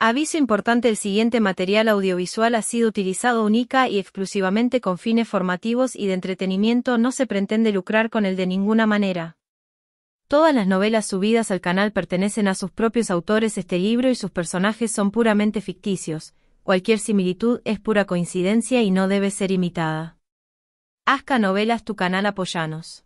Aviso importante el siguiente material audiovisual ha sido utilizado única y exclusivamente con fines formativos y de entretenimiento no se pretende lucrar con él de ninguna manera. Todas las novelas subidas al canal pertenecen a sus propios autores este libro y sus personajes son puramente ficticios, cualquier similitud es pura coincidencia y no debe ser imitada. Hazca Novelas tu canal apoyanos.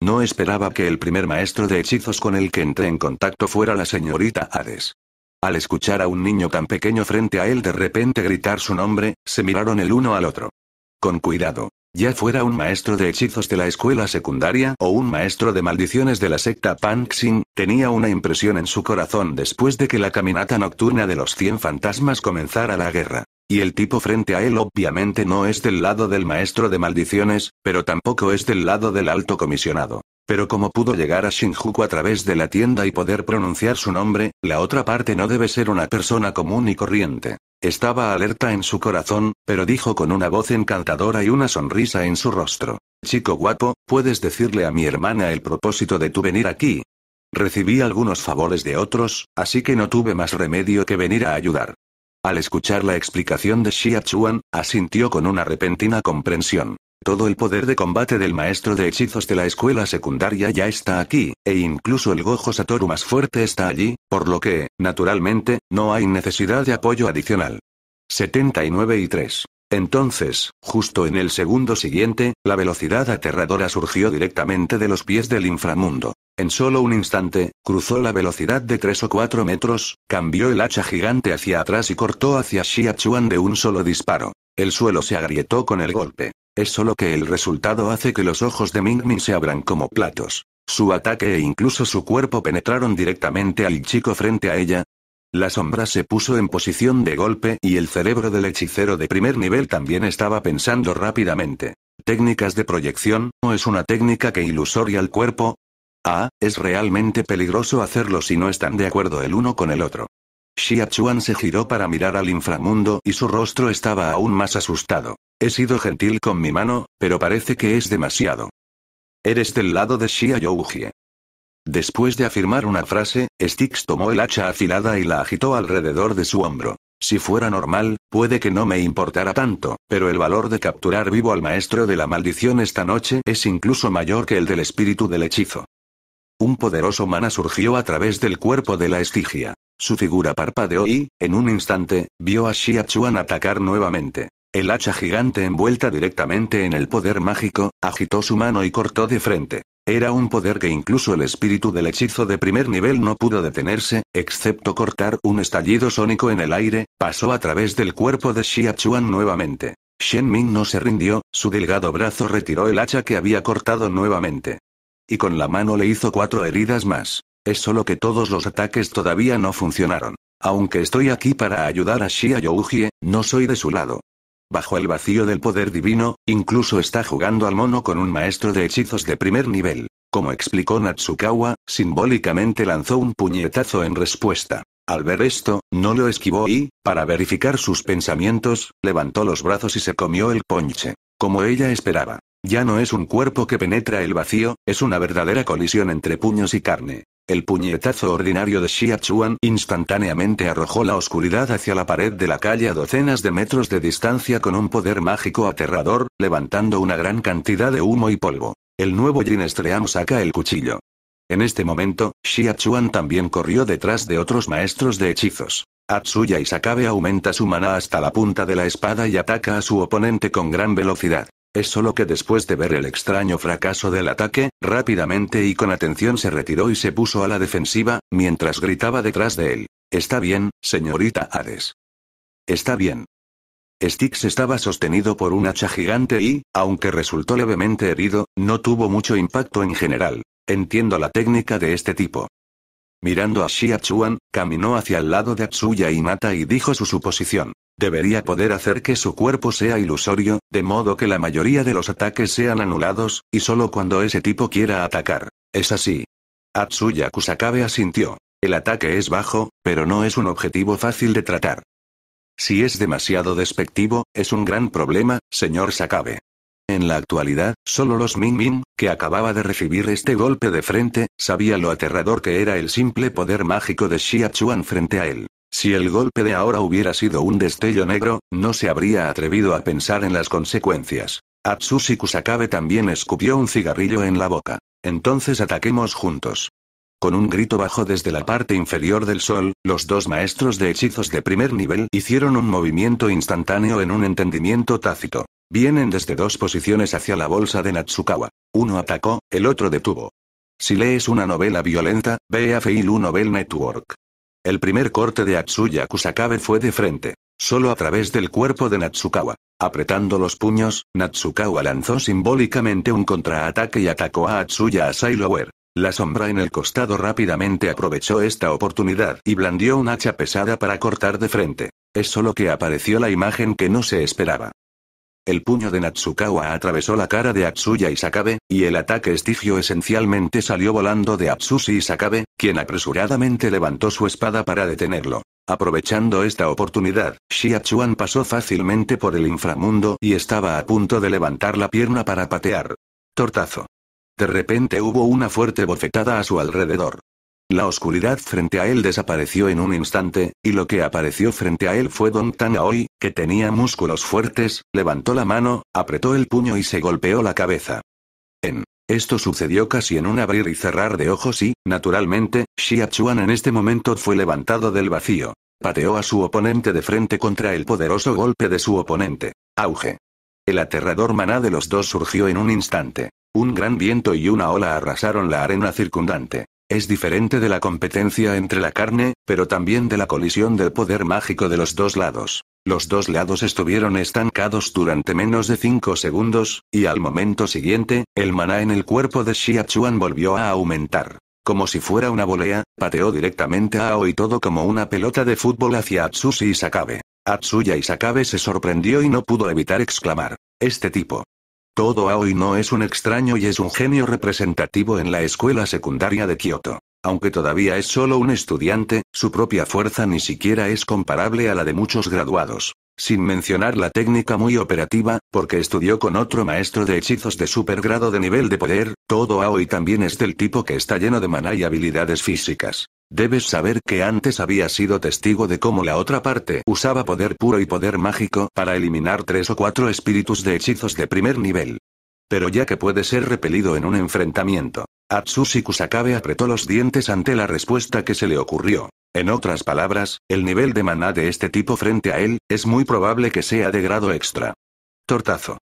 No esperaba que el primer maestro de hechizos con el que entré en contacto fuera la señorita Ares. Al escuchar a un niño tan pequeño frente a él de repente gritar su nombre, se miraron el uno al otro. Con cuidado. Ya fuera un maestro de hechizos de la escuela secundaria o un maestro de maldiciones de la secta Panxing, tenía una impresión en su corazón después de que la caminata nocturna de los 100 fantasmas comenzara la guerra. Y el tipo frente a él obviamente no es del lado del maestro de maldiciones, pero tampoco es del lado del alto comisionado. Pero como pudo llegar a Shinjuku a través de la tienda y poder pronunciar su nombre, la otra parte no debe ser una persona común y corriente. Estaba alerta en su corazón, pero dijo con una voz encantadora y una sonrisa en su rostro. Chico guapo, ¿puedes decirle a mi hermana el propósito de tu venir aquí? Recibí algunos favores de otros, así que no tuve más remedio que venir a ayudar. Al escuchar la explicación de Xia Chuan, asintió con una repentina comprensión. Todo el poder de combate del maestro de hechizos de la escuela secundaria ya está aquí, e incluso el Gojo Satoru más fuerte está allí, por lo que, naturalmente, no hay necesidad de apoyo adicional. 79 y 3. Entonces, justo en el segundo siguiente, la velocidad aterradora surgió directamente de los pies del inframundo. En solo un instante, cruzó la velocidad de 3 o 4 metros, cambió el hacha gigante hacia atrás y cortó hacia Xia de un solo disparo. El suelo se agrietó con el golpe. Es solo que el resultado hace que los ojos de Ming se abran como platos. Su ataque e incluso su cuerpo penetraron directamente al chico frente a ella. La sombra se puso en posición de golpe y el cerebro del hechicero de primer nivel también estaba pensando rápidamente. Técnicas de proyección, ¿no es una técnica que ilusoria al cuerpo? Ah, es realmente peligroso hacerlo si no están de acuerdo el uno con el otro. Xia Chuan se giró para mirar al inframundo y su rostro estaba aún más asustado. He sido gentil con mi mano, pero parece que es demasiado. Eres del lado de Shia Youjie. Después de afirmar una frase, Styx tomó el hacha afilada y la agitó alrededor de su hombro. Si fuera normal, puede que no me importara tanto, pero el valor de capturar vivo al maestro de la maldición esta noche es incluso mayor que el del espíritu del hechizo. Un poderoso mana surgió a través del cuerpo de la estigia. Su figura parpadeó y, en un instante, vio a Xia Chuan atacar nuevamente. El hacha gigante envuelta directamente en el poder mágico, agitó su mano y cortó de frente. Era un poder que incluso el espíritu del hechizo de primer nivel no pudo detenerse, excepto cortar un estallido sónico en el aire, pasó a través del cuerpo de Xia Chuan nuevamente. Shen Ming no se rindió, su delgado brazo retiró el hacha que había cortado nuevamente. Y con la mano le hizo cuatro heridas más. Es solo que todos los ataques todavía no funcionaron. Aunque estoy aquí para ayudar a Xia Youhie, no soy de su lado. Bajo el vacío del poder divino, incluso está jugando al mono con un maestro de hechizos de primer nivel. Como explicó Natsukawa, simbólicamente lanzó un puñetazo en respuesta. Al ver esto, no lo esquivó y, para verificar sus pensamientos, levantó los brazos y se comió el ponche. Como ella esperaba. Ya no es un cuerpo que penetra el vacío, es una verdadera colisión entre puños y carne. El puñetazo ordinario de Xia Chuan instantáneamente arrojó la oscuridad hacia la pared de la calle a docenas de metros de distancia con un poder mágico aterrador, levantando una gran cantidad de humo y polvo. El nuevo Jin Stream saca el cuchillo. En este momento, Xia Chuan también corrió detrás de otros maestros de hechizos. Atsuya Isakabe aumenta su mana hasta la punta de la espada y ataca a su oponente con gran velocidad. Es solo que después de ver el extraño fracaso del ataque, rápidamente y con atención se retiró y se puso a la defensiva, mientras gritaba detrás de él. Está bien, señorita Hades. Está bien. Styx estaba sostenido por un hacha gigante y, aunque resultó levemente herido, no tuvo mucho impacto en general. Entiendo la técnica de este tipo. Mirando a Xia caminó hacia el lado de Atsuya y Mata y dijo su suposición debería poder hacer que su cuerpo sea ilusorio, de modo que la mayoría de los ataques sean anulados, y solo cuando ese tipo quiera atacar. Es así. Atsuya Kusakabe asintió. El ataque es bajo, pero no es un objetivo fácil de tratar. Si es demasiado despectivo, es un gran problema, señor Sakabe. En la actualidad, solo los Min Min, que acababa de recibir este golpe de frente, sabía lo aterrador que era el simple poder mágico de Xia frente a él. Si el golpe de ahora hubiera sido un destello negro, no se habría atrevido a pensar en las consecuencias. Atsushi Kusakabe también escupió un cigarrillo en la boca. Entonces ataquemos juntos. Con un grito bajo desde la parte inferior del sol, los dos maestros de hechizos de primer nivel hicieron un movimiento instantáneo en un entendimiento tácito. Vienen desde dos posiciones hacia la bolsa de Natsukawa. Uno atacó, el otro detuvo. Si lees una novela violenta, ve a Feilu Novel Network. El primer corte de Atsuya Kusakabe fue de frente, solo a través del cuerpo de Natsukawa. Apretando los puños, Natsukawa lanzó simbólicamente un contraataque y atacó a Atsuya a Sailower. La sombra en el costado rápidamente aprovechó esta oportunidad y blandió un hacha pesada para cortar de frente. Es solo que apareció la imagen que no se esperaba. El puño de Natsukawa atravesó la cara de Atsuya Sakabe, y el ataque Estigio esencialmente salió volando de Atsushi Sakabe, quien apresuradamente levantó su espada para detenerlo. Aprovechando esta oportunidad, Shiachuan pasó fácilmente por el inframundo y estaba a punto de levantar la pierna para patear. Tortazo. De repente hubo una fuerte bofetada a su alrededor. La oscuridad frente a él desapareció en un instante, y lo que apareció frente a él fue Don Tan Aoi, que tenía músculos fuertes, levantó la mano, apretó el puño y se golpeó la cabeza. En esto sucedió casi en un abrir y cerrar de ojos y, naturalmente, Xia en este momento fue levantado del vacío. Pateó a su oponente de frente contra el poderoso golpe de su oponente. Auge. El aterrador maná de los dos surgió en un instante. Un gran viento y una ola arrasaron la arena circundante. Es diferente de la competencia entre la carne, pero también de la colisión del poder mágico de los dos lados. Los dos lados estuvieron estancados durante menos de 5 segundos, y al momento siguiente, el maná en el cuerpo de Xiachuan volvió a aumentar. Como si fuera una volea, pateó directamente a Ao y todo como una pelota de fútbol hacia Atsushi Sakabe. Atsuya Sakabe se sorprendió y no pudo evitar exclamar. Este tipo. Todo Aoi no es un extraño y es un genio representativo en la escuela secundaria de Kioto. Aunque todavía es solo un estudiante, su propia fuerza ni siquiera es comparable a la de muchos graduados. Sin mencionar la técnica muy operativa, porque estudió con otro maestro de hechizos de supergrado de nivel de poder, todo hoy también es del tipo que está lleno de maná y habilidades físicas. Debes saber que antes había sido testigo de cómo la otra parte usaba poder puro y poder mágico para eliminar tres o cuatro espíritus de hechizos de primer nivel. Pero ya que puede ser repelido en un enfrentamiento, Atsushi Kusakabe apretó los dientes ante la respuesta que se le ocurrió. En otras palabras, el nivel de maná de este tipo frente a él, es muy probable que sea de grado extra. Tortazo.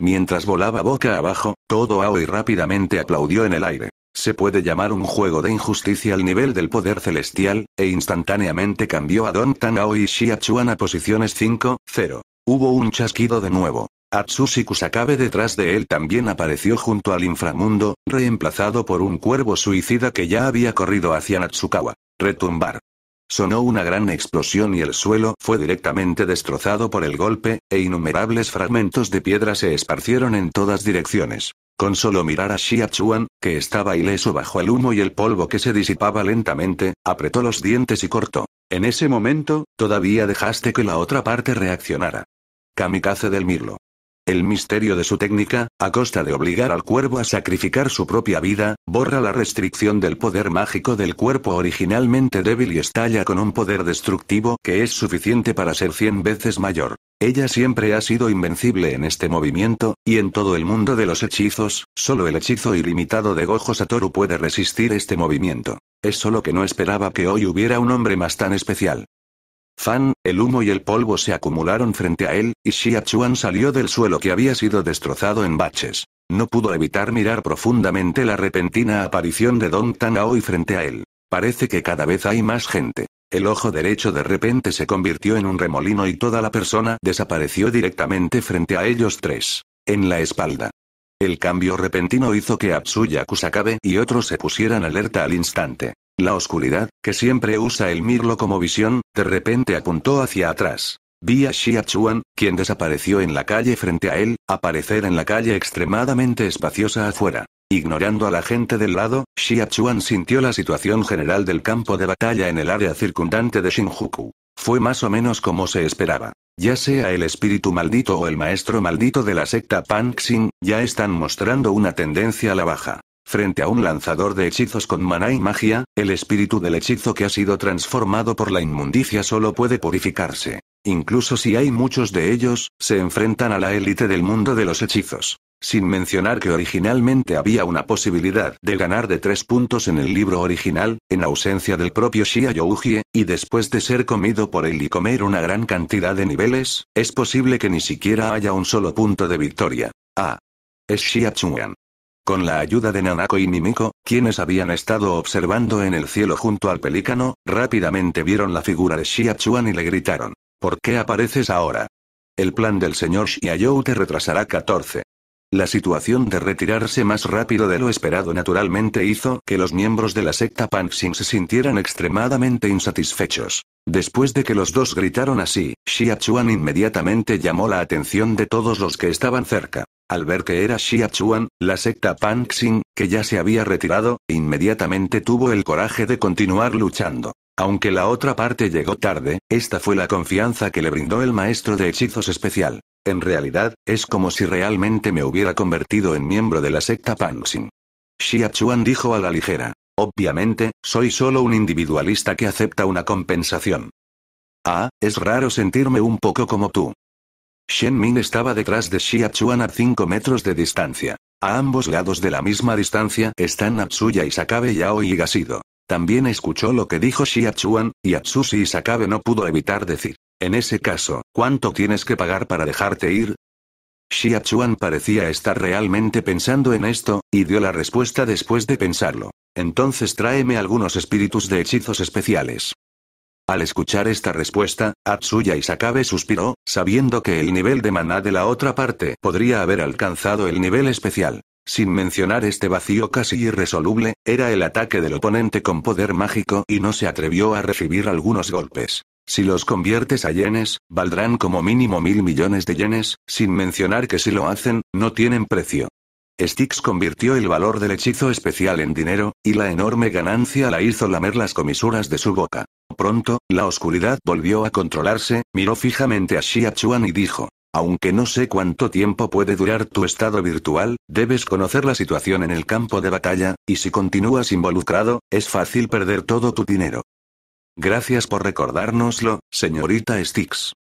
Mientras volaba boca abajo, todo Aoi rápidamente aplaudió en el aire. Se puede llamar un juego de injusticia al nivel del poder celestial, e instantáneamente cambió a Don Tan Aoi y Chuan a posiciones 5, 0. Hubo un chasquido de nuevo. Atsushi Kusakabe detrás de él también apareció junto al inframundo, reemplazado por un cuervo suicida que ya había corrido hacia Natsukawa. Retumbar. Sonó una gran explosión y el suelo fue directamente destrozado por el golpe, e innumerables fragmentos de piedra se esparcieron en todas direcciones. Con solo mirar a Chuan, que estaba ileso bajo el humo y el polvo que se disipaba lentamente, apretó los dientes y cortó. En ese momento, todavía dejaste que la otra parte reaccionara. Kamikaze del mirlo el misterio de su técnica, a costa de obligar al cuervo a sacrificar su propia vida, borra la restricción del poder mágico del cuerpo originalmente débil y estalla con un poder destructivo que es suficiente para ser 100 veces mayor. Ella siempre ha sido invencible en este movimiento, y en todo el mundo de los hechizos, solo el hechizo ilimitado de Gojo Satoru puede resistir este movimiento. Es solo que no esperaba que hoy hubiera un hombre más tan especial. Fan, el humo y el polvo se acumularon frente a él, y Xia Chuan salió del suelo que había sido destrozado en baches. No pudo evitar mirar profundamente la repentina aparición de Don Tan Aoi frente a él. Parece que cada vez hay más gente. El ojo derecho de repente se convirtió en un remolino y toda la persona desapareció directamente frente a ellos tres. En la espalda. El cambio repentino hizo que Atsuya Kusakabe y otros se pusieran alerta al instante. La oscuridad, que siempre usa el mirlo como visión, de repente apuntó hacia atrás. Vi a Xia Chuan, quien desapareció en la calle frente a él, aparecer en la calle extremadamente espaciosa afuera. Ignorando a la gente del lado, Xia Chuan sintió la situación general del campo de batalla en el área circundante de Shinjuku. Fue más o menos como se esperaba. Ya sea el espíritu maldito o el maestro maldito de la secta Panxing, ya están mostrando una tendencia a la baja. Frente a un lanzador de hechizos con maná y magia, el espíritu del hechizo que ha sido transformado por la inmundicia solo puede purificarse. Incluso si hay muchos de ellos, se enfrentan a la élite del mundo de los hechizos. Sin mencionar que originalmente había una posibilidad de ganar de tres puntos en el libro original, en ausencia del propio Shia y después de ser comido por él y comer una gran cantidad de niveles, es posible que ni siquiera haya un solo punto de victoria. Ah. Es Shia Chuan. Con la ayuda de Nanako y Mimiko, quienes habían estado observando en el cielo junto al pelícano, rápidamente vieron la figura de Xiachuan y le gritaron. ¿Por qué apareces ahora? El plan del señor Shiayou te retrasará 14. La situación de retirarse más rápido de lo esperado naturalmente hizo que los miembros de la secta Panxin se sintieran extremadamente insatisfechos. Después de que los dos gritaron así, Xia inmediatamente llamó la atención de todos los que estaban cerca. Al ver que era Xia Chuan, la secta Panxing, que ya se había retirado, inmediatamente tuvo el coraje de continuar luchando. Aunque la otra parte llegó tarde, esta fue la confianza que le brindó el maestro de hechizos especial. En realidad, es como si realmente me hubiera convertido en miembro de la secta Panxing. Xia Chuan dijo a la ligera. Obviamente, soy solo un individualista que acepta una compensación. Ah, es raro sentirme un poco como tú. Shen Min estaba detrás de Xia Chuan a 5 metros de distancia. A ambos lados de la misma distancia están Atsuya Isakabe y Gasido. También escuchó lo que dijo Xia Chuan, y Atsushi Sakabe no pudo evitar decir. En ese caso, ¿cuánto tienes que pagar para dejarte ir? Xia Chuan parecía estar realmente pensando en esto, y dio la respuesta después de pensarlo. Entonces tráeme algunos espíritus de hechizos especiales. Al escuchar esta respuesta, Atsuya Isakabe suspiró, sabiendo que el nivel de maná de la otra parte podría haber alcanzado el nivel especial. Sin mencionar este vacío casi irresoluble, era el ataque del oponente con poder mágico y no se atrevió a recibir algunos golpes. Si los conviertes a yenes, valdrán como mínimo mil millones de yenes, sin mencionar que si lo hacen, no tienen precio. Styx convirtió el valor del hechizo especial en dinero, y la enorme ganancia la hizo lamer las comisuras de su boca. Pronto, la oscuridad volvió a controlarse, miró fijamente a Xia Chuan y dijo. Aunque no sé cuánto tiempo puede durar tu estado virtual, debes conocer la situación en el campo de batalla, y si continúas involucrado, es fácil perder todo tu dinero. Gracias por recordárnoslo, señorita Sticks.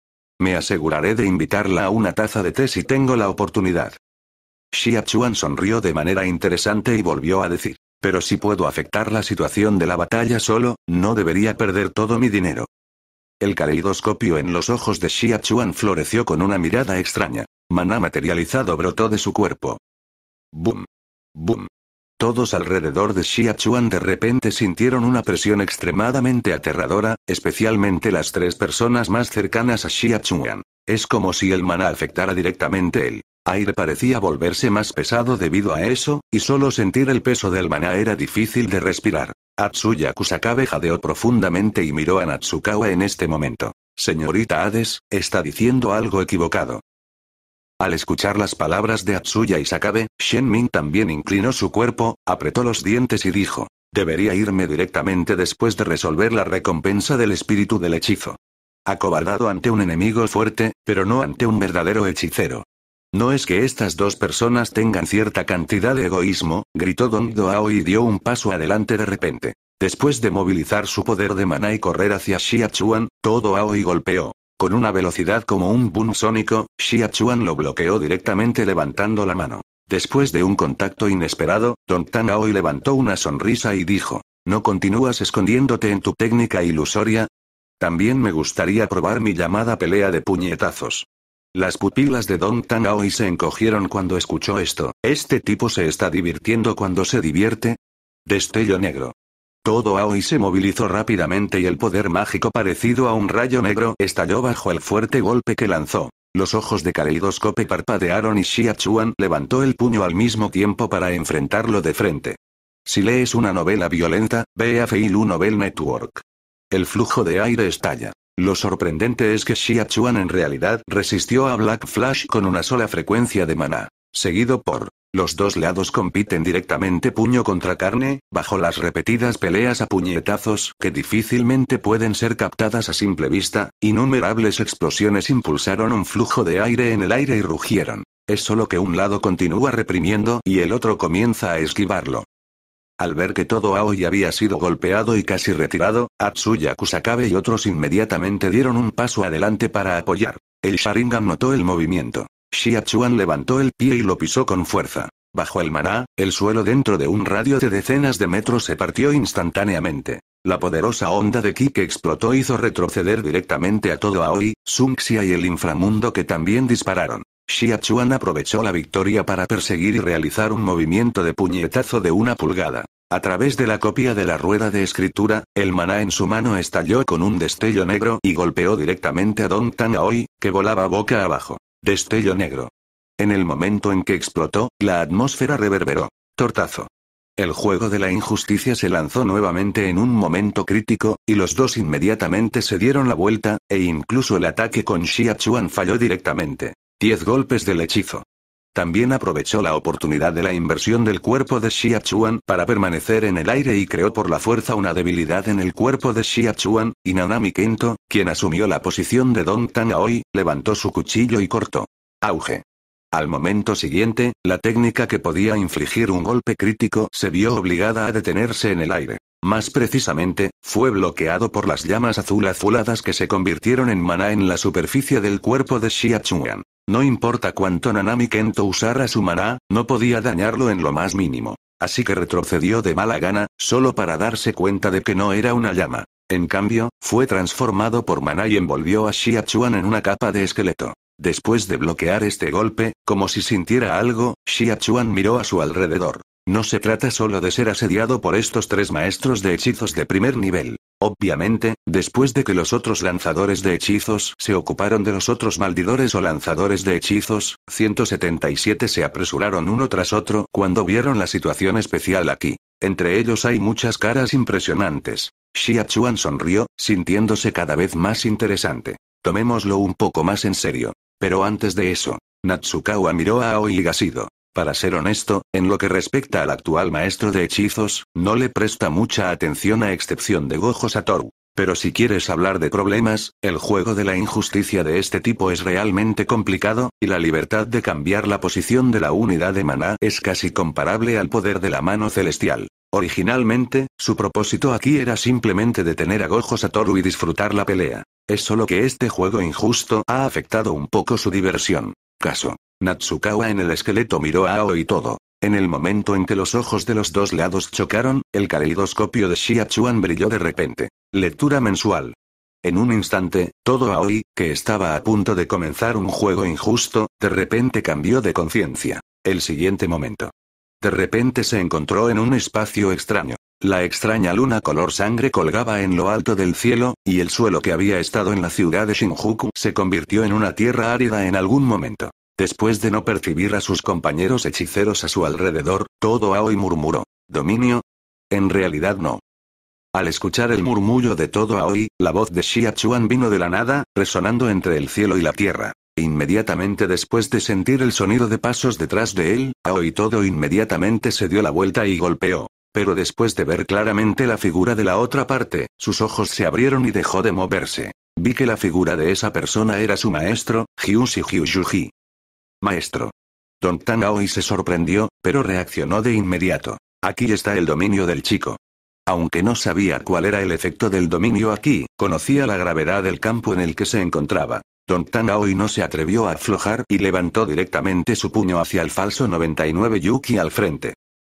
Me aseguraré de invitarla a una taza de té si tengo la oportunidad. Xia Chuan sonrió de manera interesante y volvió a decir. Pero si puedo afectar la situación de la batalla solo, no debería perder todo mi dinero. El caleidoscopio en los ojos de Xia Chuan floreció con una mirada extraña. Maná materializado brotó de su cuerpo. ¡Bum! ¡Bum! Todos alrededor de Xia Chuan de repente sintieron una presión extremadamente aterradora, especialmente las tres personas más cercanas a Xia Chuan. Es como si el maná afectara directamente él. Aire parecía volverse más pesado debido a eso, y solo sentir el peso del maná era difícil de respirar. Atsuya Kusakabe jadeó profundamente y miró a Natsukawa en este momento. Señorita Hades, está diciendo algo equivocado. Al escuchar las palabras de Atsuya y Sakabe, Ming también inclinó su cuerpo, apretó los dientes y dijo, debería irme directamente después de resolver la recompensa del espíritu del hechizo. Acobardado ante un enemigo fuerte, pero no ante un verdadero hechicero. No es que estas dos personas tengan cierta cantidad de egoísmo, gritó Don Doao y dio un paso adelante de repente. Después de movilizar su poder de maná y correr hacia Xia Chuan, todo Aoi golpeó. Con una velocidad como un boom sónico, Xia Chuan lo bloqueó directamente levantando la mano. Después de un contacto inesperado, Don Tan Aoi levantó una sonrisa y dijo, ¿no continúas escondiéndote en tu técnica ilusoria? También me gustaría probar mi llamada pelea de puñetazos. Las pupilas de Don Tan Aoi se encogieron cuando escuchó esto. ¿Este tipo se está divirtiendo cuando se divierte? Destello negro. Todo Aoi se movilizó rápidamente y el poder mágico parecido a un rayo negro estalló bajo el fuerte golpe que lanzó. Los ojos de Caleidoscope parpadearon y Xia Chuan levantó el puño al mismo tiempo para enfrentarlo de frente. Si lees una novela violenta, ve a Feilu Novel Network. El flujo de aire estalla. Lo sorprendente es que Xia en realidad resistió a Black Flash con una sola frecuencia de maná. Seguido por los dos lados compiten directamente puño contra carne, bajo las repetidas peleas a puñetazos que difícilmente pueden ser captadas a simple vista, innumerables explosiones impulsaron un flujo de aire en el aire y rugieron. Es solo que un lado continúa reprimiendo y el otro comienza a esquivarlo. Al ver que todo Aoi había sido golpeado y casi retirado, Atsuya Kusakabe y otros inmediatamente dieron un paso adelante para apoyar. El Sharingan notó el movimiento. Xiachuan levantó el pie y lo pisó con fuerza. Bajo el maná, el suelo dentro de un radio de decenas de metros se partió instantáneamente. La poderosa onda de ki que explotó hizo retroceder directamente a todo Aoi, Sunxia y el inframundo que también dispararon. Xia Chuan aprovechó la victoria para perseguir y realizar un movimiento de puñetazo de una pulgada. A través de la copia de la rueda de escritura, el maná en su mano estalló con un destello negro y golpeó directamente a Don Tan Aoi, que volaba boca abajo. Destello negro. En el momento en que explotó, la atmósfera reverberó. Tortazo. El juego de la injusticia se lanzó nuevamente en un momento crítico, y los dos inmediatamente se dieron la vuelta, e incluso el ataque con Xia Chuan falló directamente. Diez golpes del hechizo. También aprovechó la oportunidad de la inversión del cuerpo de Xia Chuan para permanecer en el aire y creó por la fuerza una debilidad en el cuerpo de Xia Chuan, y Nanami Kento, quien asumió la posición de Don Tang Aoi, levantó su cuchillo y cortó. Auge. Al momento siguiente, la técnica que podía infligir un golpe crítico se vio obligada a detenerse en el aire. Más precisamente, fue bloqueado por las llamas azul-azuladas que se convirtieron en maná en la superficie del cuerpo de Xia Chuan. No importa cuánto Nanami Kento usara su maná, no podía dañarlo en lo más mínimo. Así que retrocedió de mala gana, solo para darse cuenta de que no era una llama. En cambio, fue transformado por maná y envolvió a Xia Chuan en una capa de esqueleto. Después de bloquear este golpe, como si sintiera algo, Xia Chuan miró a su alrededor. No se trata solo de ser asediado por estos tres maestros de hechizos de primer nivel. Obviamente, después de que los otros lanzadores de hechizos se ocuparon de los otros maldidores o lanzadores de hechizos, 177 se apresuraron uno tras otro cuando vieron la situación especial aquí. Entre ellos hay muchas caras impresionantes. Xia sonrió, sintiéndose cada vez más interesante. Tomémoslo un poco más en serio. Pero antes de eso, Natsukawa miró a Aoi y para ser honesto, en lo que respecta al actual maestro de hechizos, no le presta mucha atención a excepción de Gojo Satoru. Pero si quieres hablar de problemas, el juego de la injusticia de este tipo es realmente complicado, y la libertad de cambiar la posición de la unidad de maná es casi comparable al poder de la mano celestial. Originalmente, su propósito aquí era simplemente detener a Gojo Satoru y disfrutar la pelea. Es solo que este juego injusto ha afectado un poco su diversión caso. Natsukawa en el esqueleto miró a Aoi todo. En el momento en que los ojos de los dos lados chocaron, el caleidoscopio de Shia Chuan brilló de repente. Lectura mensual. En un instante, todo Aoi, que estaba a punto de comenzar un juego injusto, de repente cambió de conciencia. El siguiente momento. De repente se encontró en un espacio extraño. La extraña luna color sangre colgaba en lo alto del cielo, y el suelo que había estado en la ciudad de Shinjuku se convirtió en una tierra árida en algún momento. Después de no percibir a sus compañeros hechiceros a su alrededor, todo Aoi murmuró. ¿Dominio? En realidad no. Al escuchar el murmullo de todo Aoi, la voz de Xia vino de la nada, resonando entre el cielo y la tierra. Inmediatamente después de sentir el sonido de pasos detrás de él, Aoi todo inmediatamente se dio la vuelta y golpeó. Pero después de ver claramente la figura de la otra parte, sus ojos se abrieron y dejó de moverse. Vi que la figura de esa persona era su maestro, Hyushi Hyuji. Maestro. Don Tanaoi se sorprendió, pero reaccionó de inmediato. Aquí está el dominio del chico. Aunque no sabía cuál era el efecto del dominio aquí, conocía la gravedad del campo en el que se encontraba. Don Tanaoi no se atrevió a aflojar y levantó directamente su puño hacia el falso 99 Yuki al frente.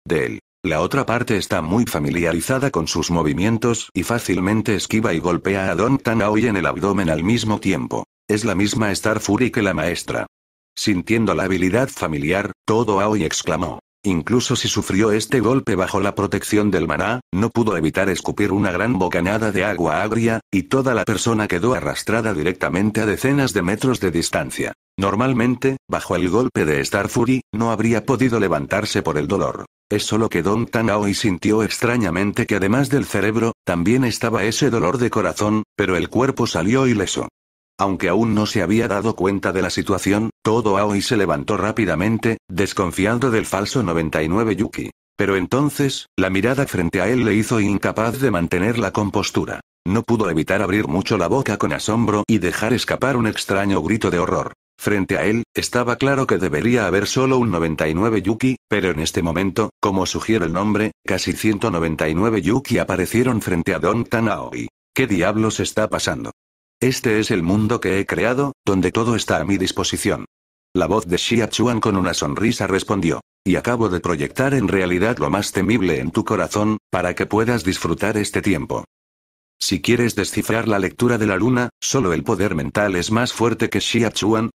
De él la otra parte está muy familiarizada con sus movimientos, y fácilmente esquiva y golpea a Don Tan Aoi en el abdomen al mismo tiempo. Es la misma Star Fury que la maestra. Sintiendo la habilidad familiar, todo Aoi exclamó. Incluso si sufrió este golpe bajo la protección del maná, no pudo evitar escupir una gran bocanada de agua agria, y toda la persona quedó arrastrada directamente a decenas de metros de distancia. Normalmente, bajo el golpe de Star Fury, no habría podido levantarse por el dolor. Es solo que Don Tan Aoi sintió extrañamente que además del cerebro, también estaba ese dolor de corazón, pero el cuerpo salió ileso. Aunque aún no se había dado cuenta de la situación, todo Aoi se levantó rápidamente, desconfiando del falso 99 Yuki. Pero entonces, la mirada frente a él le hizo incapaz de mantener la compostura. No pudo evitar abrir mucho la boca con asombro y dejar escapar un extraño grito de horror. Frente a él, estaba claro que debería haber solo un 99 Yuki, pero en este momento, como sugiere el nombre, casi 199 Yuki aparecieron frente a Don y... ¿Qué diablos está pasando? Este es el mundo que he creado, donde todo está a mi disposición. La voz de Xia Chuan con una sonrisa respondió. Y acabo de proyectar en realidad lo más temible en tu corazón, para que puedas disfrutar este tiempo. Si quieres descifrar la lectura de la luna, solo el poder mental es más fuerte que Xia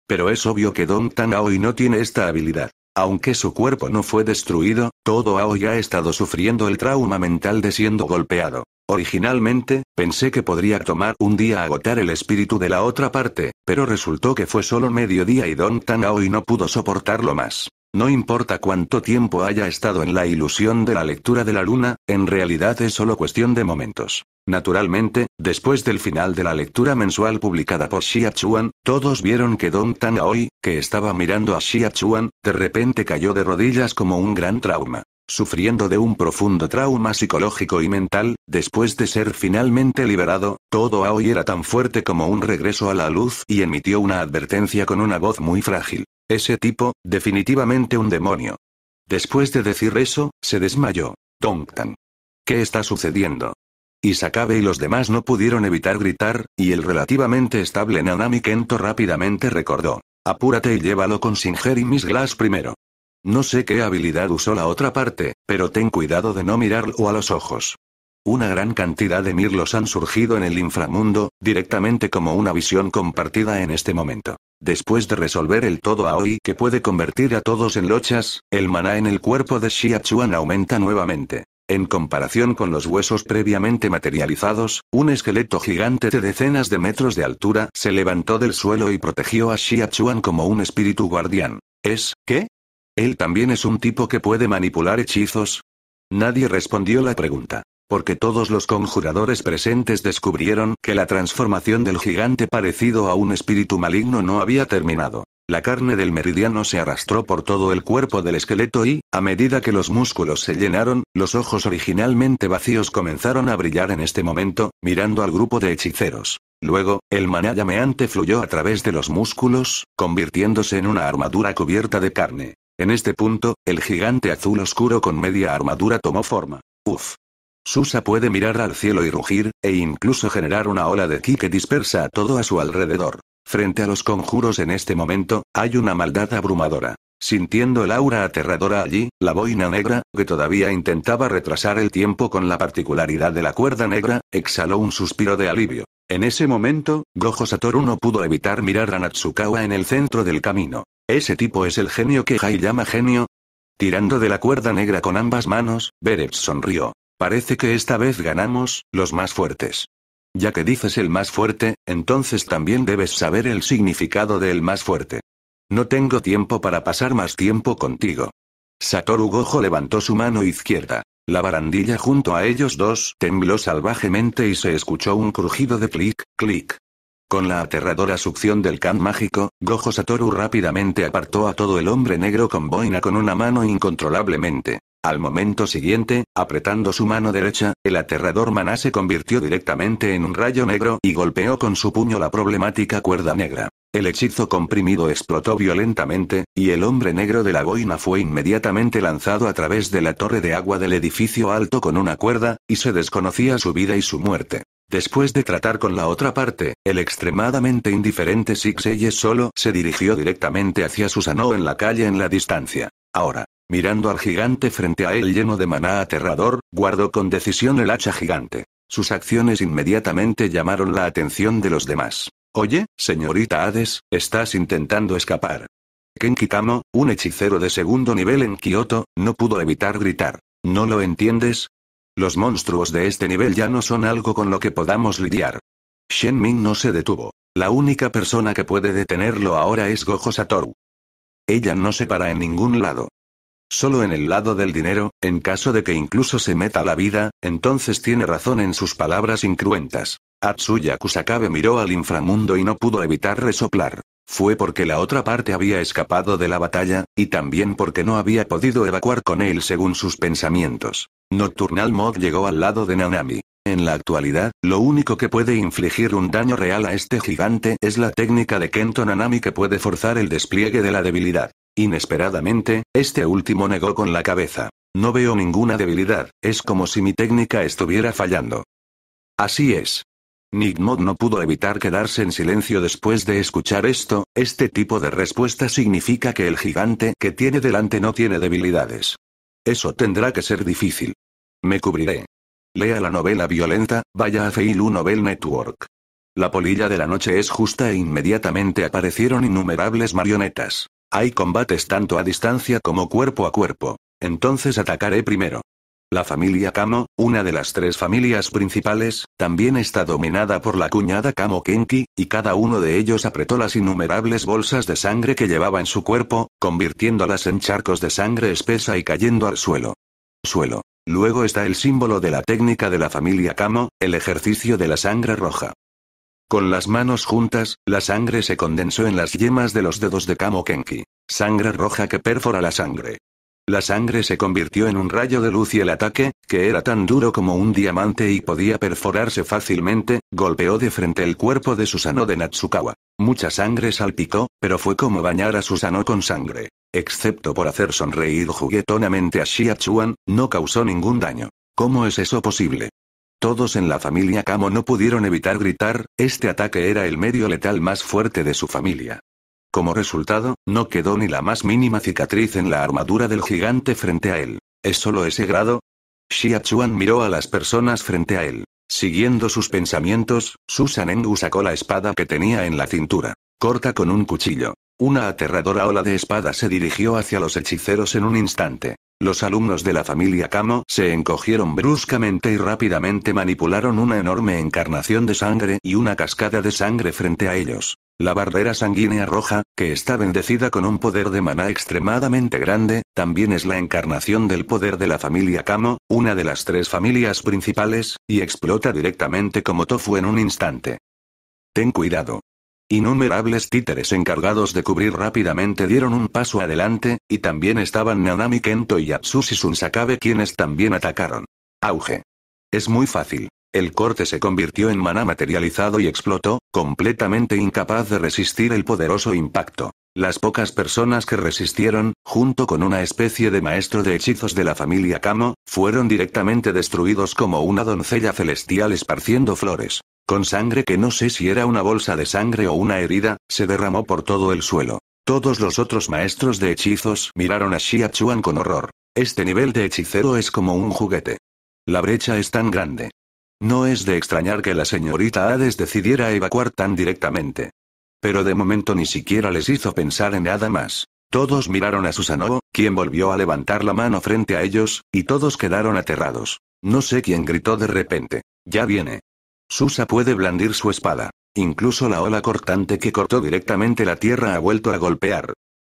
pero es obvio que Don Tan Aoi no tiene esta habilidad. Aunque su cuerpo no fue destruido, todo Aoi ha estado sufriendo el trauma mental de siendo golpeado. Originalmente, pensé que podría tomar un día agotar el espíritu de la otra parte, pero resultó que fue solo mediodía y Don Tan Aoi no pudo soportarlo más. No importa cuánto tiempo haya estado en la ilusión de la lectura de la luna, en realidad es solo cuestión de momentos. Naturalmente, después del final de la lectura mensual publicada por Xia Chuan, todos vieron que Dong Tan Aoi, que estaba mirando a Xia Chuan, de repente cayó de rodillas como un gran trauma. Sufriendo de un profundo trauma psicológico y mental, después de ser finalmente liberado, todo Aoi era tan fuerte como un regreso a la luz y emitió una advertencia con una voz muy frágil. Ese tipo, definitivamente un demonio. Después de decir eso, se desmayó. Dong Tan. ¿Qué está sucediendo? Y Isakabe y los demás no pudieron evitar gritar, y el relativamente estable Nanami Kento rápidamente recordó. Apúrate y llévalo con Singer y Miss Glass primero. No sé qué habilidad usó la otra parte, pero ten cuidado de no mirarlo a los ojos. Una gran cantidad de mirlos han surgido en el inframundo, directamente como una visión compartida en este momento. Después de resolver el todo Aoi que puede convertir a todos en lochas, el maná en el cuerpo de Xia aumenta nuevamente. En comparación con los huesos previamente materializados, un esqueleto gigante de decenas de metros de altura se levantó del suelo y protegió a Xia Chuan como un espíritu guardián. ¿Es qué? ¿Él también es un tipo que puede manipular hechizos? Nadie respondió la pregunta. Porque todos los conjuradores presentes descubrieron que la transformación del gigante parecido a un espíritu maligno no había terminado. La carne del meridiano se arrastró por todo el cuerpo del esqueleto y, a medida que los músculos se llenaron, los ojos originalmente vacíos comenzaron a brillar en este momento, mirando al grupo de hechiceros. Luego, el maná llameante fluyó a través de los músculos, convirtiéndose en una armadura cubierta de carne. En este punto, el gigante azul oscuro con media armadura tomó forma. Uf. Susa puede mirar al cielo y rugir, e incluso generar una ola de ki que dispersa a todo a su alrededor. Frente a los conjuros en este momento, hay una maldad abrumadora. Sintiendo el aura aterradora allí, la boina negra, que todavía intentaba retrasar el tiempo con la particularidad de la cuerda negra, exhaló un suspiro de alivio. En ese momento, Gojo Satoru no pudo evitar mirar a Natsukawa en el centro del camino. ¿Ese tipo es el genio que Hai llama genio? Tirando de la cuerda negra con ambas manos, Berebs sonrió. Parece que esta vez ganamos, los más fuertes. Ya que dices el más fuerte, entonces también debes saber el significado de el más fuerte. No tengo tiempo para pasar más tiempo contigo. Satoru Gojo levantó su mano izquierda. La barandilla junto a ellos dos tembló salvajemente y se escuchó un crujido de clic, clic. Con la aterradora succión del can mágico, Gojo Satoru rápidamente apartó a todo el hombre negro con boina con una mano incontrolablemente. Al momento siguiente, apretando su mano derecha, el aterrador maná se convirtió directamente en un rayo negro y golpeó con su puño la problemática cuerda negra. El hechizo comprimido explotó violentamente, y el hombre negro de la boina fue inmediatamente lanzado a través de la torre de agua del edificio alto con una cuerda, y se desconocía su vida y su muerte. Después de tratar con la otra parte, el extremadamente indiferente Six solo se dirigió directamente hacia Susano en la calle en la distancia. Ahora, mirando al gigante frente a él lleno de maná aterrador, guardó con decisión el hacha gigante. Sus acciones inmediatamente llamaron la atención de los demás. Oye, señorita Hades, estás intentando escapar. Ken un hechicero de segundo nivel en Kioto, no pudo evitar gritar. ¿No lo entiendes? Los monstruos de este nivel ya no son algo con lo que podamos lidiar. Shen Ming no se detuvo. La única persona que puede detenerlo ahora es Gojo Satoru. Ella no se para en ningún lado. Solo en el lado del dinero, en caso de que incluso se meta la vida, entonces tiene razón en sus palabras incruentas. Atsuya Kusakabe miró al inframundo y no pudo evitar resoplar. Fue porque la otra parte había escapado de la batalla, y también porque no había podido evacuar con él según sus pensamientos. Nocturnal Mod llegó al lado de Nanami. En la actualidad, lo único que puede infligir un daño real a este gigante es la técnica de Kento Nanami que puede forzar el despliegue de la debilidad. Inesperadamente, este último negó con la cabeza. No veo ninguna debilidad, es como si mi técnica estuviera fallando. Así es, Nigmod no pudo evitar quedarse en silencio después de escuchar esto, este tipo de respuesta significa que el gigante que tiene delante no tiene debilidades. Eso tendrá que ser difícil. Me cubriré. Lea la novela violenta, vaya a Failu Novel Network. La polilla de la noche es justa e inmediatamente aparecieron innumerables marionetas. Hay combates tanto a distancia como cuerpo a cuerpo. Entonces atacaré primero. La familia Kamo, una de las tres familias principales, también está dominada por la cuñada Kamo Kenki, y cada uno de ellos apretó las innumerables bolsas de sangre que llevaba en su cuerpo, convirtiéndolas en charcos de sangre espesa y cayendo al suelo. Suelo. Luego está el símbolo de la técnica de la familia Kamo, el ejercicio de la sangre roja. Con las manos juntas, la sangre se condensó en las yemas de los dedos de Kamo Kenki. Sangre roja que perfora la sangre. La sangre se convirtió en un rayo de luz y el ataque, que era tan duro como un diamante y podía perforarse fácilmente, golpeó de frente el cuerpo de Susano de Natsukawa. Mucha sangre salpicó, pero fue como bañar a Susano con sangre. Excepto por hacer sonreír juguetonamente a Chuan, no causó ningún daño. ¿Cómo es eso posible? Todos en la familia Kamo no pudieron evitar gritar, este ataque era el medio letal más fuerte de su familia. Como resultado, no quedó ni la más mínima cicatriz en la armadura del gigante frente a él. ¿Es solo ese grado? Xia miró a las personas frente a él. Siguiendo sus pensamientos, Susan Engu sacó la espada que tenía en la cintura. Corta con un cuchillo. Una aterradora ola de espada se dirigió hacia los hechiceros en un instante. Los alumnos de la familia Kamo se encogieron bruscamente y rápidamente manipularon una enorme encarnación de sangre y una cascada de sangre frente a ellos. La barrera sanguínea roja, que está bendecida con un poder de maná extremadamente grande, también es la encarnación del poder de la familia Kamo, una de las tres familias principales, y explota directamente como tofu en un instante. Ten cuidado. Innumerables títeres encargados de cubrir rápidamente dieron un paso adelante, y también estaban Nanami Kento y Atsushi Sunsakabe quienes también atacaron. Auge. Es muy fácil. El corte se convirtió en maná materializado y explotó, completamente incapaz de resistir el poderoso impacto. Las pocas personas que resistieron, junto con una especie de maestro de hechizos de la familia Kamo, fueron directamente destruidos como una doncella celestial esparciendo flores. Con sangre que no sé si era una bolsa de sangre o una herida, se derramó por todo el suelo. Todos los otros maestros de hechizos miraron a Xia Chuan con horror. Este nivel de hechicero es como un juguete. La brecha es tan grande. No es de extrañar que la señorita Hades decidiera evacuar tan directamente. Pero de momento ni siquiera les hizo pensar en nada más. Todos miraron a Susanoo, quien volvió a levantar la mano frente a ellos, y todos quedaron aterrados. No sé quién gritó de repente. Ya viene. Susa puede blandir su espada. Incluso la ola cortante que cortó directamente la tierra ha vuelto a golpear.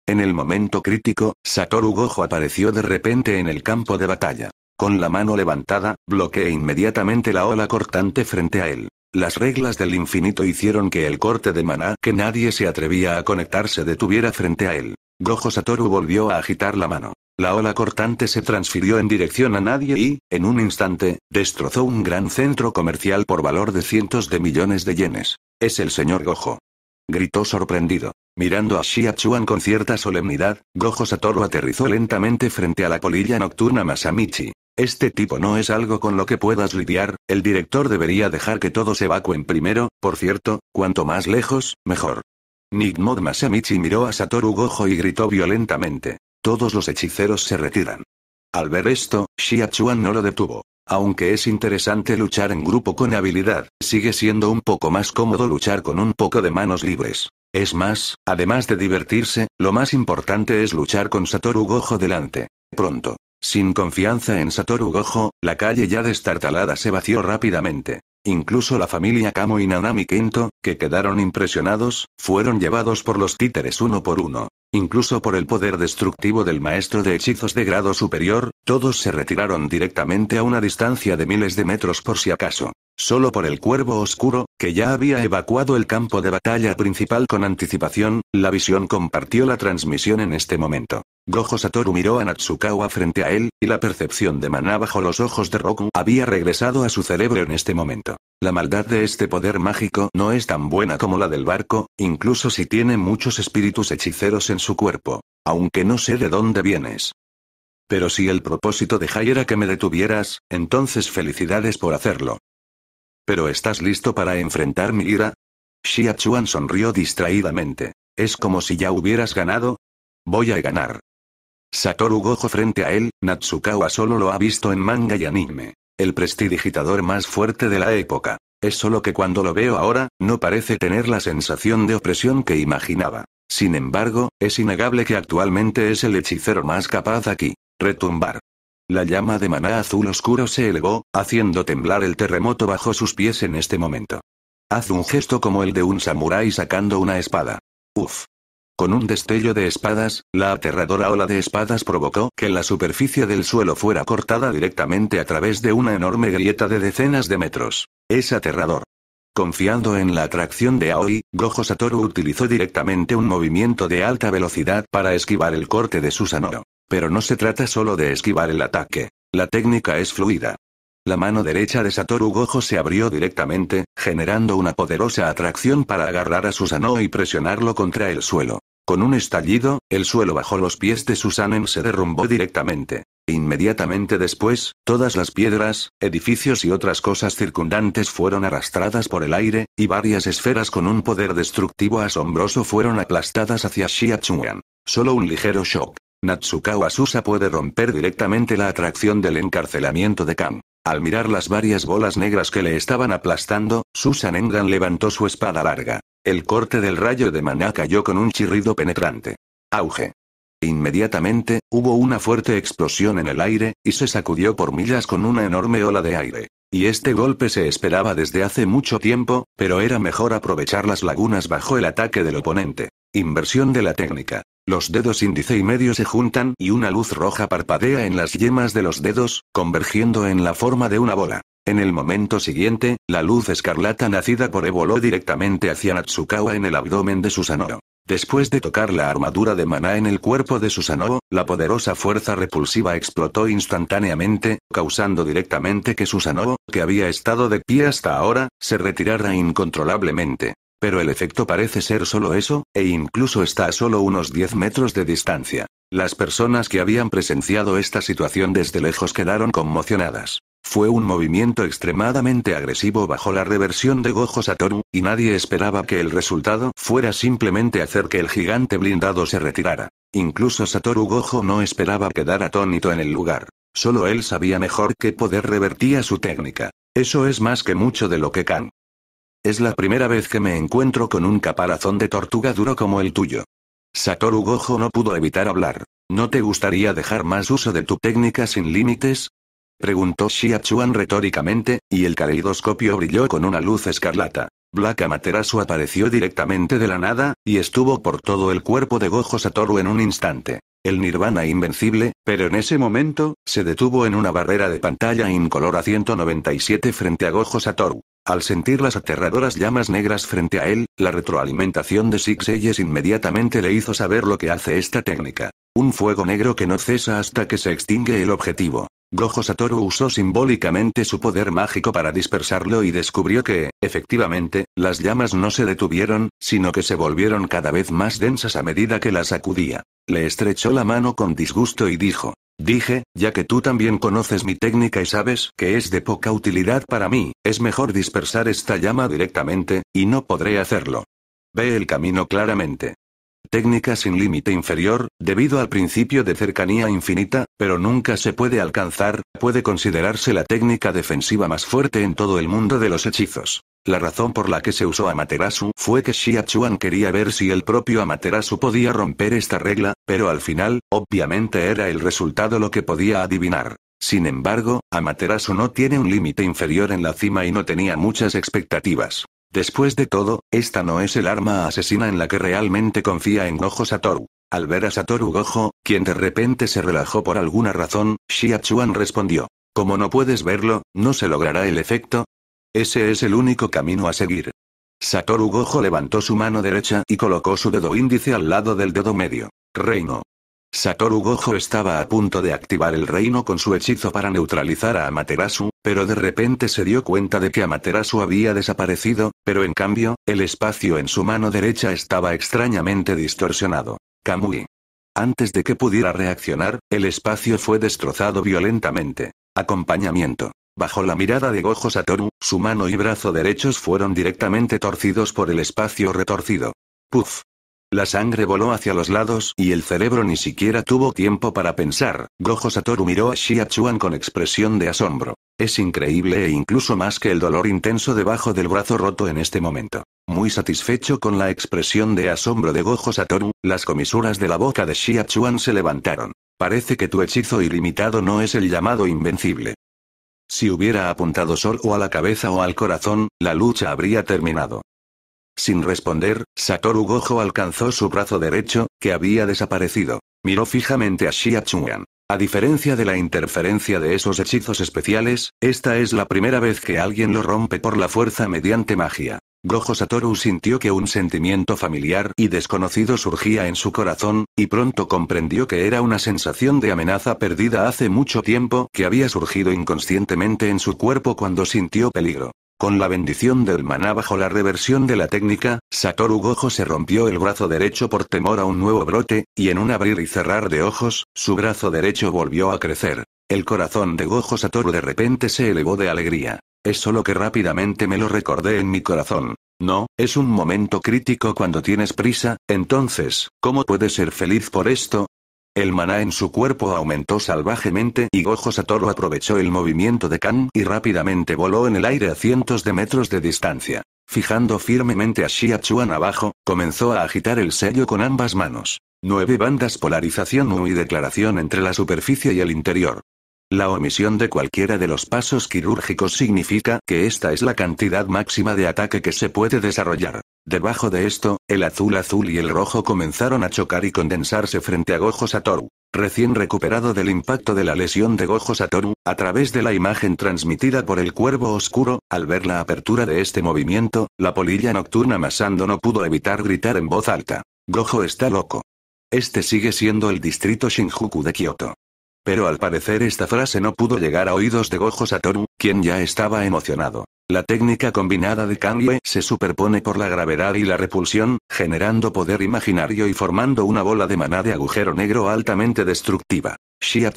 En el momento crítico, Satoru Gojo apareció de repente en el campo de batalla. Con la mano levantada, bloqueé inmediatamente la ola cortante frente a él. Las reglas del infinito hicieron que el corte de maná que nadie se atrevía a conectar se detuviera frente a él. Gojo Satoru volvió a agitar la mano. La ola cortante se transfirió en dirección a nadie y, en un instante, destrozó un gran centro comercial por valor de cientos de millones de yenes. Es el señor Gojo. Gritó sorprendido. Mirando a Xia Chuan con cierta solemnidad, Gojo Satoru aterrizó lentamente frente a la polilla nocturna Masamichi. Este tipo no es algo con lo que puedas lidiar, el director debería dejar que todos evacuen primero, por cierto, cuanto más lejos, mejor. Nigmod Masamichi miró a Satoru Gojo y gritó violentamente. Todos los hechiceros se retiran. Al ver esto, Xia no lo detuvo. Aunque es interesante luchar en grupo con habilidad, sigue siendo un poco más cómodo luchar con un poco de manos libres. Es más, además de divertirse, lo más importante es luchar con Satoru Gojo delante. Pronto, sin confianza en Satoru Gojo, la calle ya destartalada se vació rápidamente. Incluso la familia Kamo y Nanami Kento, que quedaron impresionados, fueron llevados por los títeres uno por uno. Incluso por el poder destructivo del maestro de hechizos de grado superior, todos se retiraron directamente a una distancia de miles de metros por si acaso. Solo por el cuervo oscuro, que ya había evacuado el campo de batalla principal con anticipación, la visión compartió la transmisión en este momento. Gojo Satoru miró a Natsukawa frente a él, y la percepción de maná bajo los ojos de Roku había regresado a su cerebro en este momento. La maldad de este poder mágico no es tan buena como la del barco, incluso si tiene muchos espíritus hechiceros en su cuerpo. Aunque no sé de dónde vienes. Pero si el propósito de Jai era que me detuvieras, entonces felicidades por hacerlo. ¿Pero estás listo para enfrentar mi ira? Xia sonrió distraídamente. Es como si ya hubieras ganado. Voy a ganar. Satoru Gojo frente a él, Natsukawa solo lo ha visto en manga y anime. El prestidigitador más fuerte de la época. Es solo que cuando lo veo ahora, no parece tener la sensación de opresión que imaginaba. Sin embargo, es innegable que actualmente es el hechicero más capaz aquí. Retumbar. La llama de maná azul oscuro se elevó, haciendo temblar el terremoto bajo sus pies en este momento. Haz un gesto como el de un samurái sacando una espada. Uf. Con un destello de espadas, la aterradora ola de espadas provocó que la superficie del suelo fuera cortada directamente a través de una enorme grieta de decenas de metros. Es aterrador. Confiando en la atracción de Aoi, Gojo Satoru utilizó directamente un movimiento de alta velocidad para esquivar el corte de Susanoo. Pero no se trata solo de esquivar el ataque. La técnica es fluida. La mano derecha de Satoru Gojo se abrió directamente, generando una poderosa atracción para agarrar a Susanoo y presionarlo contra el suelo. Con un estallido, el suelo bajo los pies de Susanen se derrumbó directamente. Inmediatamente después, todas las piedras, edificios y otras cosas circundantes fueron arrastradas por el aire, y varias esferas con un poder destructivo asombroso fueron aplastadas hacia Chuan. Solo un ligero shock. Natsukawa Susa puede romper directamente la atracción del encarcelamiento de Kan. Al mirar las varias bolas negras que le estaban aplastando, Susan levantó su espada larga. El corte del rayo de maná cayó con un chirrido penetrante. Auge. Inmediatamente, hubo una fuerte explosión en el aire, y se sacudió por millas con una enorme ola de aire. Y este golpe se esperaba desde hace mucho tiempo, pero era mejor aprovechar las lagunas bajo el ataque del oponente. Inversión de la técnica. Los dedos índice y medio se juntan y una luz roja parpadea en las yemas de los dedos, convergiendo en la forma de una bola. En el momento siguiente, la luz escarlata nacida por Evoló directamente hacia Natsukawa en el abdomen de Susanoo. Después de tocar la armadura de maná en el cuerpo de Susanoo, la poderosa fuerza repulsiva explotó instantáneamente, causando directamente que Susanoo, que había estado de pie hasta ahora, se retirara incontrolablemente. Pero el efecto parece ser solo eso, e incluso está a solo unos 10 metros de distancia. Las personas que habían presenciado esta situación desde lejos quedaron conmocionadas. Fue un movimiento extremadamente agresivo bajo la reversión de Gojo Satoru, y nadie esperaba que el resultado fuera simplemente hacer que el gigante blindado se retirara. Incluso Satoru Gojo no esperaba quedar atónito en el lugar. Solo él sabía mejor qué poder revertía su técnica. Eso es más que mucho de lo que Kan. Es la primera vez que me encuentro con un caparazón de tortuga duro como el tuyo. Satoru Gojo no pudo evitar hablar. ¿No te gustaría dejar más uso de tu técnica sin límites? Preguntó Xia retóricamente, y el caleidoscopio brilló con una luz escarlata. Black Amaterasu apareció directamente de la nada, y estuvo por todo el cuerpo de Gojo Satoru en un instante. El nirvana invencible, pero en ese momento, se detuvo en una barrera de pantalla incolora a 197 frente a Gojo Satoru. Al sentir las aterradoras llamas negras frente a él, la retroalimentación de Six Eyes inmediatamente le hizo saber lo que hace esta técnica. Un fuego negro que no cesa hasta que se extingue el objetivo. Gojo Satoru usó simbólicamente su poder mágico para dispersarlo y descubrió que, efectivamente, las llamas no se detuvieron, sino que se volvieron cada vez más densas a medida que las sacudía. Le estrechó la mano con disgusto y dijo, Dije, ya que tú también conoces mi técnica y sabes que es de poca utilidad para mí, es mejor dispersar esta llama directamente, y no podré hacerlo. Ve el camino claramente. Técnica sin límite inferior, debido al principio de cercanía infinita, pero nunca se puede alcanzar, puede considerarse la técnica defensiva más fuerte en todo el mundo de los hechizos. La razón por la que se usó Amaterasu fue que Xia quería ver si el propio Amaterasu podía romper esta regla, pero al final, obviamente era el resultado lo que podía adivinar. Sin embargo, Amaterasu no tiene un límite inferior en la cima y no tenía muchas expectativas. Después de todo, esta no es el arma asesina en la que realmente confía en Gojo Satoru. Al ver a Satoru Gojo, quien de repente se relajó por alguna razón, Xia respondió. Como no puedes verlo, ¿no se logrará el efecto? Ese es el único camino a seguir. Satoru Gojo levantó su mano derecha y colocó su dedo índice al lado del dedo medio. Reino. Satoru Gojo estaba a punto de activar el reino con su hechizo para neutralizar a Amaterasu, pero de repente se dio cuenta de que Amaterasu había desaparecido, pero en cambio, el espacio en su mano derecha estaba extrañamente distorsionado. Kamui. Antes de que pudiera reaccionar, el espacio fue destrozado violentamente. Acompañamiento. Bajo la mirada de Gojo Satoru, su mano y brazo derechos fueron directamente torcidos por el espacio retorcido. Puf. La sangre voló hacia los lados y el cerebro ni siquiera tuvo tiempo para pensar. Gojo Satoru miró a Xia con expresión de asombro. Es increíble e incluso más que el dolor intenso debajo del brazo roto en este momento. Muy satisfecho con la expresión de asombro de Gojo Satoru, las comisuras de la boca de Xia Chuan se levantaron. Parece que tu hechizo ilimitado no es el llamado invencible. Si hubiera apuntado Sol o a la cabeza o al corazón, la lucha habría terminado. Sin responder, Satoru Gojo alcanzó su brazo derecho, que había desaparecido. Miró fijamente a Xia Chuan. A diferencia de la interferencia de esos hechizos especiales, esta es la primera vez que alguien lo rompe por la fuerza mediante magia. Gojo Satoru sintió que un sentimiento familiar y desconocido surgía en su corazón, y pronto comprendió que era una sensación de amenaza perdida hace mucho tiempo que había surgido inconscientemente en su cuerpo cuando sintió peligro. Con la bendición del maná bajo la reversión de la técnica, Satoru Gojo se rompió el brazo derecho por temor a un nuevo brote, y en un abrir y cerrar de ojos, su brazo derecho volvió a crecer. El corazón de Gojo Satoru de repente se elevó de alegría. Es solo que rápidamente me lo recordé en mi corazón. No, es un momento crítico cuando tienes prisa, entonces, ¿cómo puedes ser feliz por esto? El maná en su cuerpo aumentó salvajemente y Gojo Satoru aprovechó el movimiento de Kan y rápidamente voló en el aire a cientos de metros de distancia. Fijando firmemente a Xiachuan abajo, comenzó a agitar el sello con ambas manos. Nueve bandas polarización y declaración entre la superficie y el interior. La omisión de cualquiera de los pasos quirúrgicos significa que esta es la cantidad máxima de ataque que se puede desarrollar. Debajo de esto, el azul azul y el rojo comenzaron a chocar y condensarse frente a Gojo Satoru. Recién recuperado del impacto de la lesión de Gojo Satoru, a través de la imagen transmitida por el cuervo oscuro, al ver la apertura de este movimiento, la polilla nocturna Masando no pudo evitar gritar en voz alta. Gojo está loco. Este sigue siendo el distrito Shinjuku de Kioto. Pero al parecer esta frase no pudo llegar a oídos de Gojo Satoru, quien ya estaba emocionado. La técnica combinada de Kanye se superpone por la gravedad y la repulsión, generando poder imaginario y formando una bola de maná de agujero negro altamente destructiva. Xia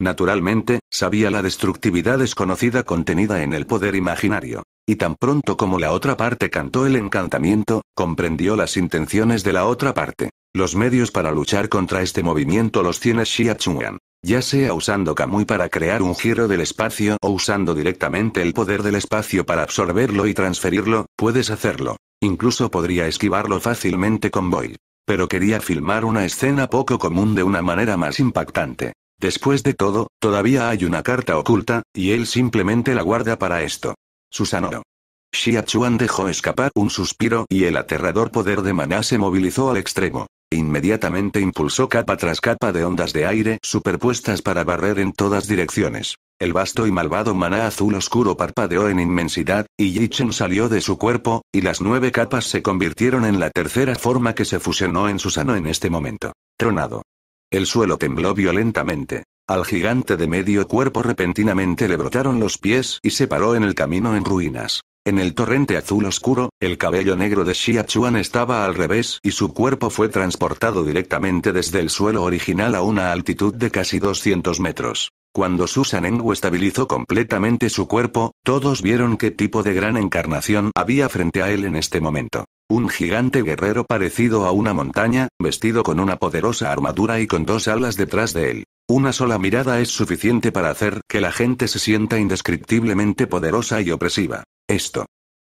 naturalmente, sabía la destructividad desconocida contenida en el poder imaginario. Y tan pronto como la otra parte cantó el encantamiento, comprendió las intenciones de la otra parte. Los medios para luchar contra este movimiento los tiene Xia Chuan. Ya sea usando Kamui para crear un giro del espacio o usando directamente el poder del espacio para absorberlo y transferirlo, puedes hacerlo. Incluso podría esquivarlo fácilmente con Boy. Pero quería filmar una escena poco común de una manera más impactante. Después de todo, todavía hay una carta oculta, y él simplemente la guarda para esto. Susanoo. Xia Chuan dejó escapar un suspiro y el aterrador poder de maná se movilizó al extremo. Inmediatamente impulsó capa tras capa de ondas de aire superpuestas para barrer en todas direcciones. El vasto y malvado maná azul oscuro parpadeó en inmensidad, y Yichen salió de su cuerpo, y las nueve capas se convirtieron en la tercera forma que se fusionó en Susano en este momento. Tronado. El suelo tembló violentamente. Al gigante de medio cuerpo repentinamente le brotaron los pies y se paró en el camino en ruinas. En el torrente azul oscuro, el cabello negro de Xia Chuan estaba al revés y su cuerpo fue transportado directamente desde el suelo original a una altitud de casi 200 metros. Cuando Susan Engu estabilizó completamente su cuerpo, todos vieron qué tipo de gran encarnación había frente a él en este momento. Un gigante guerrero parecido a una montaña, vestido con una poderosa armadura y con dos alas detrás de él. Una sola mirada es suficiente para hacer que la gente se sienta indescriptiblemente poderosa y opresiva. Esto.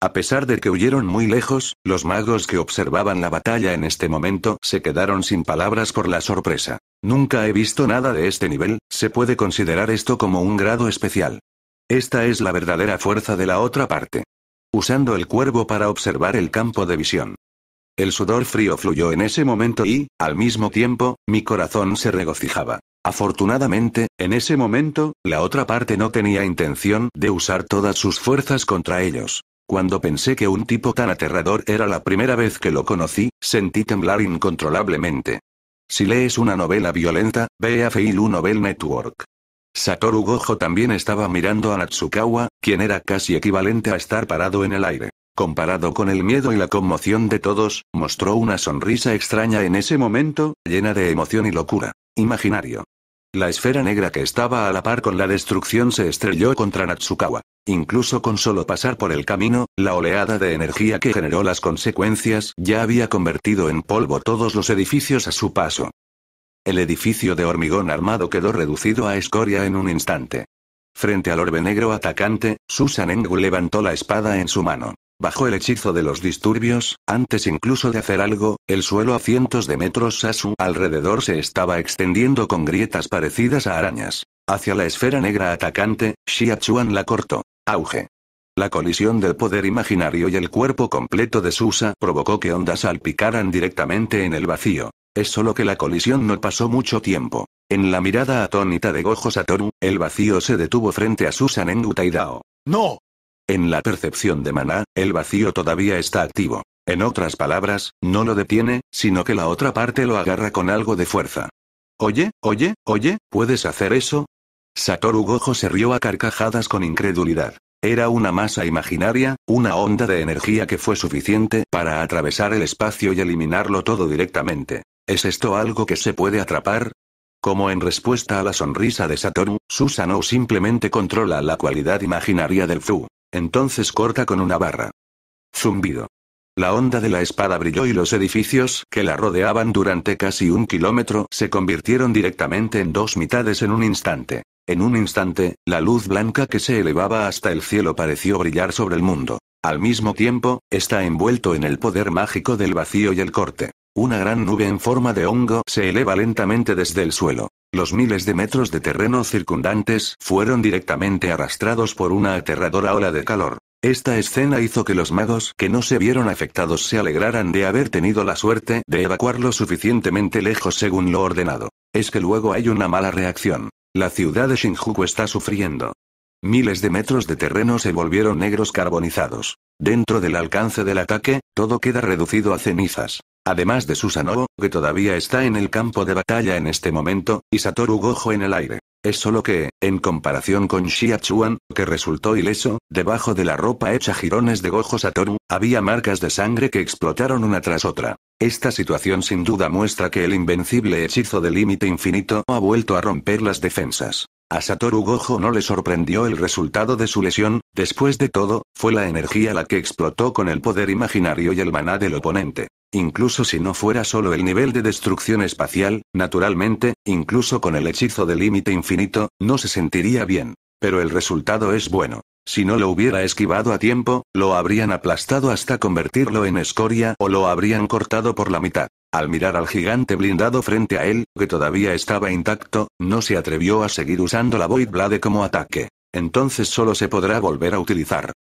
A pesar de que huyeron muy lejos, los magos que observaban la batalla en este momento se quedaron sin palabras por la sorpresa. Nunca he visto nada de este nivel, se puede considerar esto como un grado especial. Esta es la verdadera fuerza de la otra parte. Usando el cuervo para observar el campo de visión. El sudor frío fluyó en ese momento y, al mismo tiempo, mi corazón se regocijaba. Afortunadamente, en ese momento, la otra parte no tenía intención de usar todas sus fuerzas contra ellos. Cuando pensé que un tipo tan aterrador era la primera vez que lo conocí, sentí temblar incontrolablemente. Si lees una novela violenta, ve a Feilu Novel Network. Satoru Gojo también estaba mirando a Natsukawa, quien era casi equivalente a estar parado en el aire. Comparado con el miedo y la conmoción de todos, mostró una sonrisa extraña en ese momento, llena de emoción y locura. Imaginario. La esfera negra que estaba a la par con la destrucción se estrelló contra Natsukawa. Incluso con solo pasar por el camino, la oleada de energía que generó las consecuencias ya había convertido en polvo todos los edificios a su paso. El edificio de hormigón armado quedó reducido a escoria en un instante. Frente al orbe negro atacante, Susan levantó la espada en su mano. Bajo el hechizo de los disturbios, antes incluso de hacer algo, el suelo a cientos de metros a su alrededor se estaba extendiendo con grietas parecidas a arañas. Hacia la esfera negra atacante, Xia la cortó. Auge. La colisión del poder imaginario y el cuerpo completo de Susa provocó que ondas salpicaran directamente en el vacío. Es solo que la colisión no pasó mucho tiempo. En la mirada atónita de Gojo Satoru, el vacío se detuvo frente a Susan en Dao. ¡No! En la percepción de maná, el vacío todavía está activo. En otras palabras, no lo detiene, sino que la otra parte lo agarra con algo de fuerza. Oye, oye, oye, ¿puedes hacer eso? Satoru Gojo se rió a carcajadas con incredulidad. Era una masa imaginaria, una onda de energía que fue suficiente para atravesar el espacio y eliminarlo todo directamente. ¿Es esto algo que se puede atrapar? Como en respuesta a la sonrisa de Satoru, Susanoo simplemente controla la cualidad imaginaria del Fu. Entonces corta con una barra. Zumbido. La onda de la espada brilló y los edificios que la rodeaban durante casi un kilómetro se convirtieron directamente en dos mitades en un instante. En un instante, la luz blanca que se elevaba hasta el cielo pareció brillar sobre el mundo. Al mismo tiempo, está envuelto en el poder mágico del vacío y el corte. Una gran nube en forma de hongo se eleva lentamente desde el suelo. Los miles de metros de terreno circundantes fueron directamente arrastrados por una aterradora ola de calor. Esta escena hizo que los magos que no se vieron afectados se alegraran de haber tenido la suerte de evacuarlo suficientemente lejos según lo ordenado. Es que luego hay una mala reacción. La ciudad de Shinjuku está sufriendo. Miles de metros de terreno se volvieron negros carbonizados. Dentro del alcance del ataque, todo queda reducido a cenizas. Además de Susanoo, que todavía está en el campo de batalla en este momento, y Satoru Gojo en el aire. Es solo que, en comparación con Shia Chuan, que resultó ileso, debajo de la ropa hecha jirones de Gojo Satoru, había marcas de sangre que explotaron una tras otra. Esta situación sin duda muestra que el invencible hechizo de límite infinito ha vuelto a romper las defensas. A Satoru Gojo no le sorprendió el resultado de su lesión, después de todo, fue la energía la que explotó con el poder imaginario y el maná del oponente. Incluso si no fuera solo el nivel de destrucción espacial, naturalmente, incluso con el hechizo de límite infinito, no se sentiría bien. Pero el resultado es bueno. Si no lo hubiera esquivado a tiempo, lo habrían aplastado hasta convertirlo en escoria o lo habrían cortado por la mitad. Al mirar al gigante blindado frente a él, que todavía estaba intacto, no se atrevió a seguir usando la Void Blade como ataque. Entonces solo se podrá volver a utilizar.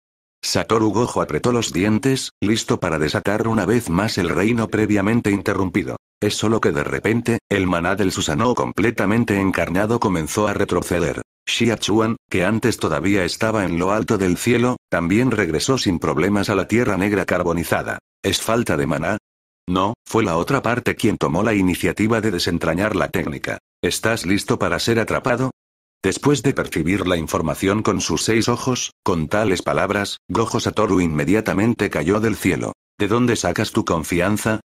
Satoru Gojo apretó los dientes, listo para desatar una vez más el reino previamente interrumpido. Es solo que de repente, el maná del Susanoo completamente encarnado comenzó a retroceder. Xia que antes todavía estaba en lo alto del cielo, también regresó sin problemas a la tierra negra carbonizada. ¿Es falta de maná? No, fue la otra parte quien tomó la iniciativa de desentrañar la técnica. ¿Estás listo para ser atrapado? Después de percibir la información con sus seis ojos, con tales palabras, Gojo Satoru inmediatamente cayó del cielo. ¿De dónde sacas tu confianza?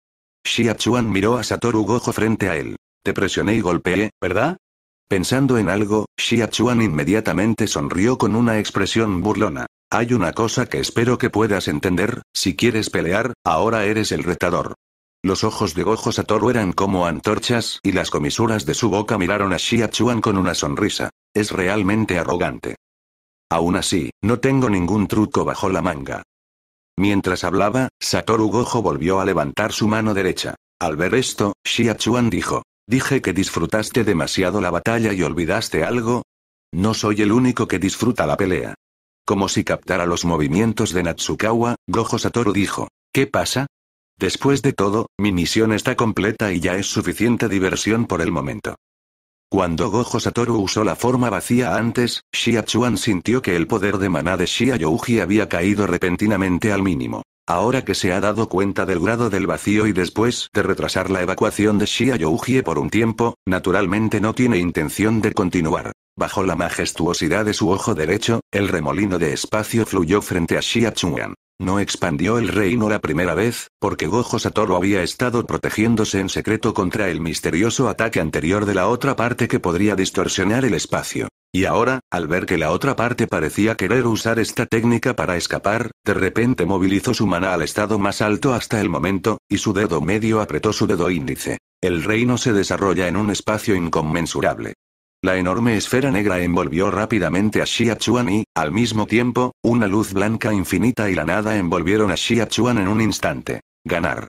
Xia miró a Satoru Gojo frente a él. Te presioné y golpeé, ¿verdad? Pensando en algo, Xia inmediatamente sonrió con una expresión burlona. Hay una cosa que espero que puedas entender, si quieres pelear, ahora eres el retador. Los ojos de Gojo Satoru eran como antorchas y las comisuras de su boca miraron a Xia Chuan con una sonrisa. Es realmente arrogante. Aún así, no tengo ningún truco bajo la manga. Mientras hablaba, Satoru Gojo volvió a levantar su mano derecha. Al ver esto, Xia dijo. Dije que disfrutaste demasiado la batalla y olvidaste algo. No soy el único que disfruta la pelea. Como si captara los movimientos de Natsukawa, Gojo Satoru dijo. ¿Qué pasa? Después de todo, mi misión está completa y ya es suficiente diversión por el momento. Cuando Gojo Satoru usó la forma vacía antes, Xia Chuan sintió que el poder de maná de Shia Youji había caído repentinamente al mínimo. Ahora que se ha dado cuenta del grado del vacío y después de retrasar la evacuación de Shia Youji por un tiempo, naturalmente no tiene intención de continuar. Bajo la majestuosidad de su ojo derecho, el remolino de espacio fluyó frente a Xia Chuan. No expandió el reino la primera vez, porque Gojo Satoru había estado protegiéndose en secreto contra el misterioso ataque anterior de la otra parte que podría distorsionar el espacio. Y ahora, al ver que la otra parte parecía querer usar esta técnica para escapar, de repente movilizó su mana al estado más alto hasta el momento, y su dedo medio apretó su dedo índice. El reino se desarrolla en un espacio inconmensurable. La enorme esfera negra envolvió rápidamente a Xia y, al mismo tiempo, una luz blanca infinita y la nada envolvieron a Xia en un instante. Ganar.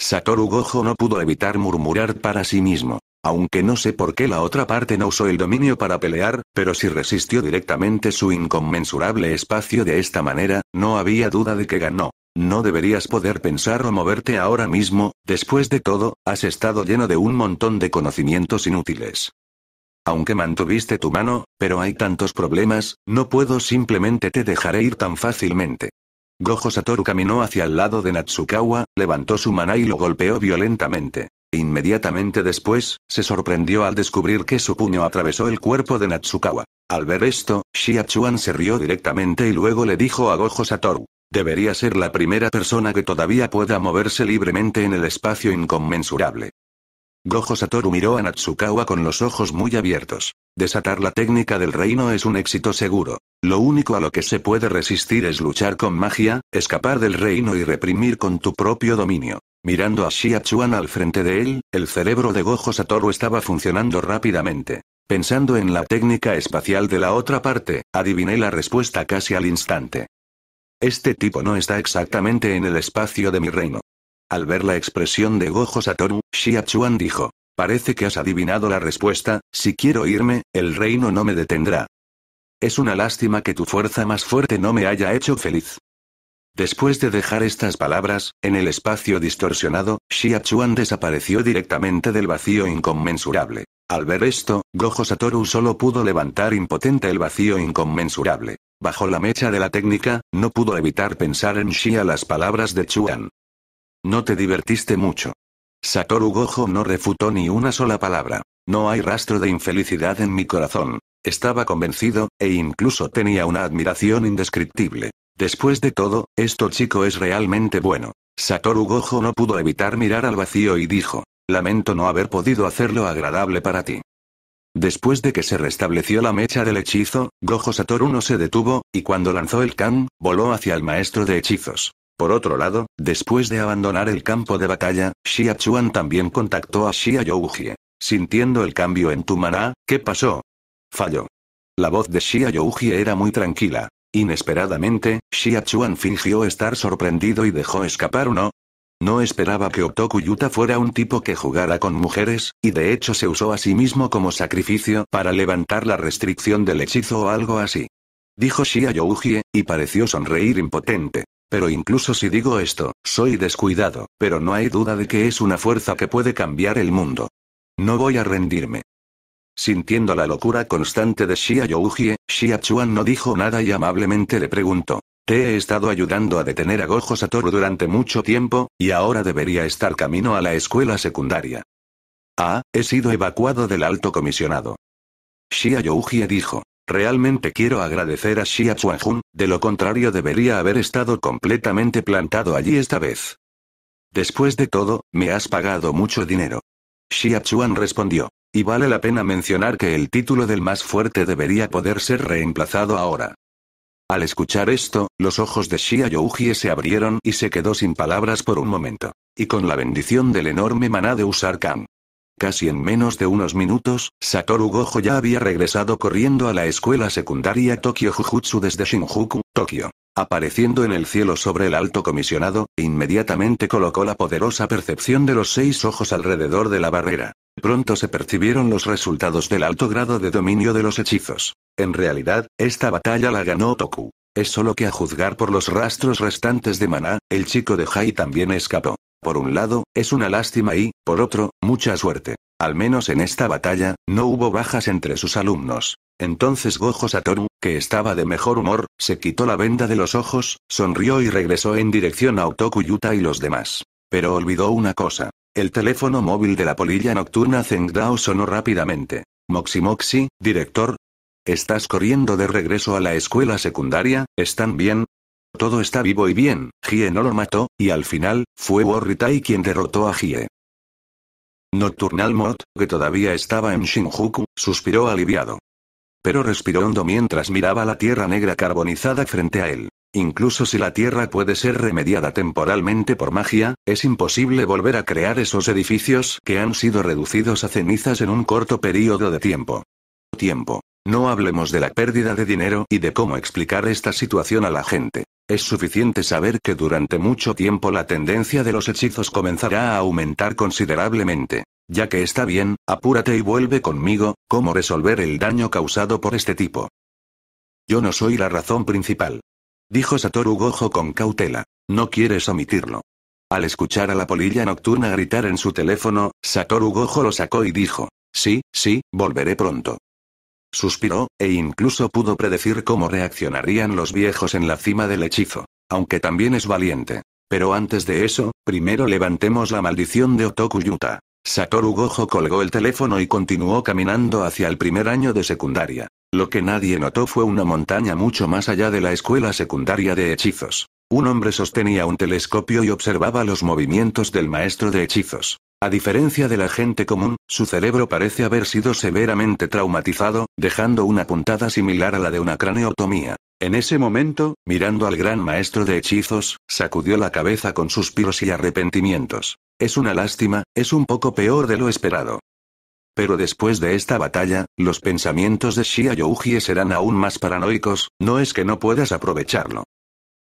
Satoru Gojo no pudo evitar murmurar para sí mismo. Aunque no sé por qué la otra parte no usó el dominio para pelear, pero si resistió directamente su inconmensurable espacio de esta manera, no había duda de que ganó. No deberías poder pensar o moverte ahora mismo, después de todo, has estado lleno de un montón de conocimientos inútiles. Aunque mantuviste tu mano, pero hay tantos problemas, no puedo simplemente te dejaré ir tan fácilmente. Gojo Satoru caminó hacia el lado de Natsukawa, levantó su maná y lo golpeó violentamente. Inmediatamente después, se sorprendió al descubrir que su puño atravesó el cuerpo de Natsukawa. Al ver esto, Shiachuan se rió directamente y luego le dijo a Gojo Satoru. Debería ser la primera persona que todavía pueda moverse libremente en el espacio inconmensurable. Gojo Satoru miró a Natsukawa con los ojos muy abiertos. Desatar la técnica del reino es un éxito seguro. Lo único a lo que se puede resistir es luchar con magia, escapar del reino y reprimir con tu propio dominio. Mirando a Shiachuan al frente de él, el cerebro de Gojo Satoru estaba funcionando rápidamente. Pensando en la técnica espacial de la otra parte, adiviné la respuesta casi al instante. Este tipo no está exactamente en el espacio de mi reino. Al ver la expresión de Gojo Satoru, Xia Chuan dijo. Parece que has adivinado la respuesta, si quiero irme, el reino no me detendrá. Es una lástima que tu fuerza más fuerte no me haya hecho feliz. Después de dejar estas palabras, en el espacio distorsionado, Xia Chuan desapareció directamente del vacío inconmensurable. Al ver esto, Gojo Satoru solo pudo levantar impotente el vacío inconmensurable. Bajo la mecha de la técnica, no pudo evitar pensar en Xia las palabras de Chuan. No te divertiste mucho. Satoru Gojo no refutó ni una sola palabra. No hay rastro de infelicidad en mi corazón. Estaba convencido, e incluso tenía una admiración indescriptible. Después de todo, esto chico es realmente bueno. Satoru Gojo no pudo evitar mirar al vacío y dijo, lamento no haber podido hacerlo agradable para ti. Después de que se restableció la mecha del hechizo, Gojo Satoru no se detuvo, y cuando lanzó el Kan, voló hacia el maestro de hechizos. Por otro lado, después de abandonar el campo de batalla, Xia Chuan también contactó a Xia Sintiendo el cambio en tu maná, ¿qué pasó? Falló. La voz de Xia era muy tranquila. Inesperadamente, Xia Chuan fingió estar sorprendido y dejó escapar uno. No esperaba que Otoku Yuta fuera un tipo que jugara con mujeres, y de hecho se usó a sí mismo como sacrificio para levantar la restricción del hechizo o algo así. Dijo Xia y pareció sonreír impotente. Pero incluso si digo esto, soy descuidado, pero no hay duda de que es una fuerza que puede cambiar el mundo. No voy a rendirme. Sintiendo la locura constante de Xia Youjie, Xia Chuan no dijo nada y amablemente le preguntó. Te he estado ayudando a detener a Gojo Satoru durante mucho tiempo, y ahora debería estar camino a la escuela secundaria. Ah, he sido evacuado del alto comisionado. Shia Youjie dijo. Realmente quiero agradecer a Xia Chuanjun, de lo contrario debería haber estado completamente plantado allí esta vez. Después de todo, me has pagado mucho dinero. Xia Chuan respondió. Y vale la pena mencionar que el título del más fuerte debería poder ser reemplazado ahora. Al escuchar esto, los ojos de Xia Youji se abrieron y se quedó sin palabras por un momento. Y con la bendición del enorme maná de Usar Khan, Casi en menos de unos minutos, Satoru Gojo ya había regresado corriendo a la escuela secundaria Tokyo Jujutsu desde Shinjuku, Tokio. Apareciendo en el cielo sobre el alto comisionado, inmediatamente colocó la poderosa percepción de los seis ojos alrededor de la barrera. Pronto se percibieron los resultados del alto grado de dominio de los hechizos. En realidad, esta batalla la ganó Toku. Es solo que a juzgar por los rastros restantes de maná, el chico de Hai también escapó. Por un lado, es una lástima y, por otro, mucha suerte. Al menos en esta batalla, no hubo bajas entre sus alumnos. Entonces Gojo Satoru, que estaba de mejor humor, se quitó la venda de los ojos, sonrió y regresó en dirección a Otoku y los demás. Pero olvidó una cosa. El teléfono móvil de la polilla nocturna Zengdao sonó rápidamente. Moximoxi, director. ¿Estás corriendo de regreso a la escuela secundaria? ¿Están bien? Todo está vivo y bien, Hie no lo mató, y al final, fue Worritai quien derrotó a Hie. Nocturnal Moth, que todavía estaba en Shinjuku, suspiró aliviado. Pero respiró hondo mientras miraba la tierra negra carbonizada frente a él. Incluso si la tierra puede ser remediada temporalmente por magia, es imposible volver a crear esos edificios que han sido reducidos a cenizas en un corto periodo de tiempo. Tiempo. No hablemos de la pérdida de dinero y de cómo explicar esta situación a la gente. Es suficiente saber que durante mucho tiempo la tendencia de los hechizos comenzará a aumentar considerablemente. Ya que está bien, apúrate y vuelve conmigo, cómo resolver el daño causado por este tipo. Yo no soy la razón principal. Dijo Satoru Gojo con cautela. No quieres omitirlo. Al escuchar a la polilla nocturna gritar en su teléfono, Satoru Gojo lo sacó y dijo. Sí, sí, volveré pronto. Suspiró, e incluso pudo predecir cómo reaccionarían los viejos en la cima del hechizo. Aunque también es valiente. Pero antes de eso, primero levantemos la maldición de Otoku Yuta. Satoru Gojo colgó el teléfono y continuó caminando hacia el primer año de secundaria. Lo que nadie notó fue una montaña mucho más allá de la escuela secundaria de hechizos. Un hombre sostenía un telescopio y observaba los movimientos del maestro de hechizos. A diferencia de la gente común, su cerebro parece haber sido severamente traumatizado, dejando una puntada similar a la de una craneotomía. En ese momento, mirando al gran maestro de hechizos, sacudió la cabeza con suspiros y arrepentimientos. Es una lástima, es un poco peor de lo esperado. Pero después de esta batalla, los pensamientos de Shia Youji serán aún más paranoicos, no es que no puedas aprovecharlo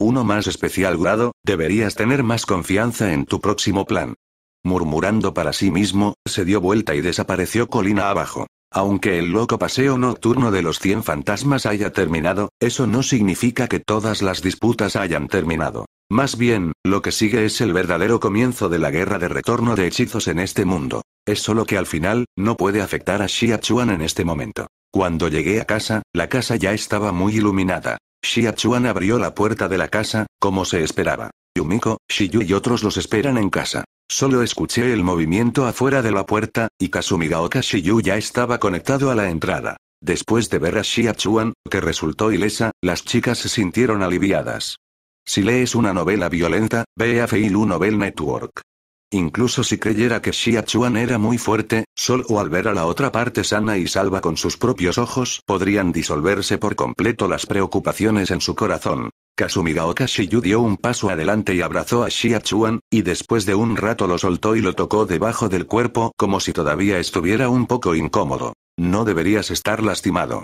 uno más especial grado, deberías tener más confianza en tu próximo plan. Murmurando para sí mismo, se dio vuelta y desapareció colina abajo. Aunque el loco paseo nocturno de los 100 fantasmas haya terminado, eso no significa que todas las disputas hayan terminado. Más bien, lo que sigue es el verdadero comienzo de la guerra de retorno de hechizos en este mundo. Es solo que al final, no puede afectar a Xia Chuan en este momento. Cuando llegué a casa, la casa ya estaba muy iluminada chuan abrió la puerta de la casa, como se esperaba. Yumiko, Shiyu y otros los esperan en casa. Solo escuché el movimiento afuera de la puerta, y Kasumigaoka Shiyu ya estaba conectado a la entrada. Después de ver a Chuan, que resultó ilesa, las chicas se sintieron aliviadas. Si lees una novela violenta, ve a Feilu Novel Network. Incluso si creyera que Xia era muy fuerte, solo al ver a la otra parte sana y salva con sus propios ojos podrían disolverse por completo las preocupaciones en su corazón. Kasumigaoka Shiyu dio un paso adelante y abrazó a Xia y después de un rato lo soltó y lo tocó debajo del cuerpo como si todavía estuviera un poco incómodo. No deberías estar lastimado.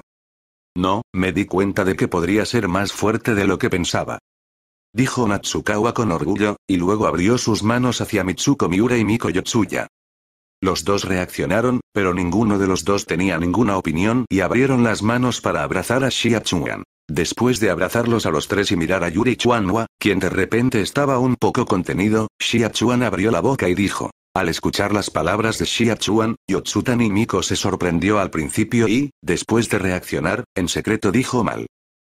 No, me di cuenta de que podría ser más fuerte de lo que pensaba dijo Natsukawa con orgullo, y luego abrió sus manos hacia Mitsuko Miura y Miko Yotsuya. Los dos reaccionaron, pero ninguno de los dos tenía ninguna opinión y abrieron las manos para abrazar a Shia Chuan. Después de abrazarlos a los tres y mirar a Yuri Chuanhua, quien de repente estaba un poco contenido, Shia Chuan abrió la boca y dijo. Al escuchar las palabras de Shia Chuan, Yotsutan y Miko se sorprendió al principio y, después de reaccionar, en secreto dijo mal.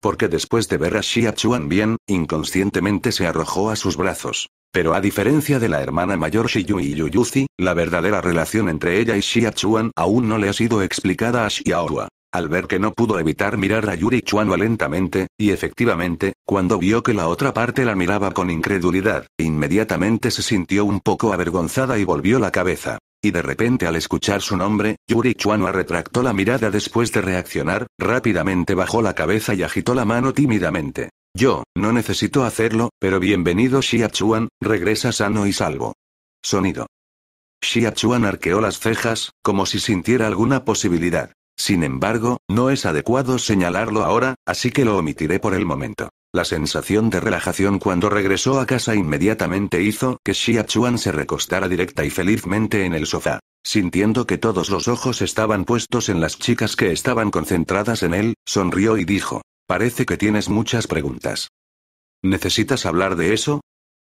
Porque después de ver a Xia Chuan bien, inconscientemente se arrojó a sus brazos. Pero a diferencia de la hermana mayor Shiyu y Yuyuzi, la verdadera relación entre ella y Xia Chuan aún no le ha sido explicada a Xiaohua. Al ver que no pudo evitar mirar a Yuri Chuan lentamente, y efectivamente, cuando vio que la otra parte la miraba con incredulidad, inmediatamente se sintió un poco avergonzada y volvió la cabeza. Y de repente al escuchar su nombre, Yuri Chuanua retractó la mirada después de reaccionar, rápidamente bajó la cabeza y agitó la mano tímidamente. Yo, no necesito hacerlo, pero bienvenido Xia Chuan, regresa sano y salvo. Sonido. Xia Chuan arqueó las cejas, como si sintiera alguna posibilidad. Sin embargo, no es adecuado señalarlo ahora, así que lo omitiré por el momento. La sensación de relajación cuando regresó a casa inmediatamente hizo que Xia Chuan se recostara directa y felizmente en el sofá, sintiendo que todos los ojos estaban puestos en las chicas que estaban concentradas en él, sonrió y dijo, parece que tienes muchas preguntas. ¿Necesitas hablar de eso?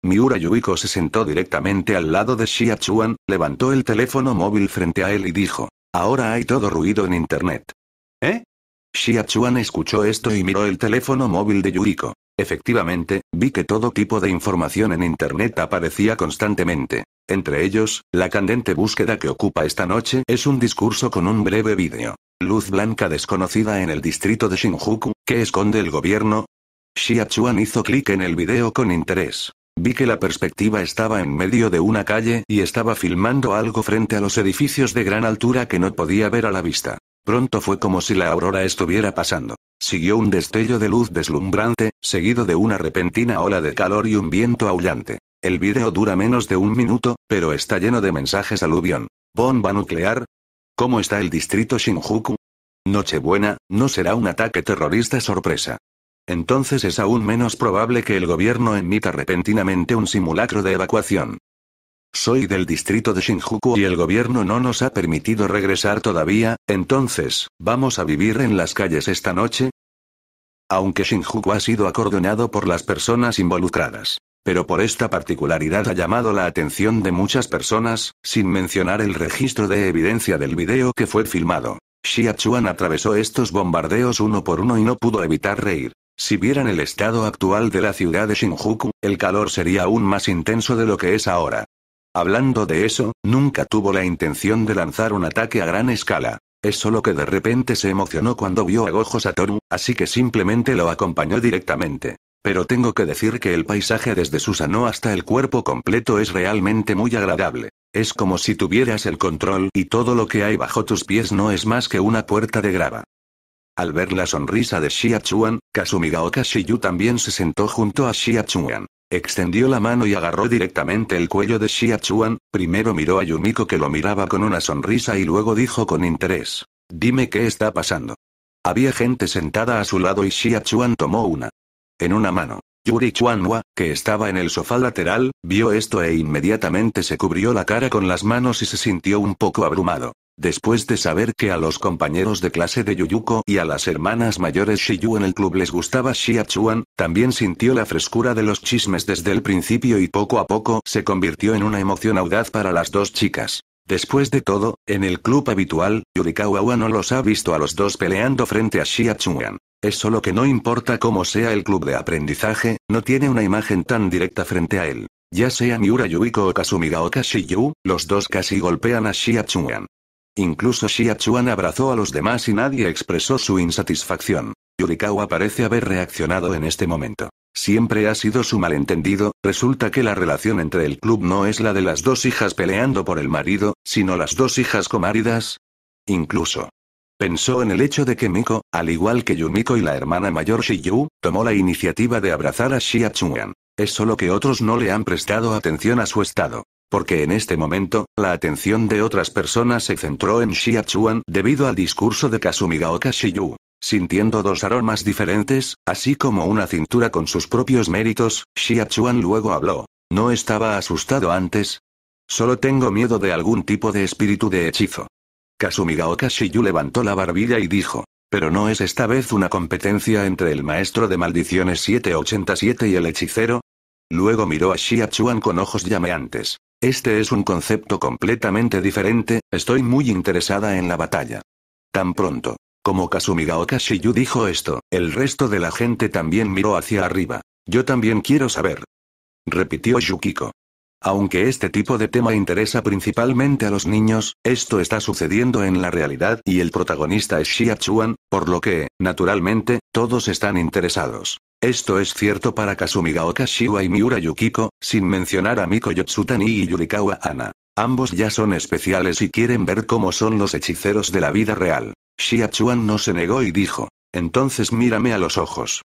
Miura Yuiko se sentó directamente al lado de Xia Chuan, levantó el teléfono móvil frente a él y dijo, ahora hay todo ruido en Internet. ¿Eh? Xia escuchó esto y miró el teléfono móvil de Yuriko. Efectivamente, vi que todo tipo de información en Internet aparecía constantemente. Entre ellos, la candente búsqueda que ocupa esta noche es un discurso con un breve vídeo. Luz blanca desconocida en el distrito de Shinjuku, ¿qué esconde el gobierno? Xia hizo clic en el vídeo con interés. Vi que la perspectiva estaba en medio de una calle y estaba filmando algo frente a los edificios de gran altura que no podía ver a la vista. Pronto fue como si la aurora estuviera pasando. Siguió un destello de luz deslumbrante, seguido de una repentina ola de calor y un viento aullante. El video dura menos de un minuto, pero está lleno de mensajes aluvión. Bomba nuclear. ¿Cómo está el distrito Shinjuku? Nochebuena, no será un ataque terrorista sorpresa. Entonces es aún menos probable que el gobierno emita repentinamente un simulacro de evacuación. Soy del distrito de Shinjuku y el gobierno no nos ha permitido regresar todavía, entonces, ¿vamos a vivir en las calles esta noche? Aunque Shinjuku ha sido acordonado por las personas involucradas. Pero por esta particularidad ha llamado la atención de muchas personas, sin mencionar el registro de evidencia del video que fue filmado. Xiachuan atravesó estos bombardeos uno por uno y no pudo evitar reír. Si vieran el estado actual de la ciudad de Shinjuku, el calor sería aún más intenso de lo que es ahora. Hablando de eso, nunca tuvo la intención de lanzar un ataque a gran escala. Es solo que de repente se emocionó cuando vio a Gojo Satoru, así que simplemente lo acompañó directamente. Pero tengo que decir que el paisaje desde Susano hasta el cuerpo completo es realmente muy agradable. Es como si tuvieras el control y todo lo que hay bajo tus pies no es más que una puerta de grava. Al ver la sonrisa de Xia Chuan, Kasumigaoka Shiyu también se sentó junto a Xia Chuan. Extendió la mano y agarró directamente el cuello de Xia Chuan, primero miró a Yumiko que lo miraba con una sonrisa y luego dijo con interés. Dime qué está pasando. Había gente sentada a su lado y Xia Chuan tomó una. En una mano, Yuri Chuanwa, que estaba en el sofá lateral, vio esto e inmediatamente se cubrió la cara con las manos y se sintió un poco abrumado. Después de saber que a los compañeros de clase de Yuyuko y a las hermanas mayores Shiyu en el club les gustaba Chuan también sintió la frescura de los chismes desde el principio y poco a poco se convirtió en una emoción audaz para las dos chicas. Después de todo, en el club habitual, Yurikawa no los ha visto a los dos peleando frente a Chuan Es solo que no importa cómo sea el club de aprendizaje, no tiene una imagen tan directa frente a él. Ya sea Miura Yuiko o Kasumigaoka Shiyu, los dos casi golpean a Chuan. Incluso Xia abrazó a los demás y nadie expresó su insatisfacción. Yurikawa parece haber reaccionado en este momento. Siempre ha sido su malentendido, resulta que la relación entre el club no es la de las dos hijas peleando por el marido, sino las dos hijas comáridas. Incluso. Pensó en el hecho de que Miko, al igual que Yumiko y la hermana mayor Shiyu, tomó la iniciativa de abrazar a Xia Chuan. Es solo que otros no le han prestado atención a su estado porque en este momento, la atención de otras personas se centró en Xiachuan debido al discurso de Kasumigaoka Shiyu. Sintiendo dos aromas diferentes, así como una cintura con sus propios méritos, Xiachuan luego habló. No estaba asustado antes. Solo tengo miedo de algún tipo de espíritu de hechizo. Kasumigaoka Shiyu levantó la barbilla y dijo. Pero no es esta vez una competencia entre el maestro de maldiciones 787 y el hechicero. Luego miró a Xiachuan con ojos llameantes. Este es un concepto completamente diferente, estoy muy interesada en la batalla. Tan pronto, como Kasumigaoka Shiyu dijo esto, el resto de la gente también miró hacia arriba. Yo también quiero saber. Repitió Yukiko. Aunque este tipo de tema interesa principalmente a los niños, esto está sucediendo en la realidad y el protagonista es Xia por lo que, naturalmente, todos están interesados. Esto es cierto para Kazumigaoka Shiwa y Miura Yukiko, sin mencionar a Miko y Yurikawa Ana. Ambos ya son especiales y quieren ver cómo son los hechiceros de la vida real. Shiachuan no se negó y dijo, entonces mírame a los ojos.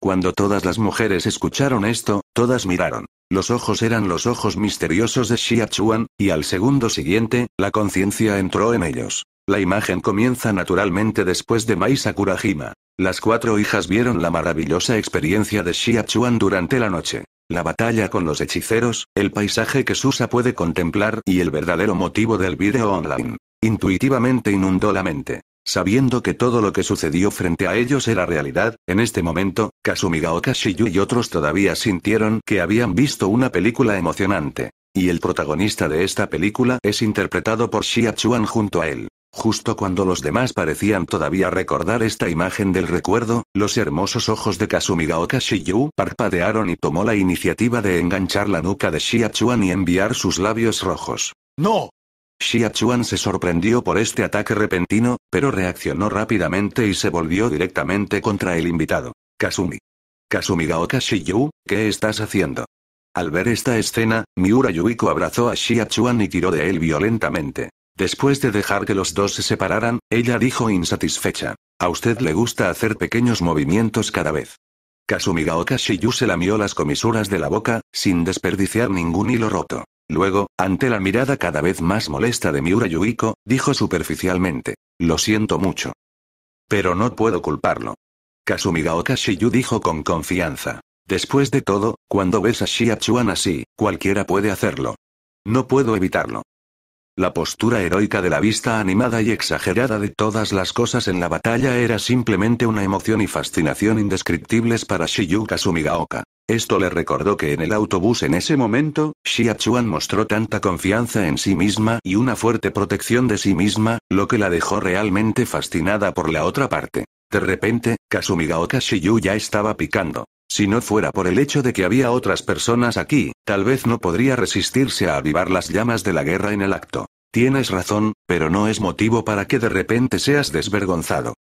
Cuando todas las mujeres escucharon esto, todas miraron. Los ojos eran los ojos misteriosos de Shiachuan, y al segundo siguiente, la conciencia entró en ellos. La imagen comienza naturalmente después de Mai Sakurajima. Las cuatro hijas vieron la maravillosa experiencia de Xia Chuan durante la noche. La batalla con los hechiceros, el paisaje que Susa puede contemplar y el verdadero motivo del video online. Intuitivamente inundó la mente. Sabiendo que todo lo que sucedió frente a ellos era realidad, en este momento, Kasumigaoka Shiyu y otros todavía sintieron que habían visto una película emocionante. Y el protagonista de esta película es interpretado por Xia Chuan junto a él. Justo cuando los demás parecían todavía recordar esta imagen del recuerdo, los hermosos ojos de Gaoka Shiyu parpadearon y tomó la iniciativa de enganchar la nuca de Xia Chuan y enviar sus labios rojos. ¡No! Xia Chuan se sorprendió por este ataque repentino, pero reaccionó rápidamente y se volvió directamente contra el invitado. Kasumi. Gaoka Shiyu, ¿qué estás haciendo? Al ver esta escena, Miura Yuiko abrazó a Xia Chuan y tiró de él violentamente. Después de dejar que los dos se separaran, ella dijo insatisfecha. A usted le gusta hacer pequeños movimientos cada vez. Kasumigaoka Shiyu se lamió las comisuras de la boca, sin desperdiciar ningún hilo roto. Luego, ante la mirada cada vez más molesta de Miura Yuiko, dijo superficialmente. Lo siento mucho. Pero no puedo culparlo. Kasumigaoka Shiyu dijo con confianza. Después de todo, cuando ves a Shiachuan así, cualquiera puede hacerlo. No puedo evitarlo. La postura heroica de la vista animada y exagerada de todas las cosas en la batalla era simplemente una emoción y fascinación indescriptibles para Shiyu Kasumigaoka. Esto le recordó que en el autobús en ese momento, Shiachuan mostró tanta confianza en sí misma y una fuerte protección de sí misma, lo que la dejó realmente fascinada por la otra parte. De repente, Kasumigaoka Shiyu ya estaba picando. Si no fuera por el hecho de que había otras personas aquí, tal vez no podría resistirse a avivar las llamas de la guerra en el acto. Tienes razón, pero no es motivo para que de repente seas desvergonzado.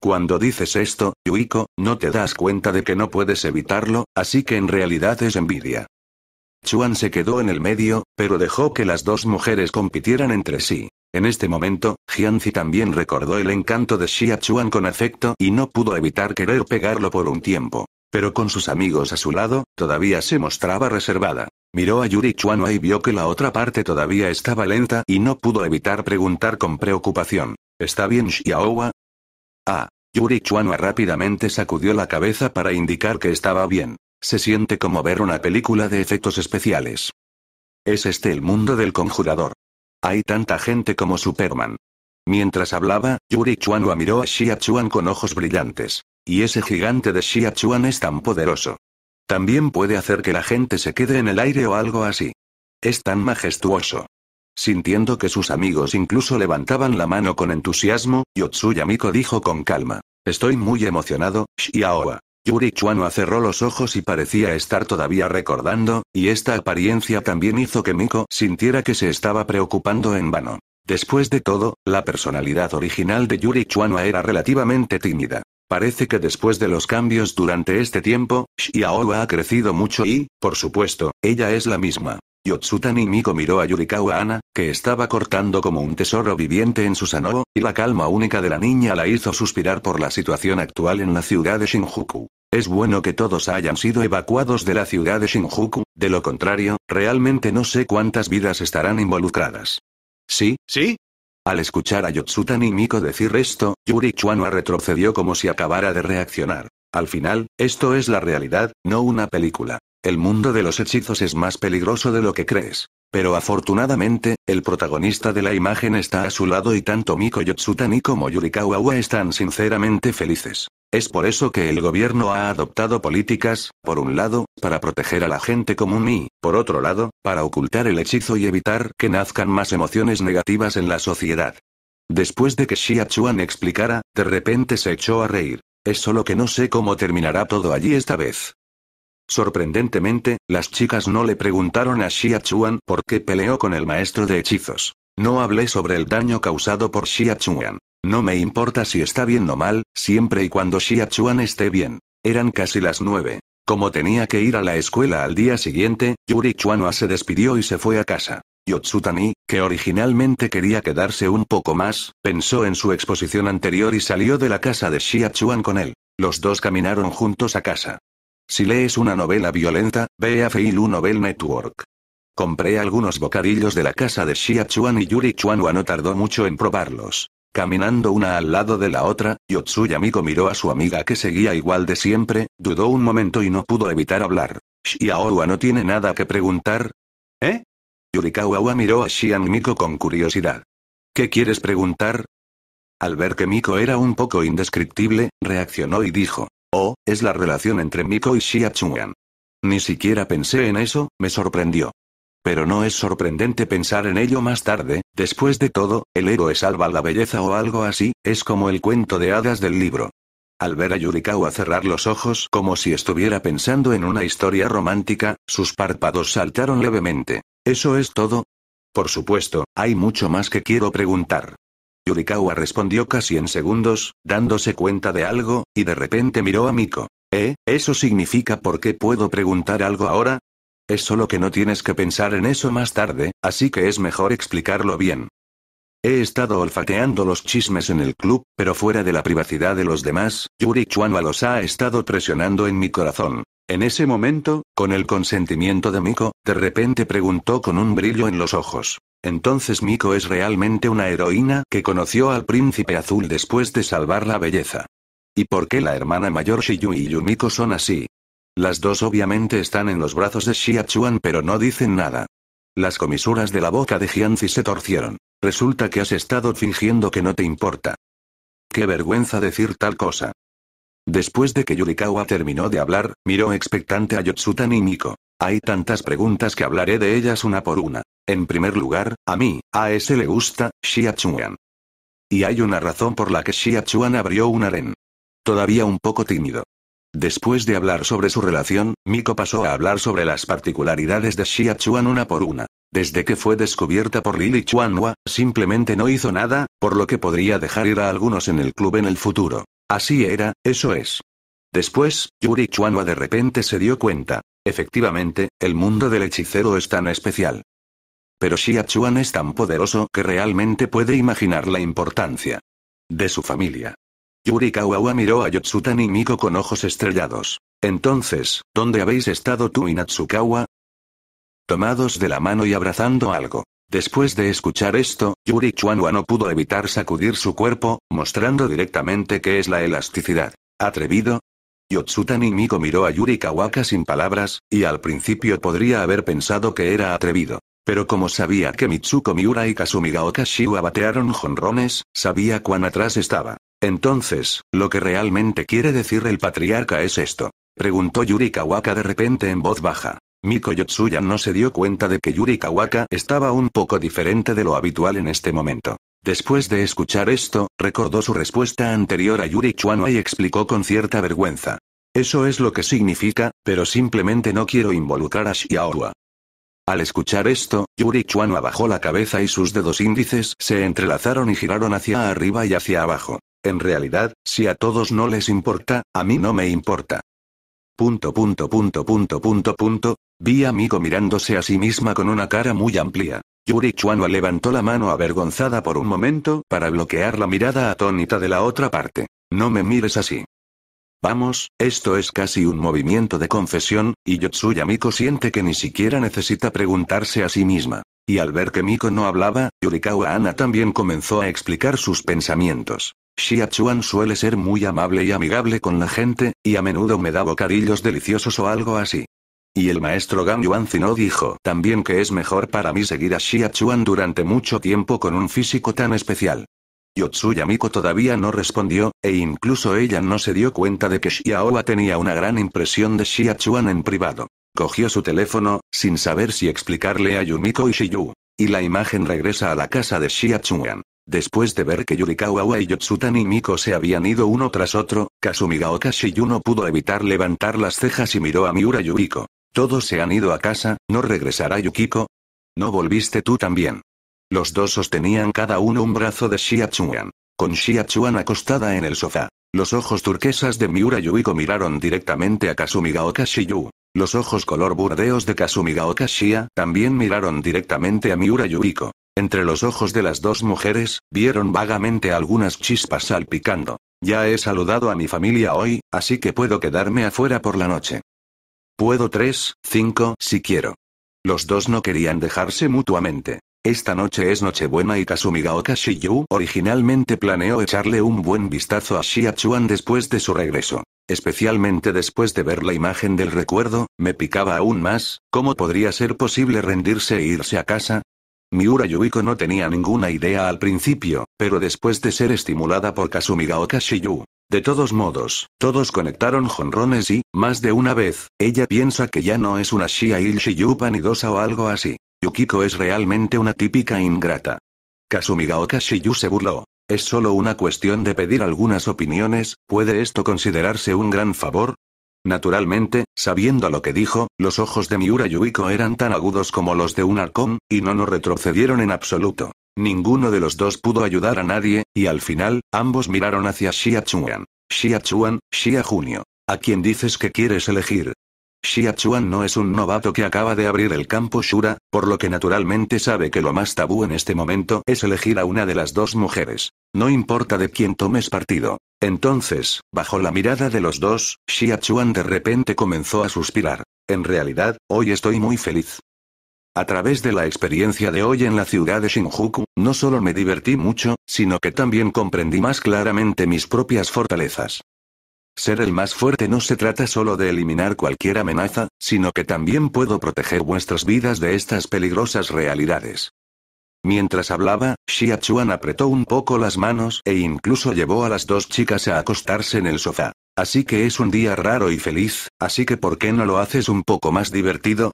Cuando dices esto, Yuiko, no te das cuenta de que no puedes evitarlo, así que en realidad es envidia. Chuan se quedó en el medio, pero dejó que las dos mujeres compitieran entre sí. En este momento, Jianzi también recordó el encanto de Xia Chuan con afecto y no pudo evitar querer pegarlo por un tiempo. Pero con sus amigos a su lado, todavía se mostraba reservada. Miró a Yuri Chuanua y vio que la otra parte todavía estaba lenta y no pudo evitar preguntar con preocupación. ¿Está bien Xiaohua? Ah. Yuri Chuanua rápidamente sacudió la cabeza para indicar que estaba bien. Se siente como ver una película de efectos especiales. Es este el mundo del conjurador. Hay tanta gente como Superman. Mientras hablaba, Yuri Chuano miró a Xia con ojos brillantes. Y ese gigante de Xia es tan poderoso. También puede hacer que la gente se quede en el aire o algo así. Es tan majestuoso. Sintiendo que sus amigos incluso levantaban la mano con entusiasmo, Yotsuya Miko dijo con calma. Estoy muy emocionado, Xiaowa. Yuri Chuano cerró los ojos y parecía estar todavía recordando, y esta apariencia también hizo que Miko sintiera que se estaba preocupando en vano. Después de todo, la personalidad original de Yuri Chuanua era relativamente tímida. Parece que después de los cambios durante este tiempo, Xiaohua ha crecido mucho y, por supuesto, ella es la misma. Yotsutani Miko miró a Yurikawa Ana, que estaba cortando como un tesoro viviente en Susanoo, y la calma única de la niña la hizo suspirar por la situación actual en la ciudad de Shinjuku. Es bueno que todos hayan sido evacuados de la ciudad de Shinjuku, de lo contrario, realmente no sé cuántas vidas estarán involucradas. ¿Sí? ¿Sí? Al escuchar a Yotsuta y Miko decir esto, Yuri Chuanua retrocedió como si acabara de reaccionar. Al final, esto es la realidad, no una película. El mundo de los hechizos es más peligroso de lo que crees. Pero afortunadamente, el protagonista de la imagen está a su lado y tanto Miko Yotsutani como Yurikawa están sinceramente felices. Es por eso que el gobierno ha adoptado políticas, por un lado, para proteger a la gente común y, por otro lado, para ocultar el hechizo y evitar que nazcan más emociones negativas en la sociedad. Después de que Xia explicara, de repente se echó a reír. Es solo que no sé cómo terminará todo allí esta vez. Sorprendentemente, las chicas no le preguntaron a Xia Chuan por qué peleó con el maestro de hechizos. No hablé sobre el daño causado por Xia Chuan. No me importa si está bien o mal, siempre y cuando Xia Chuan esté bien. Eran casi las nueve. Como tenía que ir a la escuela al día siguiente, Yuri Chuanua se despidió y se fue a casa. Yotsutani, que originalmente quería quedarse un poco más, pensó en su exposición anterior y salió de la casa de Xia Chuan con él. Los dos caminaron juntos a casa. Si lees una novela violenta, ve a Feilu Novel Network. Compré algunos bocadillos de la casa de Xia Chuan y Yuri Chuanhua no tardó mucho en probarlos. Caminando una al lado de la otra, Yotsuya Miko miró a su amiga que seguía igual de siempre, dudó un momento y no pudo evitar hablar. Xiaohua no tiene nada que preguntar. ¿Eh? Yurikawa miró a Xian Miko con curiosidad. ¿Qué quieres preguntar? Al ver que Miko era un poco indescriptible, reaccionó y dijo es la relación entre Miko y Xia Ni siquiera pensé en eso, me sorprendió. Pero no es sorprendente pensar en ello más tarde, después de todo, el héroe salva la belleza o algo así, es como el cuento de hadas del libro. Al ver a Yurikawa cerrar los ojos como si estuviera pensando en una historia romántica, sus párpados saltaron levemente. ¿Eso es todo? Por supuesto, hay mucho más que quiero preguntar, Yurikawa respondió casi en segundos, dándose cuenta de algo, y de repente miró a Miko. ¿Eh? ¿Eso significa por qué puedo preguntar algo ahora? Es solo que no tienes que pensar en eso más tarde, así que es mejor explicarlo bien. He estado olfateando los chismes en el club, pero fuera de la privacidad de los demás, Yuri Chuanwa los ha estado presionando en mi corazón. En ese momento, con el consentimiento de Miko, de repente preguntó con un brillo en los ojos. Entonces Miko es realmente una heroína que conoció al príncipe azul después de salvar la belleza. ¿Y por qué la hermana mayor Shiyu y Yumiko son así? Las dos obviamente están en los brazos de Xia pero no dicen nada. Las comisuras de la boca de Jianzi se torcieron. Resulta que has estado fingiendo que no te importa. Qué vergüenza decir tal cosa. Después de que Yurikawa terminó de hablar, miró expectante a Yotsutan y Miko. Hay tantas preguntas que hablaré de ellas una por una. En primer lugar, a mí, a ese le gusta, Chuan. Y hay una razón por la que Chuan abrió un aren. Todavía un poco tímido. Después de hablar sobre su relación, Miko pasó a hablar sobre las particularidades de Chuan una por una. Desde que fue descubierta por Lili Chuanhua, simplemente no hizo nada, por lo que podría dejar ir a algunos en el club en el futuro. Así era, eso es. Después, Yuri Chuanhua de repente se dio cuenta. Efectivamente, el mundo del hechicero es tan especial pero Xia es tan poderoso que realmente puede imaginar la importancia de su familia. Yurikawa miró a Yotsutan y Miko con ojos estrellados. Entonces, ¿dónde habéis estado tú y Natsukawa? Tomados de la mano y abrazando algo. Después de escuchar esto, Yuri no pudo evitar sacudir su cuerpo, mostrando directamente que es la elasticidad. ¿Atrevido? Yotsutan y Miko miró a Yuri sin palabras, y al principio podría haber pensado que era atrevido. Pero como sabía que Mitsuko Miura y Kasumiga Okashiwa batearon jonrones, sabía cuán atrás estaba. Entonces, lo que realmente quiere decir el patriarca es esto. Preguntó Yuri de repente en voz baja. Miko Yotsuya no se dio cuenta de que Yuri estaba un poco diferente de lo habitual en este momento. Después de escuchar esto, recordó su respuesta anterior a Yuri Chuano y explicó con cierta vergüenza. Eso es lo que significa, pero simplemente no quiero involucrar a Shiaowa. Al escuchar esto, Yuri Chuan bajó la cabeza y sus dedos índices se entrelazaron y giraron hacia arriba y hacia abajo. En realidad, si a todos no les importa, a mí no me importa. Punto punto punto punto punto punto. Vi a Miko mirándose a sí misma con una cara muy amplia. Yuri levantó la mano avergonzada por un momento para bloquear la mirada atónita de la otra parte. No me mires así. Vamos, esto es casi un movimiento de confesión, y Yotsuya Miko siente que ni siquiera necesita preguntarse a sí misma. Y al ver que Miko no hablaba, Yurikawa Ana también comenzó a explicar sus pensamientos. Xiachuan suele ser muy amable y amigable con la gente, y a menudo me da bocadillos deliciosos o algo así. Y el maestro Gan Yuan no dijo también que es mejor para mí seguir a Xiachuan durante mucho tiempo con un físico tan especial. Yotsuya Miko todavía no respondió, e incluso ella no se dio cuenta de que Xiaowa tenía una gran impresión de Shiachuan en privado. Cogió su teléfono, sin saber si explicarle a Yumiko y Shiyu. Y la imagen regresa a la casa de Shiachuan. Después de ver que Yurikawa y Yotsutan y Miko se habían ido uno tras otro, Kasumigaoka Shiyu no pudo evitar levantar las cejas y miró a Miura Yuriko. Todos se han ido a casa, ¿no regresará Yukiko? ¿No volviste tú también? Los dos sostenían cada uno un brazo de Xia Chuan. Con Xia acostada en el sofá. Los ojos turquesas de Miura Yuiko miraron directamente a Kasumigaoka Shiyu. Los ojos color burdeos de Kasumigaoka Shia también miraron directamente a Miura Yuiko. Entre los ojos de las dos mujeres, vieron vagamente algunas chispas salpicando. Ya he saludado a mi familia hoy, así que puedo quedarme afuera por la noche. Puedo tres, cinco, si quiero. Los dos no querían dejarse mutuamente. Esta noche es Nochebuena y Kasumigaoka Shiyu originalmente planeó echarle un buen vistazo a Shia Chuan después de su regreso. Especialmente después de ver la imagen del recuerdo, me picaba aún más, ¿cómo podría ser posible rendirse e irse a casa? Miura Yubiko no tenía ninguna idea al principio, pero después de ser estimulada por Kasumigaoka Shiyu, de todos modos, todos conectaron jonrones y, más de una vez, ella piensa que ya no es una Shia Shiyu panidosa o algo así. Yukiko es realmente una típica ingrata. Kasumigaoka Shiyu se burló. Es solo una cuestión de pedir algunas opiniones, ¿puede esto considerarse un gran favor? Naturalmente, sabiendo lo que dijo, los ojos de Miura Yuiko eran tan agudos como los de un arcón, y no nos retrocedieron en absoluto. Ninguno de los dos pudo ayudar a nadie, y al final, ambos miraron hacia Xia Chuan. Xia Xia Junio. ¿A quién dices que quieres elegir? Xia Chuan no es un novato que acaba de abrir el campo Shura, por lo que naturalmente sabe que lo más tabú en este momento es elegir a una de las dos mujeres. No importa de quién tomes partido. Entonces, bajo la mirada de los dos, Xia Chuan de repente comenzó a suspirar. En realidad, hoy estoy muy feliz. A través de la experiencia de hoy en la ciudad de Shinjuku, no solo me divertí mucho, sino que también comprendí más claramente mis propias fortalezas. Ser el más fuerte no se trata solo de eliminar cualquier amenaza, sino que también puedo proteger vuestras vidas de estas peligrosas realidades. Mientras hablaba, Xia apretó un poco las manos e incluso llevó a las dos chicas a acostarse en el sofá. Así que es un día raro y feliz, así que ¿por qué no lo haces un poco más divertido?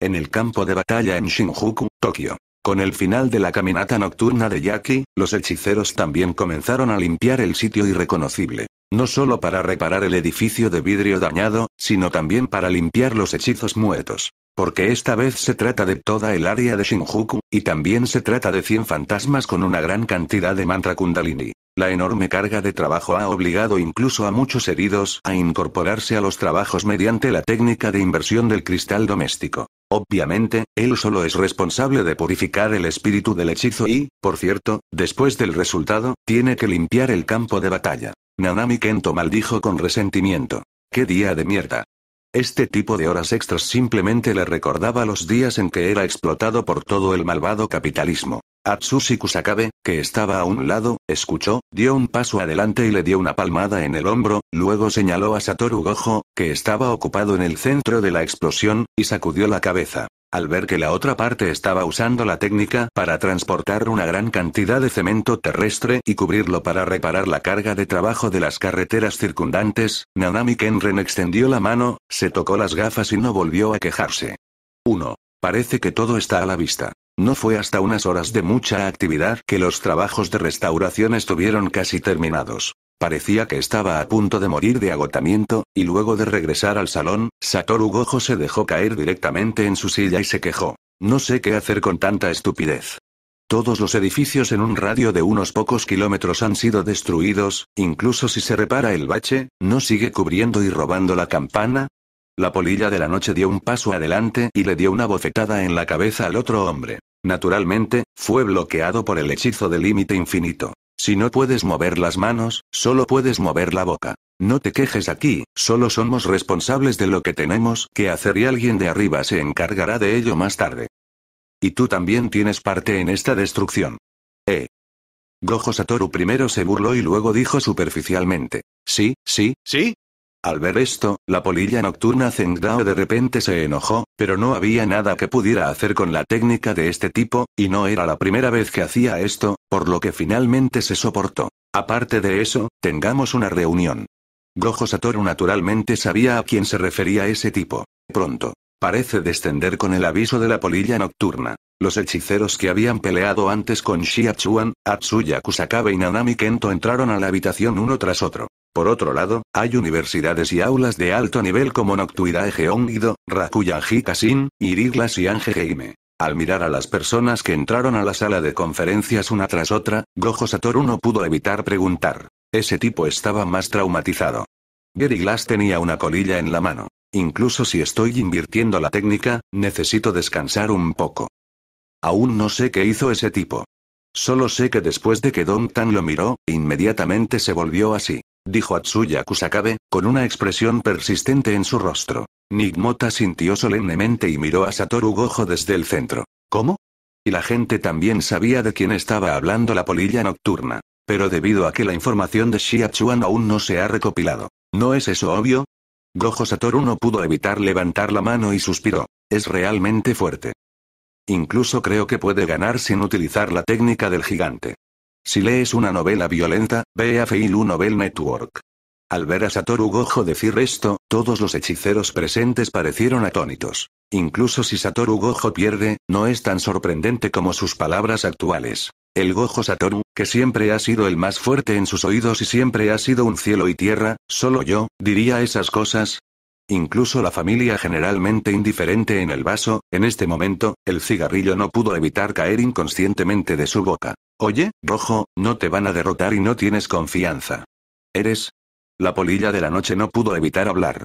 En el campo de batalla en Shinjuku, Tokio. Con el final de la caminata nocturna de Yaki, los hechiceros también comenzaron a limpiar el sitio irreconocible. No solo para reparar el edificio de vidrio dañado, sino también para limpiar los hechizos muertos. Porque esta vez se trata de toda el área de Shinjuku, y también se trata de 100 fantasmas con una gran cantidad de mantra kundalini. La enorme carga de trabajo ha obligado incluso a muchos heridos a incorporarse a los trabajos mediante la técnica de inversión del cristal doméstico. Obviamente, él solo es responsable de purificar el espíritu del hechizo y, por cierto, después del resultado, tiene que limpiar el campo de batalla. Nanami Kento maldijo con resentimiento. ¡Qué día de mierda! Este tipo de horas extras simplemente le recordaba los días en que era explotado por todo el malvado capitalismo. Atsushi Kusakabe, que estaba a un lado, escuchó, dio un paso adelante y le dio una palmada en el hombro, luego señaló a Satoru Gojo, que estaba ocupado en el centro de la explosión, y sacudió la cabeza. Al ver que la otra parte estaba usando la técnica para transportar una gran cantidad de cemento terrestre y cubrirlo para reparar la carga de trabajo de las carreteras circundantes, Nanami Kenren extendió la mano, se tocó las gafas y no volvió a quejarse. 1. Parece que todo está a la vista. No fue hasta unas horas de mucha actividad que los trabajos de restauración estuvieron casi terminados. Parecía que estaba a punto de morir de agotamiento, y luego de regresar al salón, Satoru Gojo se dejó caer directamente en su silla y se quejó. No sé qué hacer con tanta estupidez. Todos los edificios en un radio de unos pocos kilómetros han sido destruidos, incluso si se repara el bache, ¿no sigue cubriendo y robando la campana? La polilla de la noche dio un paso adelante y le dio una bofetada en la cabeza al otro hombre. Naturalmente, fue bloqueado por el hechizo de límite infinito. Si no puedes mover las manos, solo puedes mover la boca. No te quejes aquí, solo somos responsables de lo que tenemos que hacer y alguien de arriba se encargará de ello más tarde. Y tú también tienes parte en esta destrucción. Eh. Gojo Satoru primero se burló y luego dijo superficialmente. Sí, sí, sí, al ver esto, la polilla nocturna Zengdao de repente se enojó, pero no había nada que pudiera hacer con la técnica de este tipo, y no era la primera vez que hacía esto, por lo que finalmente se soportó. Aparte de eso, tengamos una reunión. Gojo Satoru naturalmente sabía a quién se refería ese tipo. Pronto. Parece descender con el aviso de la polilla nocturna. Los hechiceros que habían peleado antes con Shia Chuan, Atsuya Kusakabe y Nanami Kento entraron a la habitación uno tras otro. Por otro lado, hay universidades y aulas de alto nivel como Noctuidae Geongido, Rakuyaji Kasin, Iriglas y Angeheime. Al mirar a las personas que entraron a la sala de conferencias una tras otra, Gojo Satoru no pudo evitar preguntar. Ese tipo estaba más traumatizado. Gary Glass tenía una colilla en la mano. Incluso si estoy invirtiendo la técnica, necesito descansar un poco. Aún no sé qué hizo ese tipo. Solo sé que después de que Don Tan lo miró, inmediatamente se volvió así dijo Atsuya Kusakabe, con una expresión persistente en su rostro. Nigmota sintió solemnemente y miró a Satoru Gojo desde el centro. ¿Cómo? Y la gente también sabía de quién estaba hablando la polilla nocturna. Pero debido a que la información de Chuan aún no se ha recopilado. ¿No es eso obvio? Gojo Satoru no pudo evitar levantar la mano y suspiró. Es realmente fuerte. Incluso creo que puede ganar sin utilizar la técnica del gigante. Si lees una novela violenta, ve a Feilu Novel Network. Al ver a Satoru Gojo decir esto, todos los hechiceros presentes parecieron atónitos. Incluso si Satoru Gojo pierde, no es tan sorprendente como sus palabras actuales. El Gojo Satoru, que siempre ha sido el más fuerte en sus oídos y siempre ha sido un cielo y tierra, solo yo, diría esas cosas, Incluso la familia generalmente indiferente en el vaso, en este momento, el cigarrillo no pudo evitar caer inconscientemente de su boca. Oye, rojo, no te van a derrotar y no tienes confianza. ¿Eres? La polilla de la noche no pudo evitar hablar.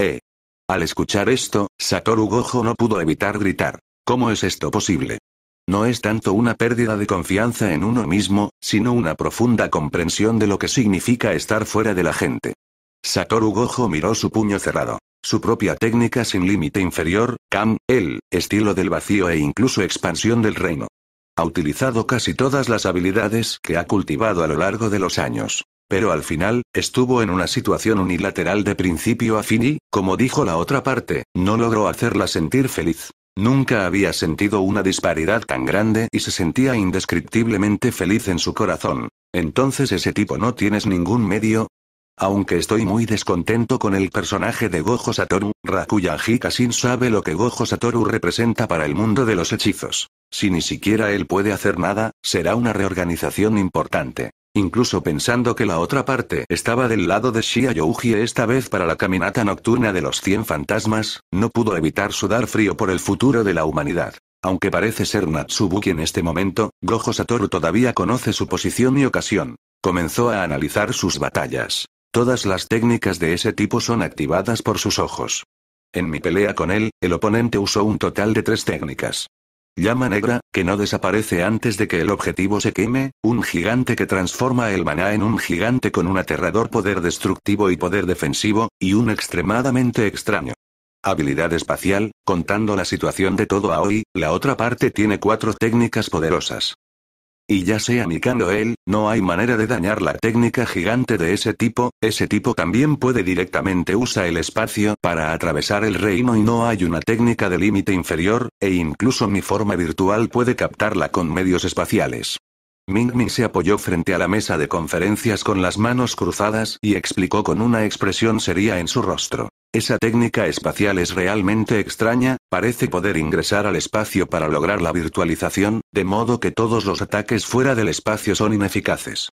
Eh. Al escuchar esto, Satoru Gojo no pudo evitar gritar. ¿Cómo es esto posible? No es tanto una pérdida de confianza en uno mismo, sino una profunda comprensión de lo que significa estar fuera de la gente. Satoru Gojo miró su puño cerrado. Su propia técnica sin límite inferior, Cam, el estilo del vacío e incluso expansión del reino. Ha utilizado casi todas las habilidades que ha cultivado a lo largo de los años. Pero al final, estuvo en una situación unilateral de principio a fin y, como dijo la otra parte, no logró hacerla sentir feliz. Nunca había sentido una disparidad tan grande y se sentía indescriptiblemente feliz en su corazón. Entonces ese tipo no tienes ningún medio, aunque estoy muy descontento con el personaje de Gojo Satoru, Rakuya sin sabe lo que Gojo Satoru representa para el mundo de los hechizos. Si ni siquiera él puede hacer nada, será una reorganización importante. Incluso pensando que la otra parte estaba del lado de Shia Youji esta vez para la caminata nocturna de los 100 fantasmas, no pudo evitar sudar frío por el futuro de la humanidad. Aunque parece ser Natsubuki en este momento, Gojo Satoru todavía conoce su posición y ocasión. Comenzó a analizar sus batallas. Todas las técnicas de ese tipo son activadas por sus ojos. En mi pelea con él, el oponente usó un total de tres técnicas. Llama negra, que no desaparece antes de que el objetivo se queme, un gigante que transforma el maná en un gigante con un aterrador poder destructivo y poder defensivo, y un extremadamente extraño. Habilidad espacial, contando la situación de todo a hoy, la otra parte tiene cuatro técnicas poderosas. Y ya sea mirando él, no hay manera de dañar la técnica gigante de ese tipo, ese tipo también puede directamente usa el espacio para atravesar el reino y no hay una técnica de límite inferior, e incluso mi forma virtual puede captarla con medios espaciales. Ming Ming se apoyó frente a la mesa de conferencias con las manos cruzadas y explicó con una expresión seria en su rostro. Esa técnica espacial es realmente extraña, parece poder ingresar al espacio para lograr la virtualización, de modo que todos los ataques fuera del espacio son ineficaces.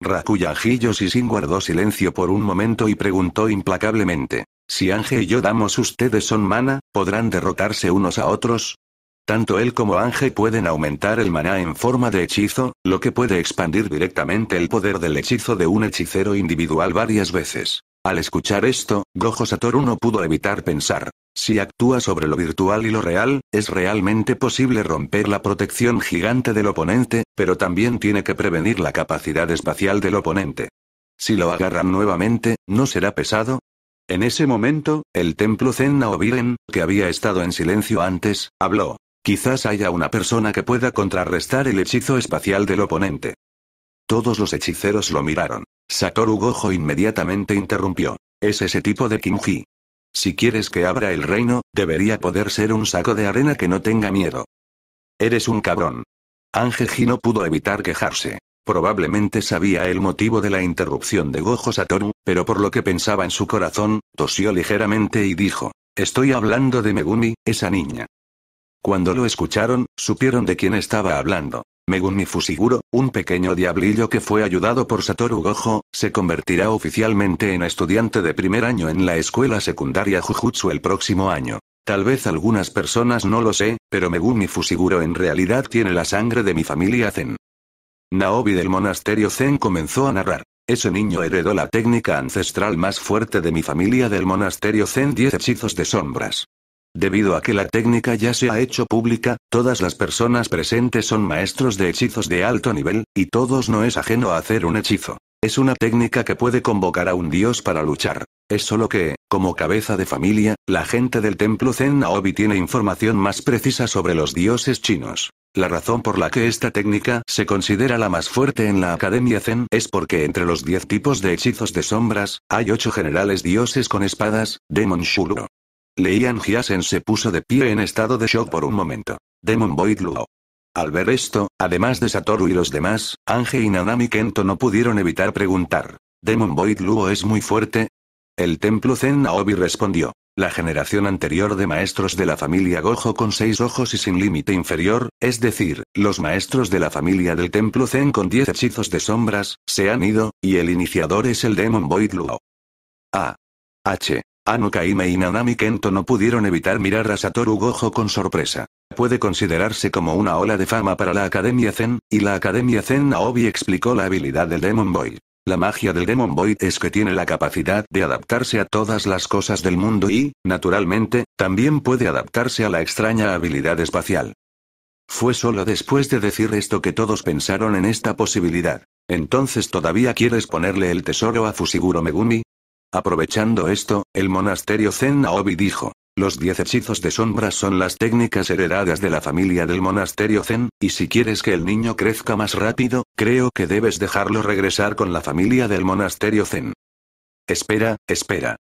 y Sin guardó silencio por un momento y preguntó implacablemente. Si Ange y yo damos ustedes son mana, ¿podrán derrotarse unos a otros? Tanto él como Ange pueden aumentar el maná en forma de hechizo, lo que puede expandir directamente el poder del hechizo de un hechicero individual varias veces. Al escuchar esto, Gojo Satoru no pudo evitar pensar. Si actúa sobre lo virtual y lo real, es realmente posible romper la protección gigante del oponente, pero también tiene que prevenir la capacidad espacial del oponente. Si lo agarran nuevamente, ¿no será pesado? En ese momento, el templo Zen Naobiren, que había estado en silencio antes, habló. Quizás haya una persona que pueda contrarrestar el hechizo espacial del oponente. Todos los hechiceros lo miraron. Satoru Gojo inmediatamente interrumpió. Es ese tipo de Kimji. Si quieres que abra el reino, debería poder ser un saco de arena que no tenga miedo. Eres un cabrón. Angeji no pudo evitar quejarse. Probablemente sabía el motivo de la interrupción de Gojo Satoru, pero por lo que pensaba en su corazón, tosió ligeramente y dijo, Estoy hablando de Megumi, esa niña. Cuando lo escucharon, supieron de quién estaba hablando. Megumi Fushiguro, un pequeño diablillo que fue ayudado por Satoru Gojo, se convertirá oficialmente en estudiante de primer año en la escuela secundaria Jujutsu el próximo año. Tal vez algunas personas no lo sé, pero Megumi Fushiguro en realidad tiene la sangre de mi familia Zen. Naobi del monasterio Zen comenzó a narrar. Ese niño heredó la técnica ancestral más fuerte de mi familia del monasterio Zen 10 hechizos de sombras. Debido a que la técnica ya se ha hecho pública, todas las personas presentes son maestros de hechizos de alto nivel, y todos no es ajeno a hacer un hechizo. Es una técnica que puede convocar a un dios para luchar. Es solo que, como cabeza de familia, la gente del templo Zen Naobi tiene información más precisa sobre los dioses chinos. La razón por la que esta técnica se considera la más fuerte en la Academia Zen es porque entre los 10 tipos de hechizos de sombras, hay 8 generales dioses con espadas, Demon Shuro. Leian Giasen se puso de pie en estado de shock por un momento. Demon Void Luo. Al ver esto, además de Satoru y los demás, Ange y Nanami Kento no pudieron evitar preguntar. ¿Demon Void Luo es muy fuerte? El templo Zen Naobi respondió. La generación anterior de maestros de la familia Gojo con seis ojos y sin límite inferior, es decir, los maestros de la familia del templo Zen con diez hechizos de sombras, se han ido, y el iniciador es el Demon Void Luo. A. H. Anukaime y Nanami Kento no pudieron evitar mirar a Satoru Gojo con sorpresa. Puede considerarse como una ola de fama para la Academia Zen, y la Academia Zen Naobi explicó la habilidad del Demon Boy. La magia del Demon Boy es que tiene la capacidad de adaptarse a todas las cosas del mundo y, naturalmente, también puede adaptarse a la extraña habilidad espacial. Fue solo después de decir esto que todos pensaron en esta posibilidad. Entonces todavía quieres ponerle el tesoro a Fushiguro Megumi, Aprovechando esto, el monasterio Zen Naobi dijo, los diez hechizos de sombras son las técnicas heredadas de la familia del monasterio Zen, y si quieres que el niño crezca más rápido, creo que debes dejarlo regresar con la familia del monasterio Zen. Espera, espera.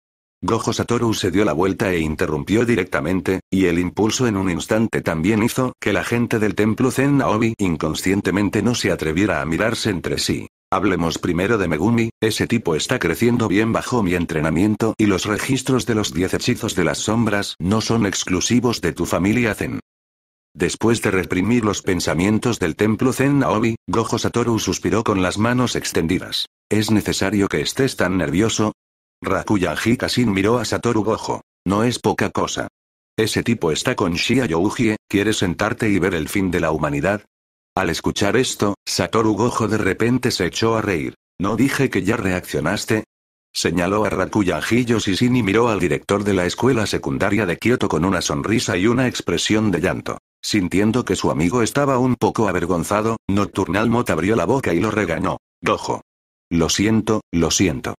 Gojo Satoru se dio la vuelta e interrumpió directamente, y el impulso en un instante también hizo que la gente del templo Zen Naobi inconscientemente no se atreviera a mirarse entre sí. Hablemos primero de Megumi, ese tipo está creciendo bien bajo mi entrenamiento y los registros de los 10 hechizos de las sombras no son exclusivos de tu familia Zen. Después de reprimir los pensamientos del templo Zen Naobi, Gojo Satoru suspiró con las manos extendidas. ¿Es necesario que estés tan nervioso? Rakuya Hikashin miró a Satoru Gojo. No es poca cosa. Ese tipo está con Shia Youji, ¿quieres sentarte y ver el fin de la humanidad? Al escuchar esto, Satoru Gojo de repente se echó a reír. ¿No dije que ya reaccionaste? Señaló a Rakuya Sisini y miró al director de la escuela secundaria de Kioto con una sonrisa y una expresión de llanto. Sintiendo que su amigo estaba un poco avergonzado, Nocturnal Mot abrió la boca y lo regañó. Gojo. Lo siento, lo siento.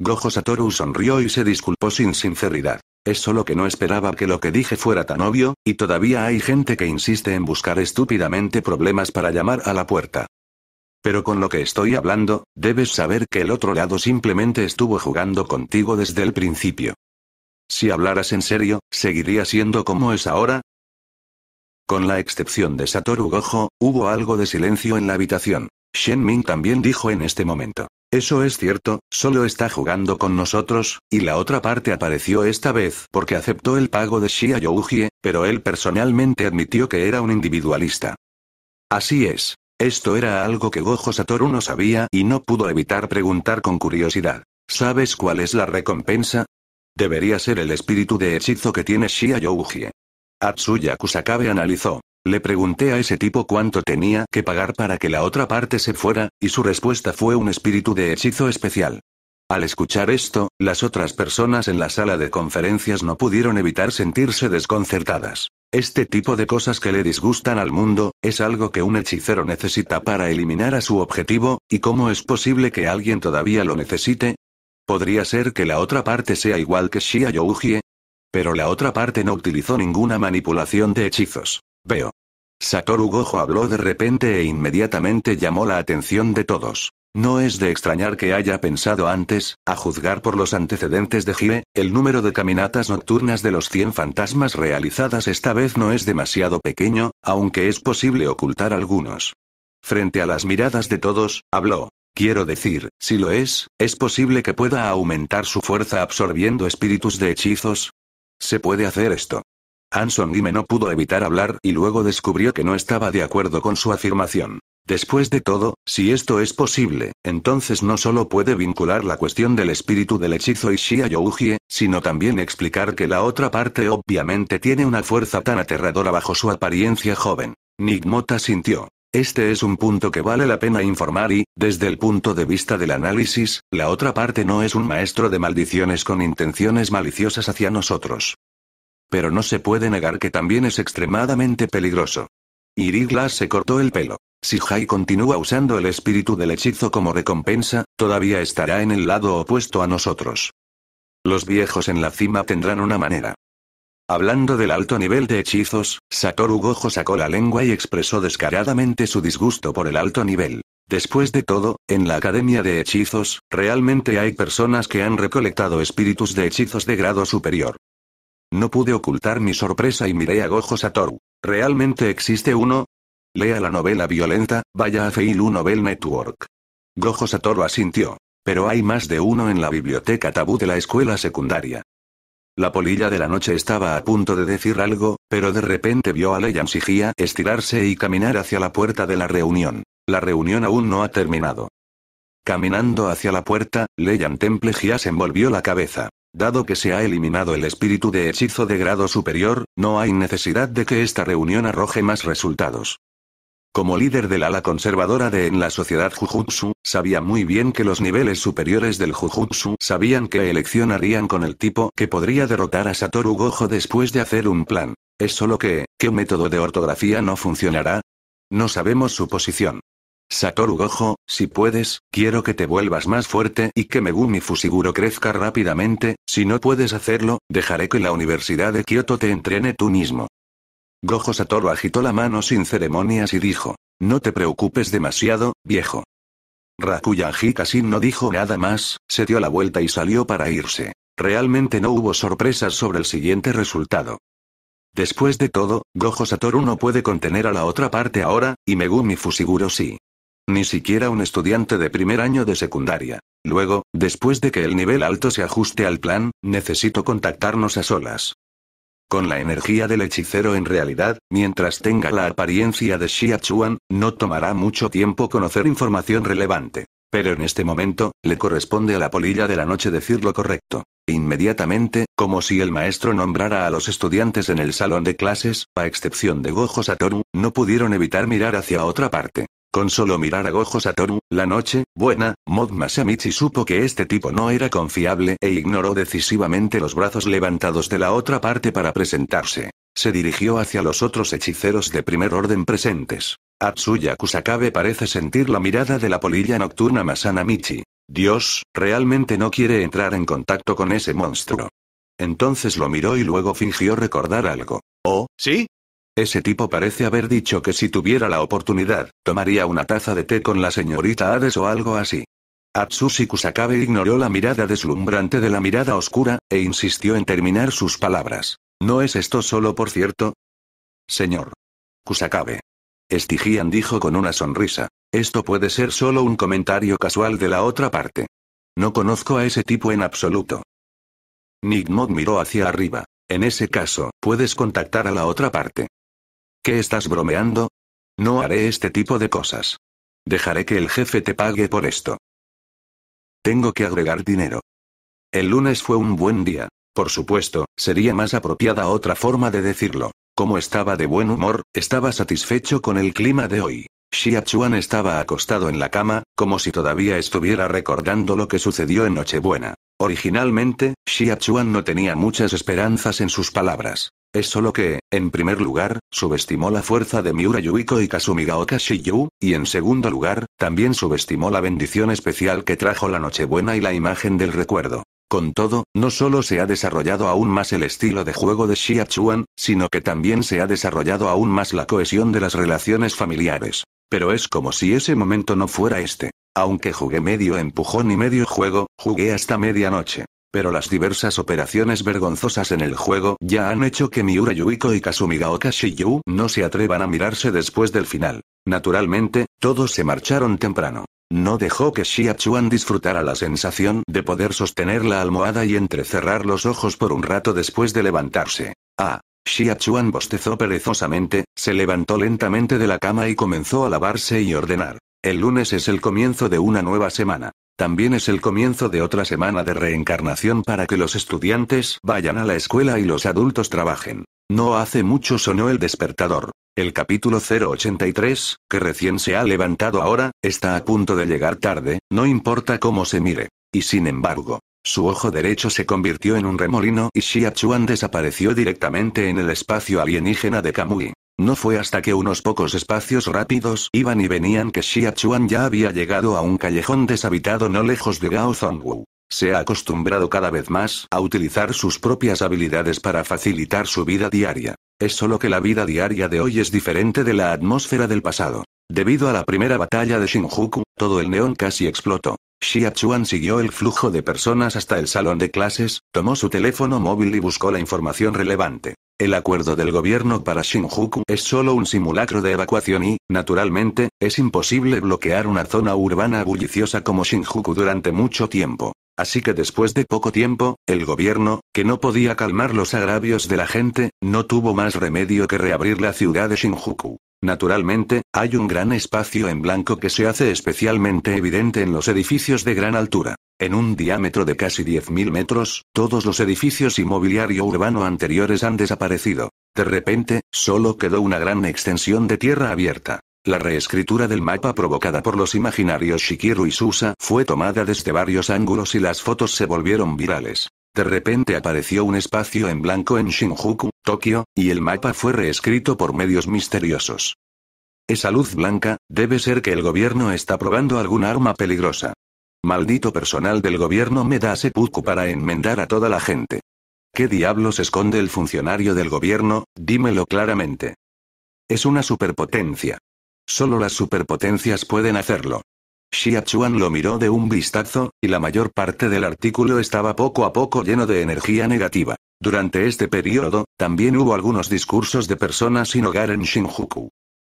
Gojo Satoru sonrió y se disculpó sin sinceridad. Es solo que no esperaba que lo que dije fuera tan obvio, y todavía hay gente que insiste en buscar estúpidamente problemas para llamar a la puerta. Pero con lo que estoy hablando, debes saber que el otro lado simplemente estuvo jugando contigo desde el principio. Si hablaras en serio, ¿seguiría siendo como es ahora? Con la excepción de Satoru Gojo, hubo algo de silencio en la habitación. Shen Ming también dijo en este momento. Eso es cierto, solo está jugando con nosotros, y la otra parte apareció esta vez porque aceptó el pago de Shia pero él personalmente admitió que era un individualista. Así es. Esto era algo que Gojo Satoru no sabía y no pudo evitar preguntar con curiosidad. ¿Sabes cuál es la recompensa? Debería ser el espíritu de hechizo que tiene Shia Youhie. Atsuya Kusakabe analizó. Le pregunté a ese tipo cuánto tenía que pagar para que la otra parte se fuera, y su respuesta fue un espíritu de hechizo especial. Al escuchar esto, las otras personas en la sala de conferencias no pudieron evitar sentirse desconcertadas. Este tipo de cosas que le disgustan al mundo, es algo que un hechicero necesita para eliminar a su objetivo, y cómo es posible que alguien todavía lo necesite. ¿Podría ser que la otra parte sea igual que Shia Youji, Pero la otra parte no utilizó ninguna manipulación de hechizos. Veo. Satoru Gojo habló de repente e inmediatamente llamó la atención de todos. No es de extrañar que haya pensado antes, a juzgar por los antecedentes de Gibe, el número de caminatas nocturnas de los 100 fantasmas realizadas esta vez no es demasiado pequeño, aunque es posible ocultar algunos. Frente a las miradas de todos, habló. Quiero decir, si lo es, es posible que pueda aumentar su fuerza absorbiendo espíritus de hechizos. Se puede hacer esto. Anson Gime no pudo evitar hablar y luego descubrió que no estaba de acuerdo con su afirmación. Después de todo, si esto es posible, entonces no solo puede vincular la cuestión del espíritu del hechizo Ishii Youhie, sino también explicar que la otra parte obviamente tiene una fuerza tan aterradora bajo su apariencia joven. Nigmota sintió. Este es un punto que vale la pena informar y, desde el punto de vista del análisis, la otra parte no es un maestro de maldiciones con intenciones maliciosas hacia nosotros. Pero no se puede negar que también es extremadamente peligroso. Iriglas se cortó el pelo. Si Jai continúa usando el espíritu del hechizo como recompensa, todavía estará en el lado opuesto a nosotros. Los viejos en la cima tendrán una manera. Hablando del alto nivel de hechizos, Satoru Gojo sacó la lengua y expresó descaradamente su disgusto por el alto nivel. Después de todo, en la Academia de Hechizos, realmente hay personas que han recolectado espíritus de hechizos de grado superior. No pude ocultar mi sorpresa y miré a Gojo Satoru. ¿Realmente existe uno? Lea la novela violenta, vaya a Feilu Novel Network. Gojo Satoru asintió. Pero hay más de uno en la biblioteca tabú de la escuela secundaria. La polilla de la noche estaba a punto de decir algo, pero de repente vio a Leyan Sigia estirarse y caminar hacia la puerta de la reunión. La reunión aún no ha terminado. Caminando hacia la puerta, Leyan Temple se envolvió la cabeza. Dado que se ha eliminado el espíritu de hechizo de grado superior, no hay necesidad de que esta reunión arroje más resultados. Como líder del ala conservadora de en la sociedad Jujutsu, sabía muy bien que los niveles superiores del Jujutsu sabían que eleccionarían con el tipo que podría derrotar a Satoru Gojo después de hacer un plan. Es solo que, ¿qué método de ortografía no funcionará? No sabemos su posición. Satoru Gojo, si puedes, quiero que te vuelvas más fuerte y que Megumi Fusiguro crezca rápidamente, si no puedes hacerlo, dejaré que la Universidad de Kioto te entrene tú mismo. Gojo Satoru agitó la mano sin ceremonias y dijo, no te preocupes demasiado, viejo. Rakuya Hikashin no dijo nada más, se dio la vuelta y salió para irse. Realmente no hubo sorpresas sobre el siguiente resultado. Después de todo, Gojo Satoru no puede contener a la otra parte ahora, y Megumi Fusiguro sí. Ni siquiera un estudiante de primer año de secundaria. Luego, después de que el nivel alto se ajuste al plan, necesito contactarnos a solas. Con la energía del hechicero en realidad, mientras tenga la apariencia de Xia Chuan, no tomará mucho tiempo conocer información relevante. Pero en este momento, le corresponde a la polilla de la noche decir lo correcto. Inmediatamente, como si el maestro nombrara a los estudiantes en el salón de clases, a excepción de Gojo Satoru, no pudieron evitar mirar hacia otra parte. Con solo mirar a Gojo Satoru, la noche, buena, Mod Masamichi supo que este tipo no era confiable e ignoró decisivamente los brazos levantados de la otra parte para presentarse. Se dirigió hacia los otros hechiceros de primer orden presentes. Atsuya Kusakabe parece sentir la mirada de la polilla nocturna Masanamichi. Dios, realmente no quiere entrar en contacto con ese monstruo. Entonces lo miró y luego fingió recordar algo. ¿Oh, sí? Ese tipo parece haber dicho que si tuviera la oportunidad, tomaría una taza de té con la señorita Hades o algo así. Atsushi Kusakabe ignoró la mirada deslumbrante de la mirada oscura, e insistió en terminar sus palabras. ¿No es esto solo por cierto? Señor. Kusakabe. Estigian dijo con una sonrisa. Esto puede ser solo un comentario casual de la otra parte. No conozco a ese tipo en absoluto. Nigmod miró hacia arriba. En ese caso, puedes contactar a la otra parte. ¿Qué estás bromeando? No haré este tipo de cosas. Dejaré que el jefe te pague por esto. Tengo que agregar dinero. El lunes fue un buen día. Por supuesto, sería más apropiada otra forma de decirlo. Como estaba de buen humor, estaba satisfecho con el clima de hoy. Xiachuan estaba acostado en la cama, como si todavía estuviera recordando lo que sucedió en Nochebuena. Originalmente, Xia no tenía muchas esperanzas en sus palabras. Es solo que, en primer lugar, subestimó la fuerza de Miura Yuiko y Kasumigaoka Shiyu, y en segundo lugar, también subestimó la bendición especial que trajo la Nochebuena y la imagen del recuerdo. Con todo, no solo se ha desarrollado aún más el estilo de juego de Xia Chuan, sino que también se ha desarrollado aún más la cohesión de las relaciones familiares. Pero es como si ese momento no fuera este. Aunque jugué medio empujón y medio juego, jugué hasta medianoche. Pero las diversas operaciones vergonzosas en el juego ya han hecho que Miura Yuiko y Gaoka Okashiyu no se atrevan a mirarse después del final. Naturalmente, todos se marcharon temprano. No dejó que Shia Chuan disfrutara la sensación de poder sostener la almohada y entrecerrar los ojos por un rato después de levantarse. Ah, Xia Chuan bostezó perezosamente, se levantó lentamente de la cama y comenzó a lavarse y ordenar. El lunes es el comienzo de una nueva semana. También es el comienzo de otra semana de reencarnación para que los estudiantes vayan a la escuela y los adultos trabajen. No hace mucho sonó el despertador. El capítulo 083, que recién se ha levantado ahora, está a punto de llegar tarde, no importa cómo se mire. Y sin embargo, su ojo derecho se convirtió en un remolino y Xia desapareció directamente en el espacio alienígena de Kamui. No fue hasta que unos pocos espacios rápidos iban y venían que Xia Chuan ya había llegado a un callejón deshabitado no lejos de Gao Zongwu. Se ha acostumbrado cada vez más a utilizar sus propias habilidades para facilitar su vida diaria. Es solo que la vida diaria de hoy es diferente de la atmósfera del pasado. Debido a la primera batalla de Shinjuku, todo el neón casi explotó. Xia siguió el flujo de personas hasta el salón de clases, tomó su teléfono móvil y buscó la información relevante. El acuerdo del gobierno para Shinjuku es solo un simulacro de evacuación y, naturalmente, es imposible bloquear una zona urbana bulliciosa como Shinjuku durante mucho tiempo. Así que después de poco tiempo, el gobierno, que no podía calmar los agravios de la gente, no tuvo más remedio que reabrir la ciudad de Shinjuku. Naturalmente, hay un gran espacio en blanco que se hace especialmente evidente en los edificios de gran altura. En un diámetro de casi 10.000 metros, todos los edificios inmobiliario urbano anteriores han desaparecido. De repente, solo quedó una gran extensión de tierra abierta. La reescritura del mapa provocada por los imaginarios Shikiru y Susa fue tomada desde varios ángulos y las fotos se volvieron virales. De repente apareció un espacio en blanco en Shinjuku, Tokio, y el mapa fue reescrito por medios misteriosos. Esa luz blanca, debe ser que el gobierno está probando algún arma peligrosa. Maldito personal del gobierno me da sepuku para enmendar a toda la gente. ¿Qué diablos esconde el funcionario del gobierno? Dímelo claramente. Es una superpotencia. Solo las superpotencias pueden hacerlo. Xia Chuan lo miró de un vistazo, y la mayor parte del artículo estaba poco a poco lleno de energía negativa. Durante este periodo, también hubo algunos discursos de personas sin hogar en Shinjuku.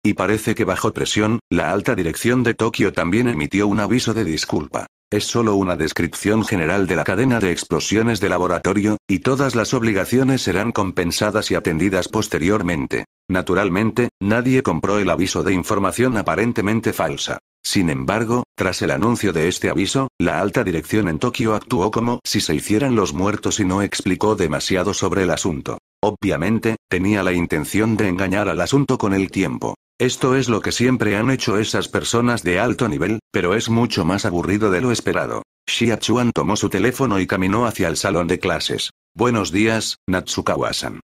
Y parece que bajo presión, la alta dirección de Tokio también emitió un aviso de disculpa. Es solo una descripción general de la cadena de explosiones de laboratorio, y todas las obligaciones serán compensadas y atendidas posteriormente. Naturalmente, nadie compró el aviso de información aparentemente falsa. Sin embargo, tras el anuncio de este aviso, la alta dirección en Tokio actuó como si se hicieran los muertos y no explicó demasiado sobre el asunto. Obviamente, tenía la intención de engañar al asunto con el tiempo. Esto es lo que siempre han hecho esas personas de alto nivel, pero es mucho más aburrido de lo esperado. Shia tomó su teléfono y caminó hacia el salón de clases. Buenos días, Natsukawa-san.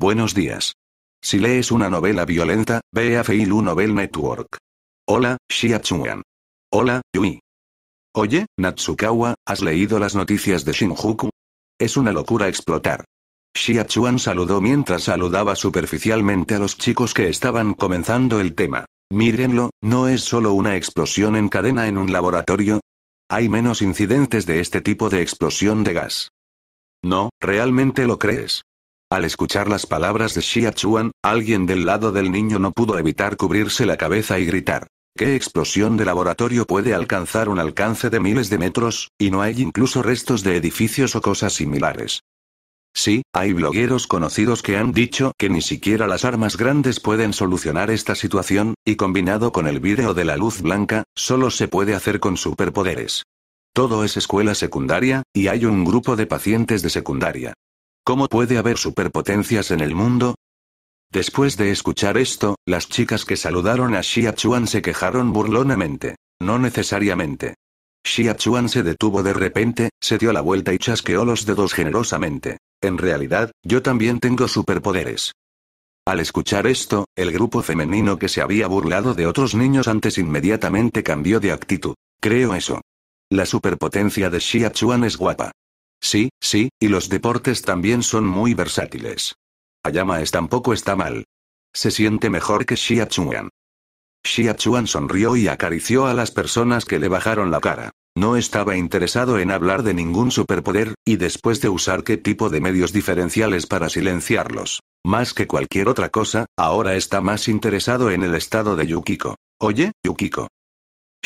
Buenos días. Si lees una novela violenta, ve a Feilu Novel Network. Hola, Shia Chuan. Hola, Yui. Oye, Natsukawa, ¿has leído las noticias de Shinjuku? Es una locura explotar. Shia Chuan saludó mientras saludaba superficialmente a los chicos que estaban comenzando el tema. Mírenlo, ¿no es solo una explosión en cadena en un laboratorio? Hay menos incidentes de este tipo de explosión de gas. No, ¿realmente lo crees? Al escuchar las palabras de Xia Chuan, alguien del lado del niño no pudo evitar cubrirse la cabeza y gritar. ¿Qué explosión de laboratorio puede alcanzar un alcance de miles de metros, y no hay incluso restos de edificios o cosas similares? Sí, hay blogueros conocidos que han dicho que ni siquiera las armas grandes pueden solucionar esta situación, y combinado con el vídeo de la luz blanca, solo se puede hacer con superpoderes. Todo es escuela secundaria, y hay un grupo de pacientes de secundaria. ¿Cómo puede haber superpotencias en el mundo? Después de escuchar esto, las chicas que saludaron a Xia Chuan se quejaron burlonamente. No necesariamente. Xia Chuan se detuvo de repente, se dio la vuelta y chasqueó los dedos generosamente. En realidad, yo también tengo superpoderes. Al escuchar esto, el grupo femenino que se había burlado de otros niños antes inmediatamente cambió de actitud. Creo eso. La superpotencia de Xia Chuan es guapa. Sí, sí, y los deportes también son muy versátiles. Ayama es tampoco está mal. Se siente mejor que Xia Chuan. sonrió y acarició a las personas que le bajaron la cara. No estaba interesado en hablar de ningún superpoder, y después de usar qué tipo de medios diferenciales para silenciarlos. Más que cualquier otra cosa, ahora está más interesado en el estado de Yukiko. Oye, Yukiko,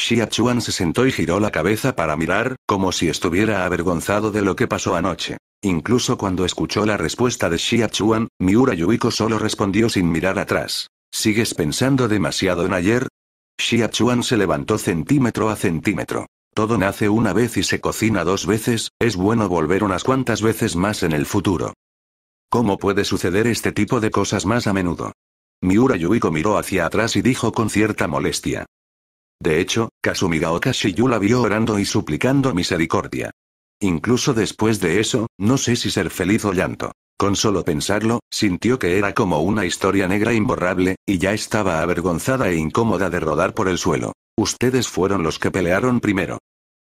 Xia se sentó y giró la cabeza para mirar, como si estuviera avergonzado de lo que pasó anoche. Incluso cuando escuchó la respuesta de Xia Miura Yuiko solo respondió sin mirar atrás. ¿Sigues pensando demasiado en ayer? Xia se levantó centímetro a centímetro. Todo nace una vez y se cocina dos veces, es bueno volver unas cuantas veces más en el futuro. ¿Cómo puede suceder este tipo de cosas más a menudo? Miura Yuiko miró hacia atrás y dijo con cierta molestia. De hecho, Kasumigaoka Shiyu la vio orando y suplicando misericordia. Incluso después de eso, no sé si ser feliz o llanto. Con solo pensarlo, sintió que era como una historia negra imborrable, y ya estaba avergonzada e incómoda de rodar por el suelo. Ustedes fueron los que pelearon primero.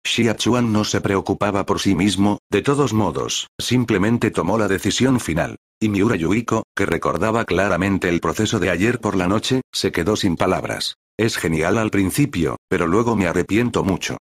Xia no se preocupaba por sí mismo, de todos modos, simplemente tomó la decisión final. Y Miura Yuiko, que recordaba claramente el proceso de ayer por la noche, se quedó sin palabras. Es genial al principio, pero luego me arrepiento mucho.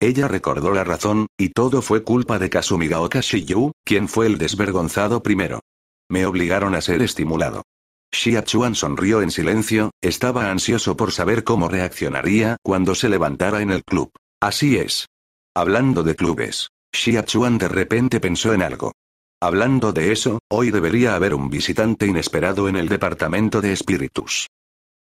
Ella recordó la razón, y todo fue culpa de Kasumiga Shiyu, quien fue el desvergonzado primero. Me obligaron a ser estimulado. Xia sonrió en silencio, estaba ansioso por saber cómo reaccionaría cuando se levantara en el club. Así es. Hablando de clubes, Xia de repente pensó en algo. Hablando de eso, hoy debería haber un visitante inesperado en el departamento de espíritus.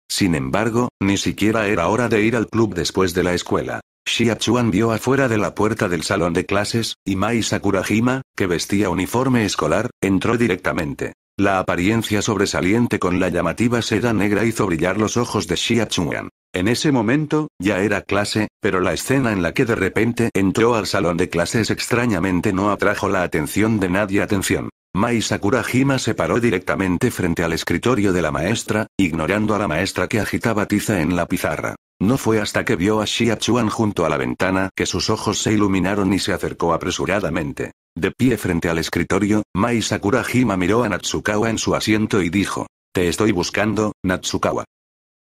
Sin embargo, ni siquiera era hora de ir al club después de la escuela. Xia Chuan vio afuera de la puerta del salón de clases, y Mai Sakurajima, que vestía uniforme escolar, entró directamente. La apariencia sobresaliente con la llamativa seda negra hizo brillar los ojos de Xia Chuan. En ese momento, ya era clase, pero la escena en la que de repente entró al salón de clases extrañamente no atrajo la atención de nadie. Atención. Mai Sakurajima se paró directamente frente al escritorio de la maestra, ignorando a la maestra que agitaba tiza en la pizarra. No fue hasta que vio a Shiachuan junto a la ventana que sus ojos se iluminaron y se acercó apresuradamente. De pie frente al escritorio, Mai Sakurajima miró a Natsukawa en su asiento y dijo, Te estoy buscando, Natsukawa.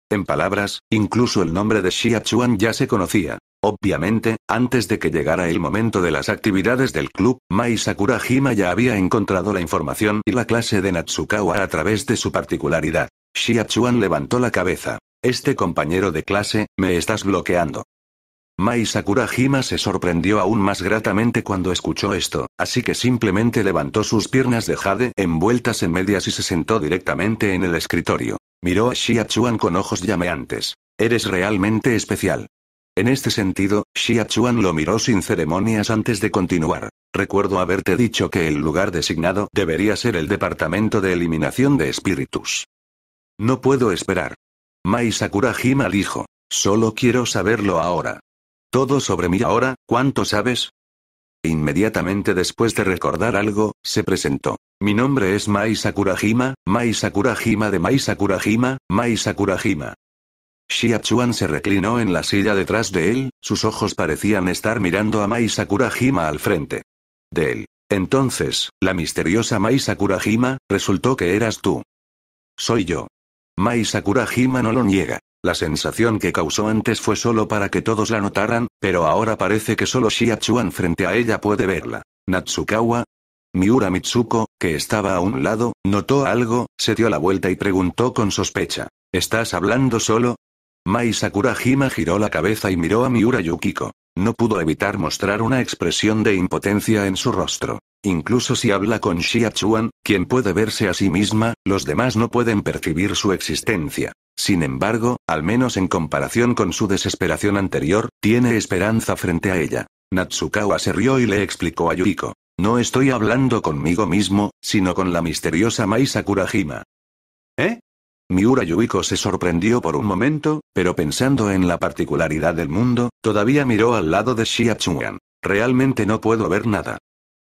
En palabras, incluso el nombre de Shiachuan ya se conocía. Obviamente, antes de que llegara el momento de las actividades del club, Mai Sakurajima ya había encontrado la información y la clase de Natsukawa a través de su particularidad. Shiachuan levantó la cabeza. Este compañero de clase, me estás bloqueando. Mai Sakurajima se sorprendió aún más gratamente cuando escuchó esto, así que simplemente levantó sus piernas de jade envueltas en medias y se sentó directamente en el escritorio. Miró a Xia con ojos llameantes. Eres realmente especial. En este sentido, Xiachuan lo miró sin ceremonias antes de continuar. Recuerdo haberte dicho que el lugar designado debería ser el departamento de eliminación de espíritus. No puedo esperar. Mai Sakurajima dijo. Solo quiero saberlo ahora. Todo sobre mí ahora, ¿cuánto sabes? Inmediatamente después de recordar algo, se presentó. Mi nombre es Mai Sakurajima, Mai Sakurajima de Mai Sakurajima, Mai Sakurajima. Xia se reclinó en la silla detrás de él, sus ojos parecían estar mirando a Mai al frente. De él. Entonces, la misteriosa Mai resultó que eras tú. Soy yo. Mai no lo niega. La sensación que causó antes fue solo para que todos la notaran, pero ahora parece que solo Xia frente a ella puede verla. Natsukawa. Miura Mitsuko, que estaba a un lado, notó algo, se dio la vuelta y preguntó con sospecha. ¿Estás hablando solo? Mai Sakurajima giró la cabeza y miró a Miura Yukiko. No pudo evitar mostrar una expresión de impotencia en su rostro. Incluso si habla con Xia Chuan, quien puede verse a sí misma, los demás no pueden percibir su existencia. Sin embargo, al menos en comparación con su desesperación anterior, tiene esperanza frente a ella. Natsukawa se rió y le explicó a Yukiko. No estoy hablando conmigo mismo, sino con la misteriosa Mai Sakurajima. ¿Eh? Miura yukiko se sorprendió por un momento, pero pensando en la particularidad del mundo, todavía miró al lado de Xia Chuan. Realmente no puedo ver nada.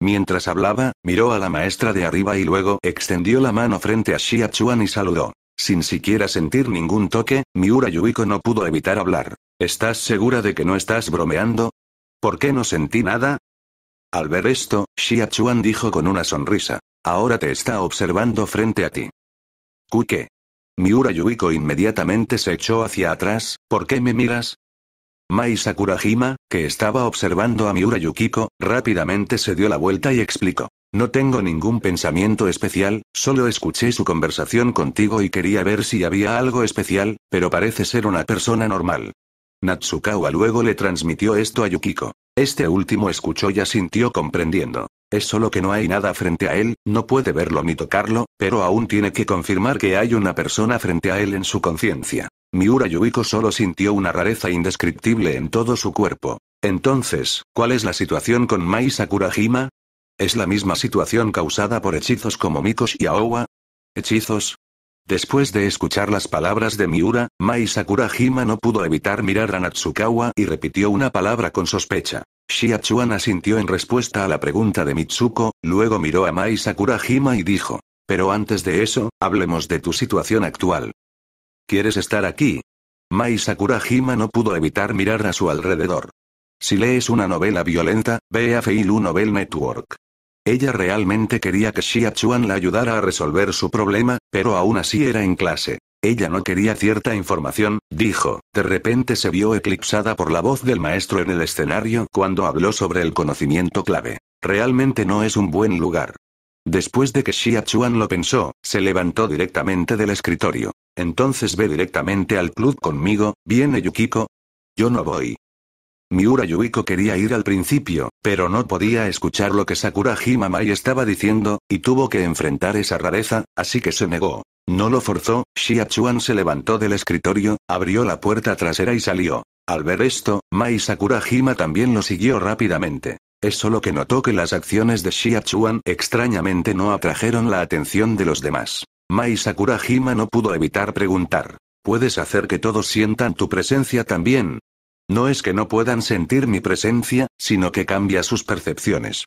Mientras hablaba, miró a la maestra de arriba y luego extendió la mano frente a Xia Chuan y saludó. Sin siquiera sentir ningún toque, Miura Yuiko no pudo evitar hablar. ¿Estás segura de que no estás bromeando? ¿Por qué no sentí nada? Al ver esto, Xia Chuan dijo con una sonrisa. Ahora te está observando frente a ti. ¿Qué? Miura Yukiko inmediatamente se echó hacia atrás, ¿por qué me miras? Mai Sakurajima, que estaba observando a Miura Yukiko, rápidamente se dio la vuelta y explicó. No tengo ningún pensamiento especial, solo escuché su conversación contigo y quería ver si había algo especial, pero parece ser una persona normal. Natsukawa luego le transmitió esto a Yukiko. Este último escuchó y asintió comprendiendo. Es solo que no hay nada frente a él, no puede verlo ni tocarlo, pero aún tiene que confirmar que hay una persona frente a él en su conciencia. Miura Yuiko solo sintió una rareza indescriptible en todo su cuerpo. Entonces, ¿cuál es la situación con Mai Sakurajima? ¿Es la misma situación causada por hechizos como Mikoshi y Aowa? ¿Hechizos? Después de escuchar las palabras de Miura, Mai Sakurajima no pudo evitar mirar a Natsukawa y repitió una palabra con sospecha. Xiachuan asintió en respuesta a la pregunta de Mitsuko, luego miró a Mai Sakurajima y dijo. Pero antes de eso, hablemos de tu situación actual. ¿Quieres estar aquí? Mai Sakurajima no pudo evitar mirar a su alrededor. Si lees una novela violenta, ve a Feilu Novel Network. Ella realmente quería que Xiachuan la ayudara a resolver su problema, pero aún así era en clase. Ella no quería cierta información, dijo, de repente se vio eclipsada por la voz del maestro en el escenario cuando habló sobre el conocimiento clave. Realmente no es un buen lugar. Después de que Xia lo pensó, se levantó directamente del escritorio. Entonces ve directamente al club conmigo, ¿viene Yukiko? Yo no voy. Miura Yukiko quería ir al principio, pero no podía escuchar lo que Sakura Himamai estaba diciendo, y tuvo que enfrentar esa rareza, así que se negó. No lo forzó, Xiachuan se levantó del escritorio, abrió la puerta trasera y salió. Al ver esto, Mai Sakurajima también lo siguió rápidamente. Es solo que notó que las acciones de Xia extrañamente no atrajeron la atención de los demás. Mai Sakurajima no pudo evitar preguntar. ¿Puedes hacer que todos sientan tu presencia también? No es que no puedan sentir mi presencia, sino que cambia sus percepciones.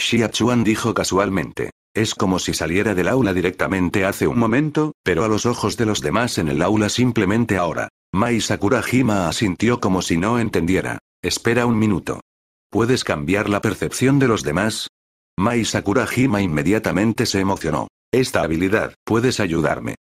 Xiachuan dijo casualmente. Es como si saliera del aula directamente hace un momento, pero a los ojos de los demás en el aula simplemente ahora. Mai Sakurajima asintió como si no entendiera. Espera un minuto. ¿Puedes cambiar la percepción de los demás? Mai Sakurajima inmediatamente se emocionó. Esta habilidad, puedes ayudarme.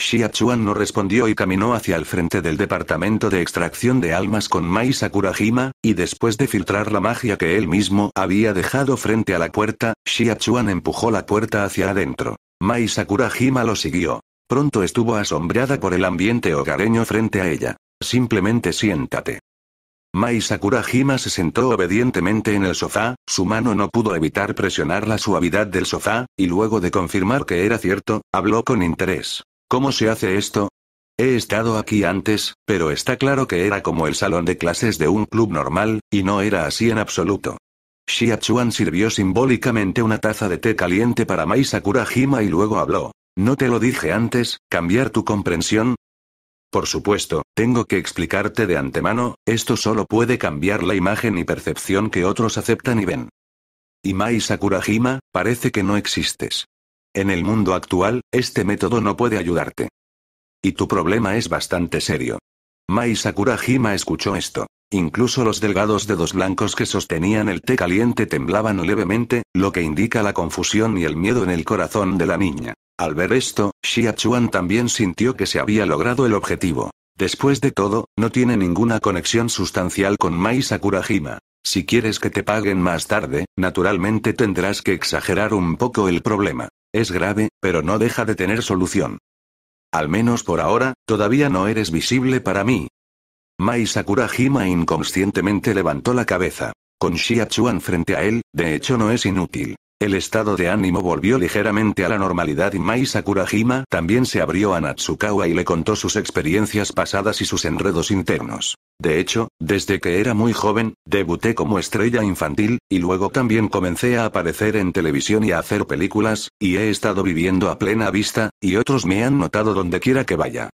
Xia no respondió y caminó hacia el frente del departamento de extracción de almas con Mai Sakurajima, y después de filtrar la magia que él mismo había dejado frente a la puerta, Shiachuan empujó la puerta hacia adentro. Mai Sakurajima lo siguió. Pronto estuvo asombrada por el ambiente hogareño frente a ella. Simplemente siéntate. Mai Sakurajima se sentó obedientemente en el sofá, su mano no pudo evitar presionar la suavidad del sofá, y luego de confirmar que era cierto, habló con interés. ¿Cómo se hace esto? He estado aquí antes, pero está claro que era como el salón de clases de un club normal, y no era así en absoluto. Xia sirvió simbólicamente una taza de té caliente para Mai Sakurajima y luego habló. ¿No te lo dije antes, cambiar tu comprensión? Por supuesto, tengo que explicarte de antemano, esto solo puede cambiar la imagen y percepción que otros aceptan y ven. Y Mai Sakurajima, parece que no existes. En el mundo actual, este método no puede ayudarte. Y tu problema es bastante serio. Mai Sakurajima escuchó esto. Incluso los delgados dedos blancos que sostenían el té caliente temblaban levemente, lo que indica la confusión y el miedo en el corazón de la niña. Al ver esto, Xia también sintió que se había logrado el objetivo. Después de todo, no tiene ninguna conexión sustancial con Mai Sakurajima. Si quieres que te paguen más tarde, naturalmente tendrás que exagerar un poco el problema. Es grave, pero no deja de tener solución. Al menos por ahora, todavía no eres visible para mí. Mai Sakurajima inconscientemente levantó la cabeza. Con Shia Chuan frente a él, de hecho no es inútil. El estado de ánimo volvió ligeramente a la normalidad y Mai Sakurajima también se abrió a Natsukawa y le contó sus experiencias pasadas y sus enredos internos. De hecho, desde que era muy joven, debuté como estrella infantil, y luego también comencé a aparecer en televisión y a hacer películas, y he estado viviendo a plena vista, y otros me han notado donde quiera que vaya.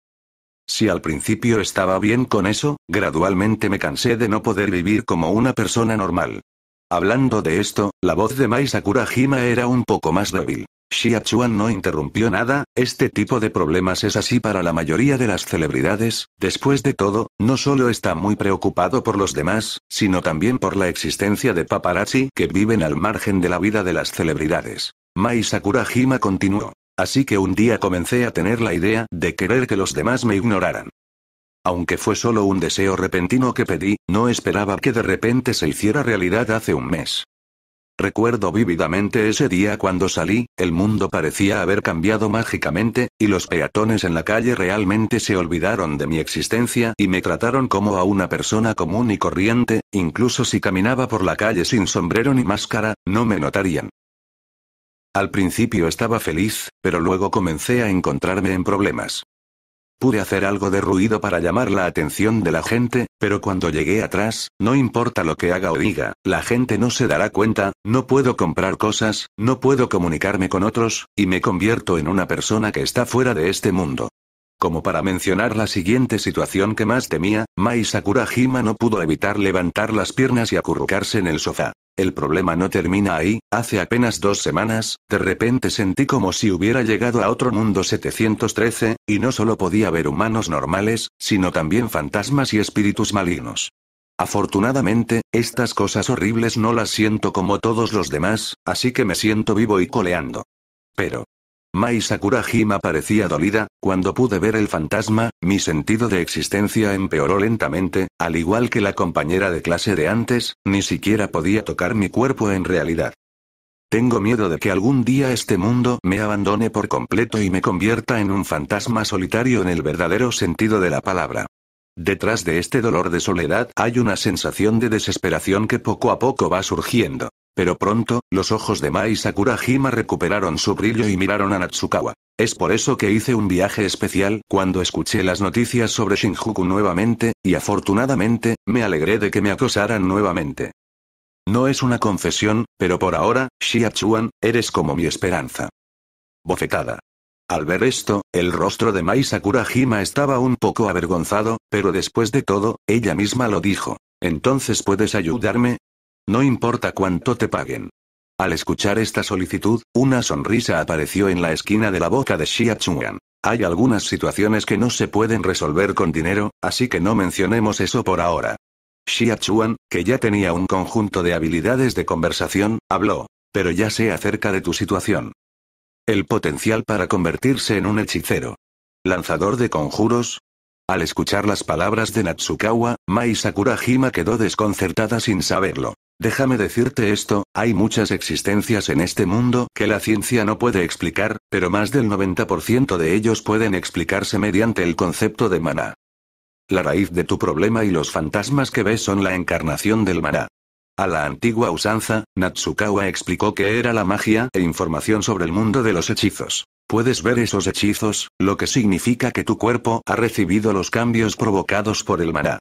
Si al principio estaba bien con eso, gradualmente me cansé de no poder vivir como una persona normal. Hablando de esto, la voz de Mai Sakurajima era un poco más débil. Xia no interrumpió nada, este tipo de problemas es así para la mayoría de las celebridades, después de todo, no solo está muy preocupado por los demás, sino también por la existencia de paparazzi que viven al margen de la vida de las celebridades. Mai Sakurajima continuó. Así que un día comencé a tener la idea de querer que los demás me ignoraran. Aunque fue solo un deseo repentino que pedí, no esperaba que de repente se hiciera realidad hace un mes. Recuerdo vívidamente ese día cuando salí, el mundo parecía haber cambiado mágicamente, y los peatones en la calle realmente se olvidaron de mi existencia y me trataron como a una persona común y corriente, incluso si caminaba por la calle sin sombrero ni máscara, no me notarían. Al principio estaba feliz, pero luego comencé a encontrarme en problemas. Pude hacer algo de ruido para llamar la atención de la gente, pero cuando llegué atrás, no importa lo que haga o diga, la gente no se dará cuenta, no puedo comprar cosas, no puedo comunicarme con otros, y me convierto en una persona que está fuera de este mundo. Como para mencionar la siguiente situación que más temía, Mai Sakurajima no pudo evitar levantar las piernas y acurrucarse en el sofá. El problema no termina ahí, hace apenas dos semanas, de repente sentí como si hubiera llegado a otro mundo 713, y no solo podía ver humanos normales, sino también fantasmas y espíritus malignos. Afortunadamente, estas cosas horribles no las siento como todos los demás, así que me siento vivo y coleando. Pero, Mai Sakurajima parecía dolida, cuando pude ver el fantasma, mi sentido de existencia empeoró lentamente, al igual que la compañera de clase de antes, ni siquiera podía tocar mi cuerpo en realidad. Tengo miedo de que algún día este mundo me abandone por completo y me convierta en un fantasma solitario en el verdadero sentido de la palabra. Detrás de este dolor de soledad hay una sensación de desesperación que poco a poco va surgiendo. Pero pronto, los ojos de Mai Sakurajima recuperaron su brillo y miraron a Natsukawa. Es por eso que hice un viaje especial cuando escuché las noticias sobre Shinjuku nuevamente, y afortunadamente, me alegré de que me acosaran nuevamente. No es una confesión, pero por ahora, Chuan, eres como mi esperanza. Bofetada. Al ver esto, el rostro de Mai Sakurajima estaba un poco avergonzado, pero después de todo, ella misma lo dijo. Entonces puedes ayudarme, no importa cuánto te paguen. Al escuchar esta solicitud, una sonrisa apareció en la esquina de la boca de Xia Chuan. Hay algunas situaciones que no se pueden resolver con dinero, así que no mencionemos eso por ahora. Xia Chuan, que ya tenía un conjunto de habilidades de conversación, habló. Pero ya sé acerca de tu situación. El potencial para convertirse en un hechicero. Lanzador de conjuros. Al escuchar las palabras de Natsukawa, Mai Sakurajima quedó desconcertada sin saberlo. Déjame decirte esto, hay muchas existencias en este mundo que la ciencia no puede explicar, pero más del 90% de ellos pueden explicarse mediante el concepto de maná. La raíz de tu problema y los fantasmas que ves son la encarnación del maná. A la antigua usanza, Natsukawa explicó que era la magia e información sobre el mundo de los hechizos. Puedes ver esos hechizos, lo que significa que tu cuerpo ha recibido los cambios provocados por el maná.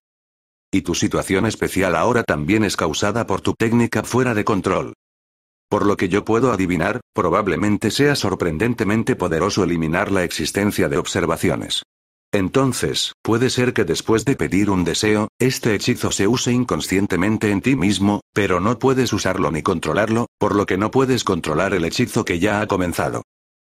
Y tu situación especial ahora también es causada por tu técnica fuera de control. Por lo que yo puedo adivinar, probablemente sea sorprendentemente poderoso eliminar la existencia de observaciones. Entonces, puede ser que después de pedir un deseo, este hechizo se use inconscientemente en ti mismo, pero no puedes usarlo ni controlarlo, por lo que no puedes controlar el hechizo que ya ha comenzado.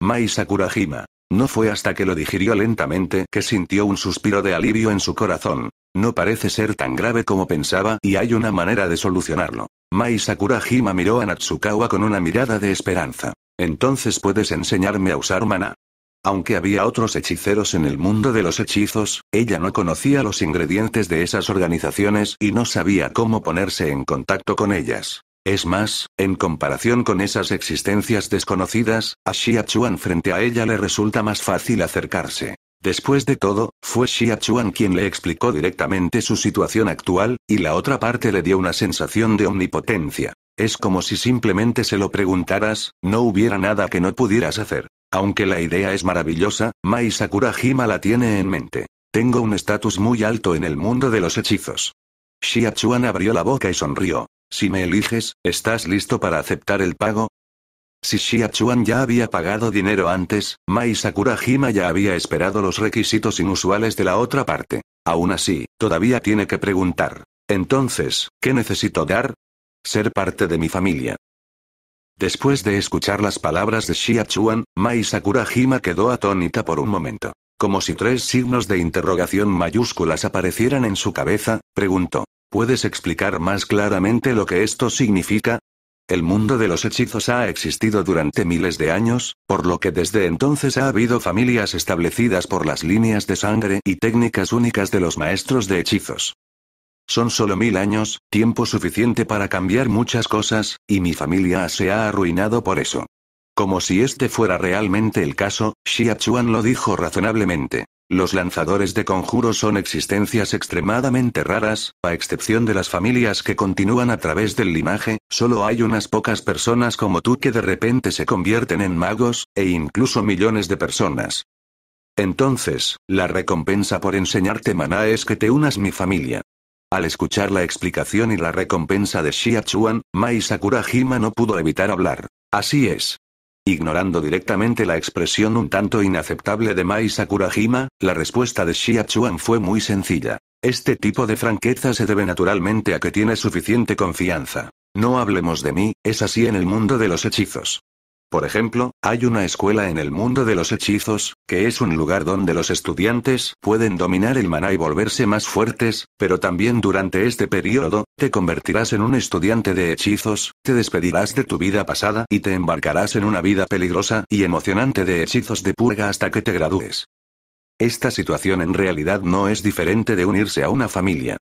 Mai Sakurajima. No fue hasta que lo digirió lentamente que sintió un suspiro de alivio en su corazón. No parece ser tan grave como pensaba y hay una manera de solucionarlo. Mai Sakurajima miró a Natsukawa con una mirada de esperanza. Entonces puedes enseñarme a usar mana. Aunque había otros hechiceros en el mundo de los hechizos, ella no conocía los ingredientes de esas organizaciones y no sabía cómo ponerse en contacto con ellas. Es más, en comparación con esas existencias desconocidas, a Xia Chuan frente a ella le resulta más fácil acercarse. Después de todo, fue Xia Chuan quien le explicó directamente su situación actual, y la otra parte le dio una sensación de omnipotencia. Es como si simplemente se lo preguntaras, no hubiera nada que no pudieras hacer. Aunque la idea es maravillosa, Mai Sakurajima la tiene en mente. Tengo un estatus muy alto en el mundo de los hechizos. Xia Chuan abrió la boca y sonrió. Si me eliges, ¿estás listo para aceptar el pago? Si Xiachuan ya había pagado dinero antes, Mai ya había esperado los requisitos inusuales de la otra parte. Aún así, todavía tiene que preguntar. Entonces, ¿qué necesito dar? Ser parte de mi familia. Después de escuchar las palabras de Chuan, Mai Sakurajima quedó atónita por un momento. Como si tres signos de interrogación mayúsculas aparecieran en su cabeza, preguntó, ¿Puedes explicar más claramente lo que esto significa? El mundo de los hechizos ha existido durante miles de años, por lo que desde entonces ha habido familias establecidas por las líneas de sangre y técnicas únicas de los maestros de hechizos. Son solo mil años, tiempo suficiente para cambiar muchas cosas, y mi familia se ha arruinado por eso. Como si este fuera realmente el caso, Xia lo dijo razonablemente. Los lanzadores de conjuros son existencias extremadamente raras, a excepción de las familias que continúan a través del linaje, solo hay unas pocas personas como tú que de repente se convierten en magos, e incluso millones de personas. Entonces, la recompensa por enseñarte maná es que te unas mi familia. Al escuchar la explicación y la recompensa de Xia Chuan, Mai Sakurajima no pudo evitar hablar. Así es, Ignorando directamente la expresión un tanto inaceptable de Mai Sakurajima, la respuesta de Xia Chuan fue muy sencilla. Este tipo de franqueza se debe naturalmente a que tiene suficiente confianza. No hablemos de mí, es así en el mundo de los hechizos. Por ejemplo, hay una escuela en el mundo de los hechizos, que es un lugar donde los estudiantes pueden dominar el maná y volverse más fuertes, pero también durante este periodo, te convertirás en un estudiante de hechizos, te despedirás de tu vida pasada y te embarcarás en una vida peligrosa y emocionante de hechizos de purga hasta que te gradúes. Esta situación en realidad no es diferente de unirse a una familia.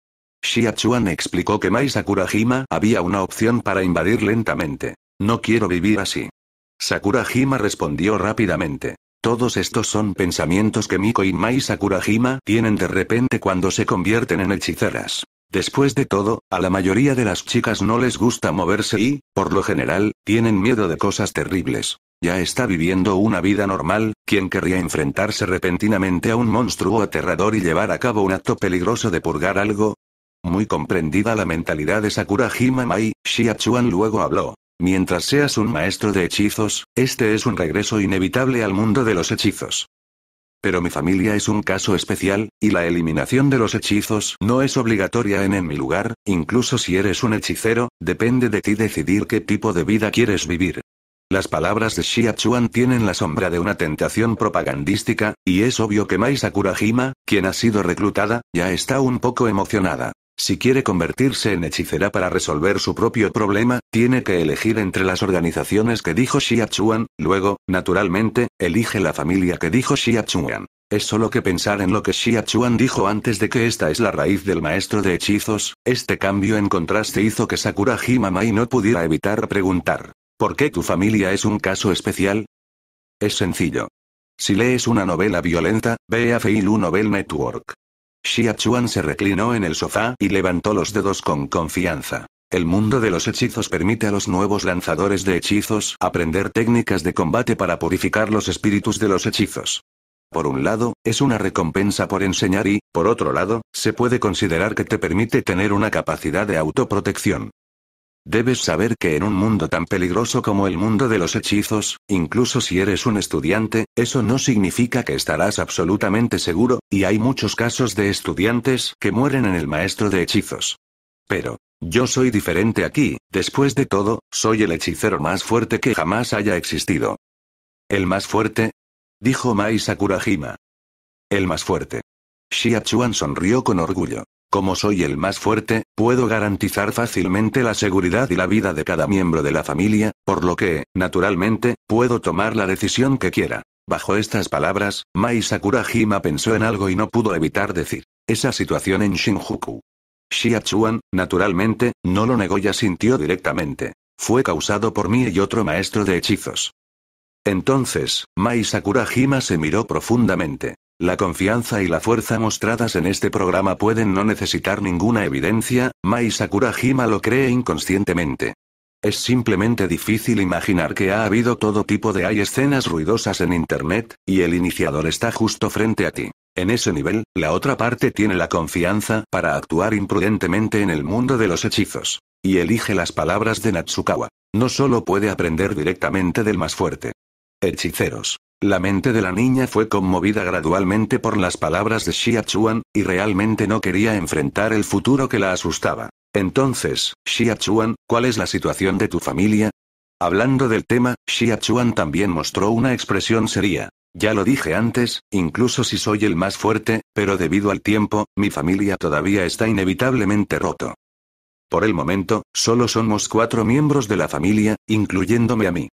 Shiachuan explicó que Mai Sakurajima había una opción para invadir lentamente. No quiero vivir así. Sakurajima respondió rápidamente. Todos estos son pensamientos que Miko y Mai Sakurajima tienen de repente cuando se convierten en hechiceras. Después de todo, a la mayoría de las chicas no les gusta moverse y, por lo general, tienen miedo de cosas terribles. Ya está viviendo una vida normal, ¿quién querría enfrentarse repentinamente a un monstruo aterrador y llevar a cabo un acto peligroso de purgar algo? Muy comprendida la mentalidad de Sakurajima Mai, Shiachuan luego habló. Mientras seas un maestro de hechizos, este es un regreso inevitable al mundo de los hechizos. Pero mi familia es un caso especial, y la eliminación de los hechizos no es obligatoria en mi lugar, incluso si eres un hechicero, depende de ti decidir qué tipo de vida quieres vivir. Las palabras de Xia tienen la sombra de una tentación propagandística, y es obvio que Mai Sakurajima, quien ha sido reclutada, ya está un poco emocionada. Si quiere convertirse en hechicera para resolver su propio problema, tiene que elegir entre las organizaciones que dijo Xiachuan. luego, naturalmente, elige la familia que dijo Xiachuan. Es solo que pensar en lo que Xiachuan dijo antes de que esta es la raíz del maestro de hechizos, este cambio en contraste hizo que Sakura Himamai no pudiera evitar preguntar. ¿Por qué tu familia es un caso especial? Es sencillo. Si lees una novela violenta, ve a Feilu Novel Network. Xia Chuan se reclinó en el sofá y levantó los dedos con confianza. El mundo de los hechizos permite a los nuevos lanzadores de hechizos aprender técnicas de combate para purificar los espíritus de los hechizos. Por un lado, es una recompensa por enseñar y, por otro lado, se puede considerar que te permite tener una capacidad de autoprotección. Debes saber que en un mundo tan peligroso como el mundo de los hechizos, incluso si eres un estudiante, eso no significa que estarás absolutamente seguro, y hay muchos casos de estudiantes que mueren en el maestro de hechizos. Pero, yo soy diferente aquí, después de todo, soy el hechicero más fuerte que jamás haya existido. ¿El más fuerte? dijo Mai Sakurajima. El más fuerte. Xia sonrió con orgullo. Como soy el más fuerte, puedo garantizar fácilmente la seguridad y la vida de cada miembro de la familia, por lo que, naturalmente, puedo tomar la decisión que quiera. Bajo estas palabras, Mai Sakurajima pensó en algo y no pudo evitar decir. Esa situación en Shinjuku. Xia naturalmente, no lo negó y asintió directamente. Fue causado por mí y otro maestro de hechizos. Entonces, Mai Sakurajima se miró profundamente. La confianza y la fuerza mostradas en este programa pueden no necesitar ninguna evidencia, Mai Sakurajima lo cree inconscientemente. Es simplemente difícil imaginar que ha habido todo tipo de hay escenas ruidosas en Internet, y el iniciador está justo frente a ti. En ese nivel, la otra parte tiene la confianza para actuar imprudentemente en el mundo de los hechizos. Y elige las palabras de Natsukawa. No solo puede aprender directamente del más fuerte. Hechiceros. La mente de la niña fue conmovida gradualmente por las palabras de Xia Chuan, y realmente no quería enfrentar el futuro que la asustaba. Entonces, Xia Chuan, ¿cuál es la situación de tu familia? Hablando del tema, Xia Chuan también mostró una expresión seria. Ya lo dije antes, incluso si soy el más fuerte, pero debido al tiempo, mi familia todavía está inevitablemente roto. Por el momento, solo somos cuatro miembros de la familia, incluyéndome a mí.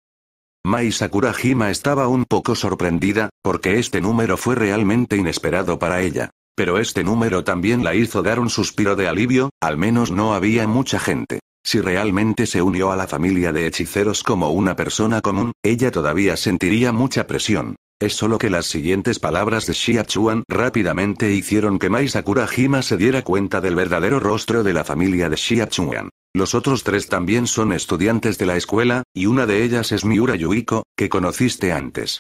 Mai Sakurajima estaba un poco sorprendida, porque este número fue realmente inesperado para ella. Pero este número también la hizo dar un suspiro de alivio, al menos no había mucha gente. Si realmente se unió a la familia de hechiceros como una persona común, ella todavía sentiría mucha presión. Es solo que las siguientes palabras de Xia Chuan rápidamente hicieron que Mai Sakurajima se diera cuenta del verdadero rostro de la familia de Xia Chuan. Los otros tres también son estudiantes de la escuela, y una de ellas es Miura Yuiko, que conociste antes.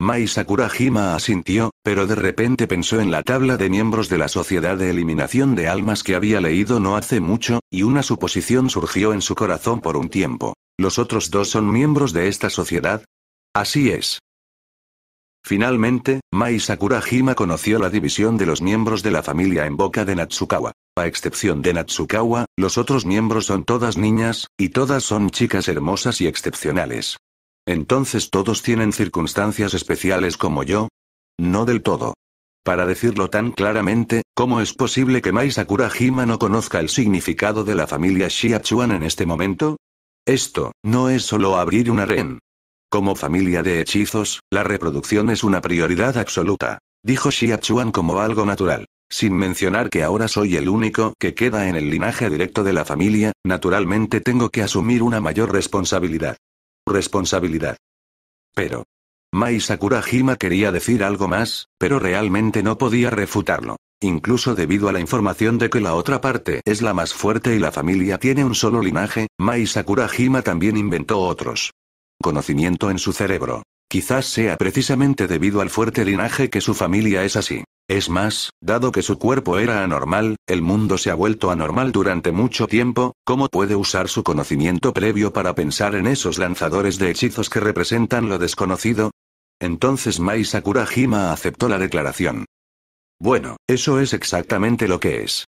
Mai Sakurajima asintió, pero de repente pensó en la tabla de miembros de la Sociedad de Eliminación de Almas que había leído no hace mucho, y una suposición surgió en su corazón por un tiempo. ¿Los otros dos son miembros de esta sociedad? Así es. Finalmente, Mai Sakurajima conoció la división de los miembros de la familia en boca de Natsukawa. A excepción de Natsukawa, los otros miembros son todas niñas, y todas son chicas hermosas y excepcionales. Entonces todos tienen circunstancias especiales como yo. No del todo. Para decirlo tan claramente, ¿cómo es posible que Mai Sakurajima no conozca el significado de la familia Shiachuan en este momento? Esto, no es solo abrir una ren. Como familia de hechizos, la reproducción es una prioridad absoluta. Dijo Xia como algo natural. Sin mencionar que ahora soy el único que queda en el linaje directo de la familia, naturalmente tengo que asumir una mayor responsabilidad. Responsabilidad. Pero. Mai Sakurajima quería decir algo más, pero realmente no podía refutarlo. Incluso debido a la información de que la otra parte es la más fuerte y la familia tiene un solo linaje, Mai Sakurajima también inventó otros conocimiento en su cerebro. Quizás sea precisamente debido al fuerte linaje que su familia es así. Es más, dado que su cuerpo era anormal, el mundo se ha vuelto anormal durante mucho tiempo, ¿cómo puede usar su conocimiento previo para pensar en esos lanzadores de hechizos que representan lo desconocido? Entonces Mai Sakurajima aceptó la declaración. Bueno, eso es exactamente lo que es.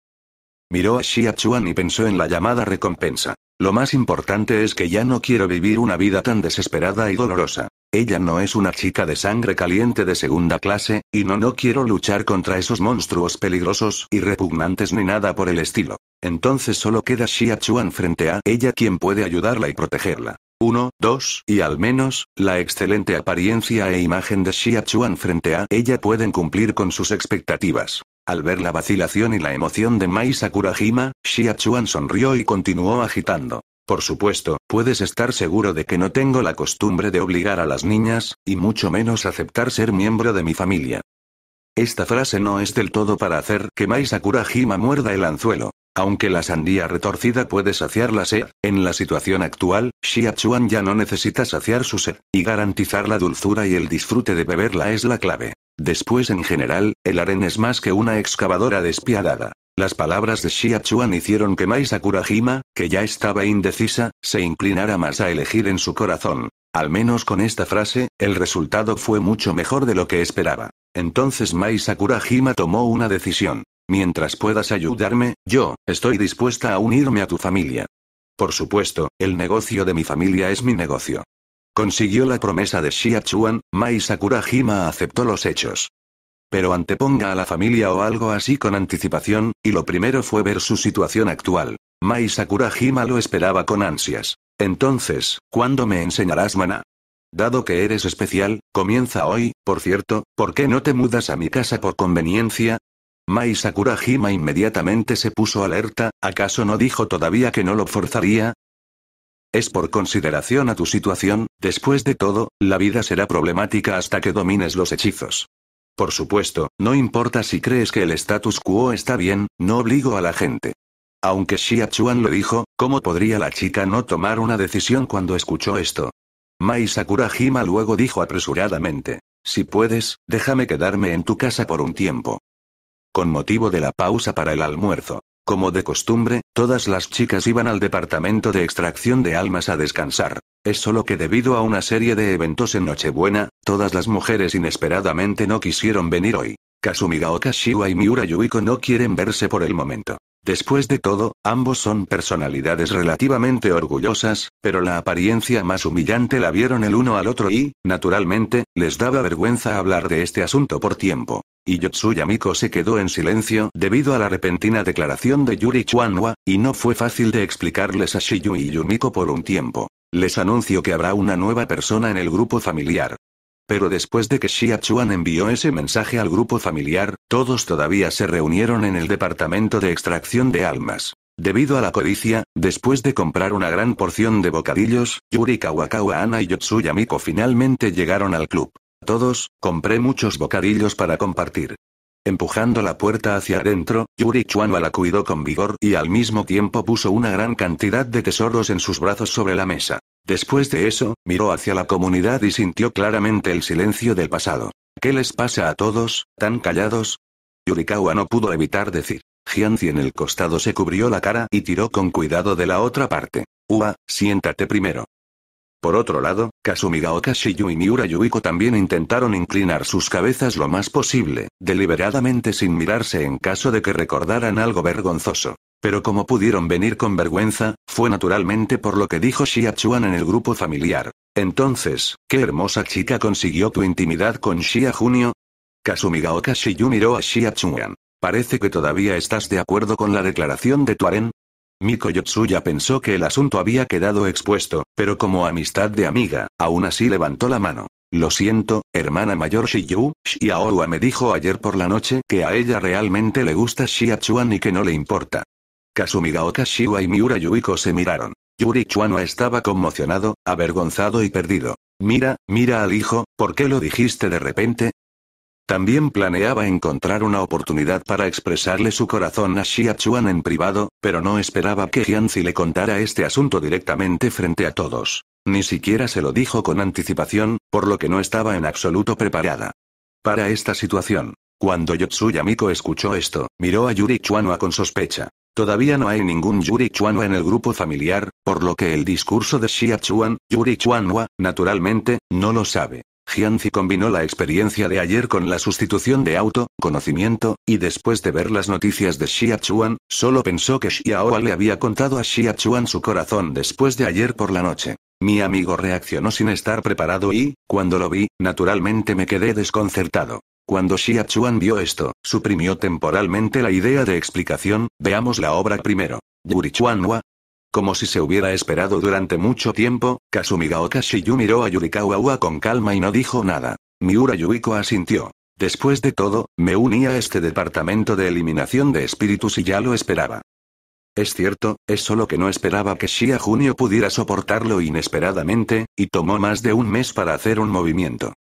Miró a Xia Chuan y pensó en la llamada recompensa. Lo más importante es que ya no quiero vivir una vida tan desesperada y dolorosa. Ella no es una chica de sangre caliente de segunda clase, y no no quiero luchar contra esos monstruos peligrosos y repugnantes ni nada por el estilo. Entonces solo queda Xia Chuan frente a ella quien puede ayudarla y protegerla. Uno, dos, y al menos, la excelente apariencia e imagen de Xia frente a ella pueden cumplir con sus expectativas. Al ver la vacilación y la emoción de Mai Sakurajima, Xia sonrió y continuó agitando. Por supuesto, puedes estar seguro de que no tengo la costumbre de obligar a las niñas, y mucho menos aceptar ser miembro de mi familia. Esta frase no es del todo para hacer que Mai Sakurajima muerda el anzuelo. Aunque la sandía retorcida puede saciar la sed, en la situación actual, Xia Chuan ya no necesita saciar su sed, y garantizar la dulzura y el disfrute de beberla es la clave. Después en general, el aren es más que una excavadora despiadada. Las palabras de Xia Chuan hicieron que Mai Sakurajima, que ya estaba indecisa, se inclinara más a elegir en su corazón. Al menos con esta frase, el resultado fue mucho mejor de lo que esperaba. Entonces Mai Sakurajima tomó una decisión. Mientras puedas ayudarme, yo, estoy dispuesta a unirme a tu familia. Por supuesto, el negocio de mi familia es mi negocio. Consiguió la promesa de Xiachuan, Chuan, Mai aceptó los hechos. Pero anteponga a la familia o algo así con anticipación, y lo primero fue ver su situación actual. Mai Sakurajima lo esperaba con ansias. Entonces, ¿cuándo me enseñarás mana? Dado que eres especial, comienza hoy, por cierto, ¿por qué no te mudas a mi casa por conveniencia? Mai Sakurajima inmediatamente se puso alerta, ¿acaso no dijo todavía que no lo forzaría? Es por consideración a tu situación, después de todo, la vida será problemática hasta que domines los hechizos. Por supuesto, no importa si crees que el status quo está bien, no obligo a la gente. Aunque Xia lo dijo, ¿cómo podría la chica no tomar una decisión cuando escuchó esto? Mai Sakurajima luego dijo apresuradamente. Si puedes, déjame quedarme en tu casa por un tiempo con motivo de la pausa para el almuerzo. Como de costumbre, todas las chicas iban al departamento de extracción de almas a descansar. Es solo que debido a una serie de eventos en Nochebuena, todas las mujeres inesperadamente no quisieron venir hoy. Kasumigaoka Okashiwa y Miura Yuiko no quieren verse por el momento. Después de todo, ambos son personalidades relativamente orgullosas, pero la apariencia más humillante la vieron el uno al otro y, naturalmente, les daba vergüenza hablar de este asunto por tiempo. Y Yotsuya Miko se quedó en silencio debido a la repentina declaración de Yuri Chuanwa, y no fue fácil de explicarles a Shiyu y Yumiko por un tiempo. Les anuncio que habrá una nueva persona en el grupo familiar. Pero después de que Xia Chuan envió ese mensaje al grupo familiar, todos todavía se reunieron en el departamento de extracción de almas. Debido a la codicia, después de comprar una gran porción de bocadillos, Yuri Kawakawa Ana y Yotsuya Miko finalmente llegaron al club. Todos, compré muchos bocadillos para compartir. Empujando la puerta hacia adentro, Yuri Chuanwa la cuidó con vigor y al mismo tiempo puso una gran cantidad de tesoros en sus brazos sobre la mesa. Después de eso, miró hacia la comunidad y sintió claramente el silencio del pasado. ¿Qué les pasa a todos, tan callados? Yurikawa no pudo evitar decir. Jianzi en el costado se cubrió la cara y tiró con cuidado de la otra parte. Ua, siéntate primero. Por otro lado, Kasumiga Shiyu y Miura Yuiko también intentaron inclinar sus cabezas lo más posible, deliberadamente sin mirarse en caso de que recordaran algo vergonzoso. Pero como pudieron venir con vergüenza, fue naturalmente por lo que dijo Xia Chuan en el grupo familiar. Entonces, ¿qué hermosa chica consiguió tu intimidad con Xia Junio? Kasumigaoka Shiyu miró a Xia Chuan. Parece que todavía estás de acuerdo con la declaración de Tuaren. Miko Yotsuya pensó que el asunto había quedado expuesto, pero como amistad de amiga, aún así levantó la mano. Lo siento, hermana mayor Shiyu, Xiaohua me dijo ayer por la noche que a ella realmente le gusta Xia Chuan y que no le importa. Kasumi Shiwa y Miura Yuiko se miraron. Yuri Chuano estaba conmocionado, avergonzado y perdido. Mira, mira al hijo, ¿por qué lo dijiste de repente? También planeaba encontrar una oportunidad para expresarle su corazón a Xia Chuan en privado, pero no esperaba que Jianzi le contara este asunto directamente frente a todos. Ni siquiera se lo dijo con anticipación, por lo que no estaba en absoluto preparada. Para esta situación. Cuando Yotsuya Miko escuchó esto, miró a Yuri con sospecha. Todavía no hay ningún Yuri Chuanwa en el grupo familiar, por lo que el discurso de Xia Chuan, Yuri Chuanwa, naturalmente, no lo sabe. Jianzi combinó la experiencia de ayer con la sustitución de auto, conocimiento, y después de ver las noticias de Xia Chuan, solo pensó que Xiaoa le había contado a Xia Chuan su corazón después de ayer por la noche. Mi amigo reaccionó sin estar preparado y, cuando lo vi, naturalmente me quedé desconcertado. Cuando Xia Chuan vio esto, suprimió temporalmente la idea de explicación, veamos la obra primero. Yurichuanwa. Como si se hubiera esperado durante mucho tiempo, Kasumigaoka Shiyu miró a Yurikawawa con calma y no dijo nada. Miura Yuiko asintió. Después de todo, me uní a este departamento de eliminación de espíritus y ya lo esperaba. Es cierto, es solo que no esperaba que Shia Junio pudiera soportarlo inesperadamente, y tomó más de un mes para hacer un movimiento.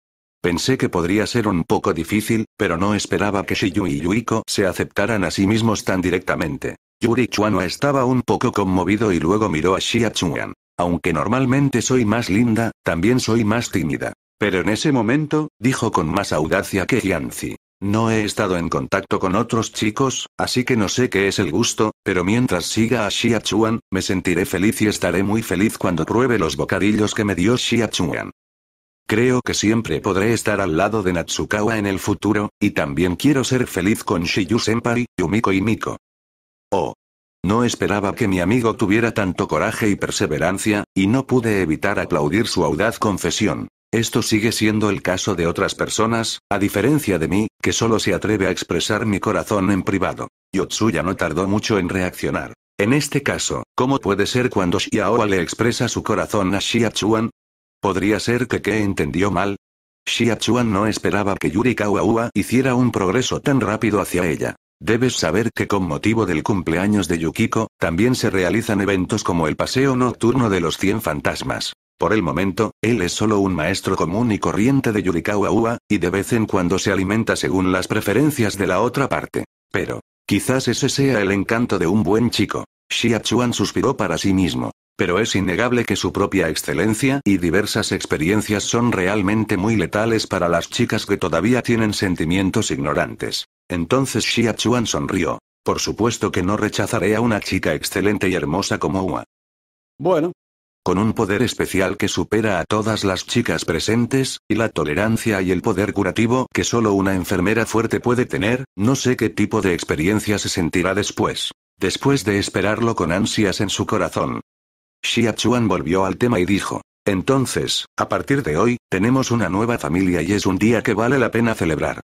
Pensé que podría ser un poco difícil, pero no esperaba que Shiyu y Yuiko se aceptaran a sí mismos tan directamente. Yuri Chuano estaba un poco conmovido y luego miró a Shia Chuan. Aunque normalmente soy más linda, también soy más tímida. Pero en ese momento, dijo con más audacia que Jianzi. No he estado en contacto con otros chicos, así que no sé qué es el gusto, pero mientras siga a Xia Chuan, me sentiré feliz y estaré muy feliz cuando pruebe los bocadillos que me dio Xia Chuan. Creo que siempre podré estar al lado de Natsukawa en el futuro, y también quiero ser feliz con Shiyu Senpai, Yumiko y Miko. Oh. No esperaba que mi amigo tuviera tanto coraje y perseverancia, y no pude evitar aplaudir su audaz confesión. Esto sigue siendo el caso de otras personas, a diferencia de mí, que solo se atreve a expresar mi corazón en privado. Yotsuya no tardó mucho en reaccionar. En este caso, ¿cómo puede ser cuando Xiaoa le expresa su corazón a Xia ¿Podría ser que que entendió mal? Xiachuan no esperaba que Yurikawa hiciera un progreso tan rápido hacia ella. Debes saber que con motivo del cumpleaños de Yukiko, también se realizan eventos como el paseo nocturno de los 100 fantasmas. Por el momento, él es solo un maestro común y corriente de Yurikawa y de vez en cuando se alimenta según las preferencias de la otra parte. Pero, quizás ese sea el encanto de un buen chico. Xia suspiró para sí mismo. Pero es innegable que su propia excelencia y diversas experiencias son realmente muy letales para las chicas que todavía tienen sentimientos ignorantes. Entonces Xia Chuan sonrió. Por supuesto que no rechazaré a una chica excelente y hermosa como Hua. Bueno. Con un poder especial que supera a todas las chicas presentes, y la tolerancia y el poder curativo que solo una enfermera fuerte puede tener, no sé qué tipo de experiencia se sentirá después. Después de esperarlo con ansias en su corazón, Xia Chuan volvió al tema y dijo. Entonces, a partir de hoy, tenemos una nueva familia y es un día que vale la pena celebrar.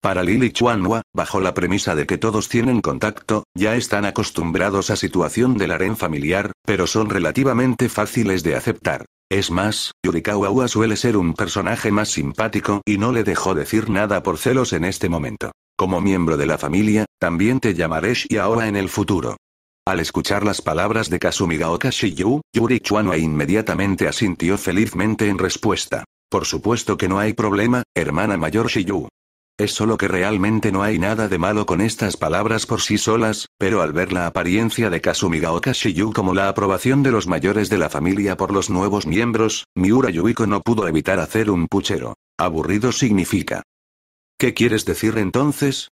Para Lili Chuanhua, bajo la premisa de que todos tienen contacto, ya están acostumbrados a situación del harén familiar, pero son relativamente fáciles de aceptar. Es más, Yurikawa suele ser un personaje más simpático y no le dejó decir nada por celos en este momento. Como miembro de la familia, también te llamaré ahora en el futuro. Al escuchar las palabras de Kasumigaoka Shiyu, Yuri Chuanwa inmediatamente asintió felizmente en respuesta. Por supuesto que no hay problema, hermana mayor Shiyu. Es solo que realmente no hay nada de malo con estas palabras por sí solas, pero al ver la apariencia de Kasumigaoka Shiyu como la aprobación de los mayores de la familia por los nuevos miembros, Miura Yuiko no pudo evitar hacer un puchero. Aburrido significa. ¿Qué quieres decir entonces?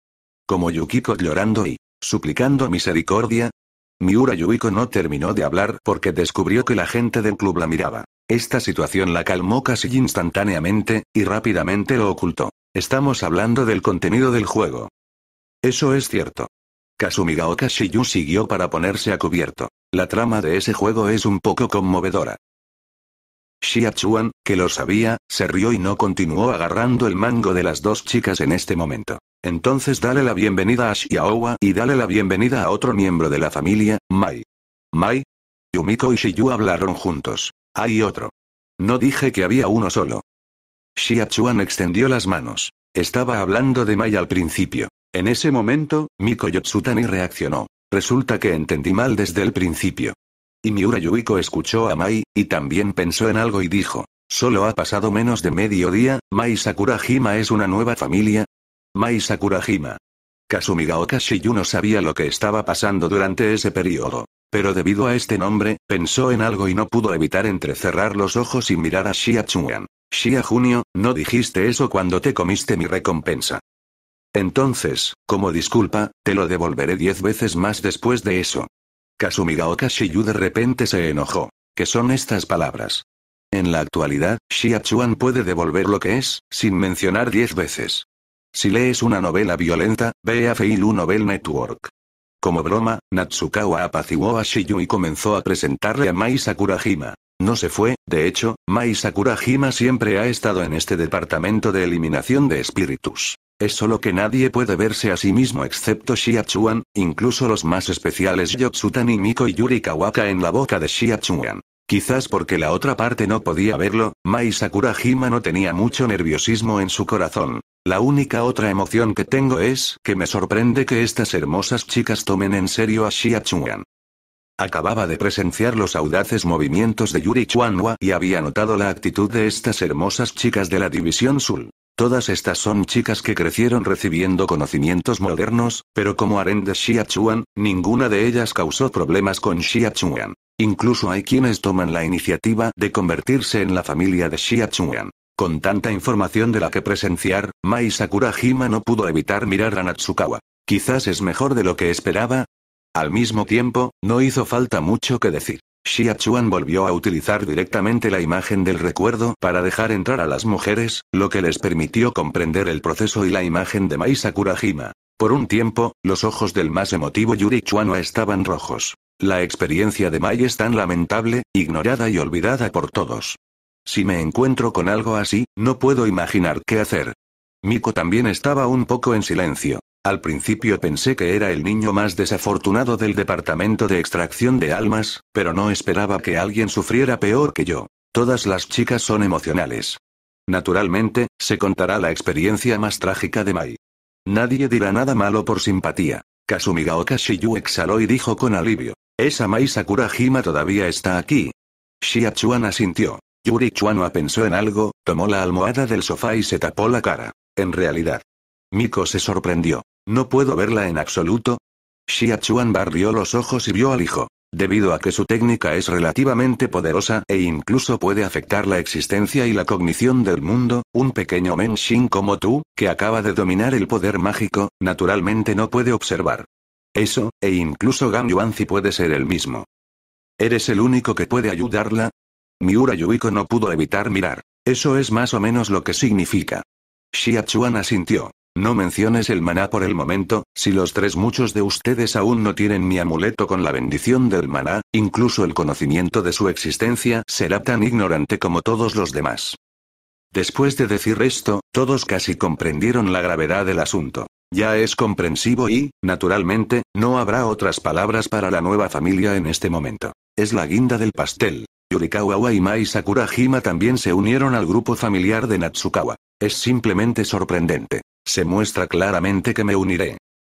Como Yukiko llorando y suplicando misericordia, Miura Yuiko no terminó de hablar porque descubrió que la gente del club la miraba. Esta situación la calmó casi instantáneamente, y rápidamente lo ocultó. Estamos hablando del contenido del juego. Eso es cierto. Kasumigaoka Shiyu siguió para ponerse a cubierto. La trama de ese juego es un poco conmovedora. Xiachuan, que lo sabía, se rió y no continuó agarrando el mango de las dos chicas en este momento. Entonces dale la bienvenida a Xiaowa y dale la bienvenida a otro miembro de la familia, Mai. Mai. Yumiko y Shiyu hablaron juntos. Hay otro. No dije que había uno solo. Xiachuan extendió las manos. Estaba hablando de Mai al principio. En ese momento, Miko Yotsutani reaccionó. Resulta que entendí mal desde el principio. Y Miura Yuiko escuchó a Mai, y también pensó en algo y dijo. Solo ha pasado menos de medio día, Mai Sakurajima es una nueva familia. Mai Sakurajima. Kasumiga Okashiyu no sabía lo que estaba pasando durante ese periodo. Pero debido a este nombre, pensó en algo y no pudo evitar entrecerrar los ojos y mirar a Shia Chuan. Shia Junio, no dijiste eso cuando te comiste mi recompensa. Entonces, como disculpa, te lo devolveré diez veces más después de eso. Kazumigaoka Shiyu de repente se enojó. ¿Qué son estas palabras? En la actualidad, Xiachuan puede devolver lo que es, sin mencionar diez veces. Si lees una novela violenta, ve a Feilu Novel Network. Como broma, Natsukawa apaciguó a Shiyu y comenzó a presentarle a Mai Sakurajima. No se fue, de hecho, Mai Sakurajima siempre ha estado en este departamento de eliminación de espíritus. Es solo que nadie puede verse a sí mismo excepto Xia Chuan, incluso los más especiales Yotsutani Miko y Yuri Kawaka en la boca de Xia Chuan. Quizás porque la otra parte no podía verlo, Mai Sakurajima no tenía mucho nerviosismo en su corazón. La única otra emoción que tengo es que me sorprende que estas hermosas chicas tomen en serio a Xia Chuan. Acababa de presenciar los audaces movimientos de Yuri Chuanhua y había notado la actitud de estas hermosas chicas de la División Sul. Todas estas son chicas que crecieron recibiendo conocimientos modernos, pero como harén de Xia ninguna de ellas causó problemas con Xia Incluso hay quienes toman la iniciativa de convertirse en la familia de Xia Con tanta información de la que presenciar, Mai Sakurajima no pudo evitar mirar a Natsukawa. Quizás es mejor de lo que esperaba. Al mismo tiempo, no hizo falta mucho que decir. Xiachuan volvió a utilizar directamente la imagen del recuerdo para dejar entrar a las mujeres, lo que les permitió comprender el proceso y la imagen de Mai Sakurajima. Por un tiempo, los ojos del más emotivo Yuri Chuanwa estaban rojos. La experiencia de Mai es tan lamentable, ignorada y olvidada por todos. Si me encuentro con algo así, no puedo imaginar qué hacer. Miko también estaba un poco en silencio. Al principio pensé que era el niño más desafortunado del departamento de extracción de almas, pero no esperaba que alguien sufriera peor que yo. Todas las chicas son emocionales. Naturalmente, se contará la experiencia más trágica de Mai. Nadie dirá nada malo por simpatía. Kasumigaoka Shiyu exhaló y dijo con alivio. Esa Mai Sakurajima todavía está aquí. Shiachuan asintió. Yuri pensó en algo, tomó la almohada del sofá y se tapó la cara. En realidad, Miko se sorprendió. No puedo verla en absoluto. Xia barrió los ojos y vio al hijo. Debido a que su técnica es relativamente poderosa e incluso puede afectar la existencia y la cognición del mundo, un pequeño Menshin como tú, que acaba de dominar el poder mágico, naturalmente no puede observar. Eso, e incluso Gan Yuanzi puede ser el mismo. ¿Eres el único que puede ayudarla? Miura Yuiko no pudo evitar mirar. Eso es más o menos lo que significa. Xia asintió. No menciones el maná por el momento, si los tres muchos de ustedes aún no tienen mi amuleto con la bendición del maná, incluso el conocimiento de su existencia será tan ignorante como todos los demás. Después de decir esto, todos casi comprendieron la gravedad del asunto. Ya es comprensivo y, naturalmente, no habrá otras palabras para la nueva familia en este momento. Es la guinda del pastel. Yurikawa y Mai Sakurajima también se unieron al grupo familiar de Natsukawa. Es simplemente sorprendente se muestra claramente que me uniré.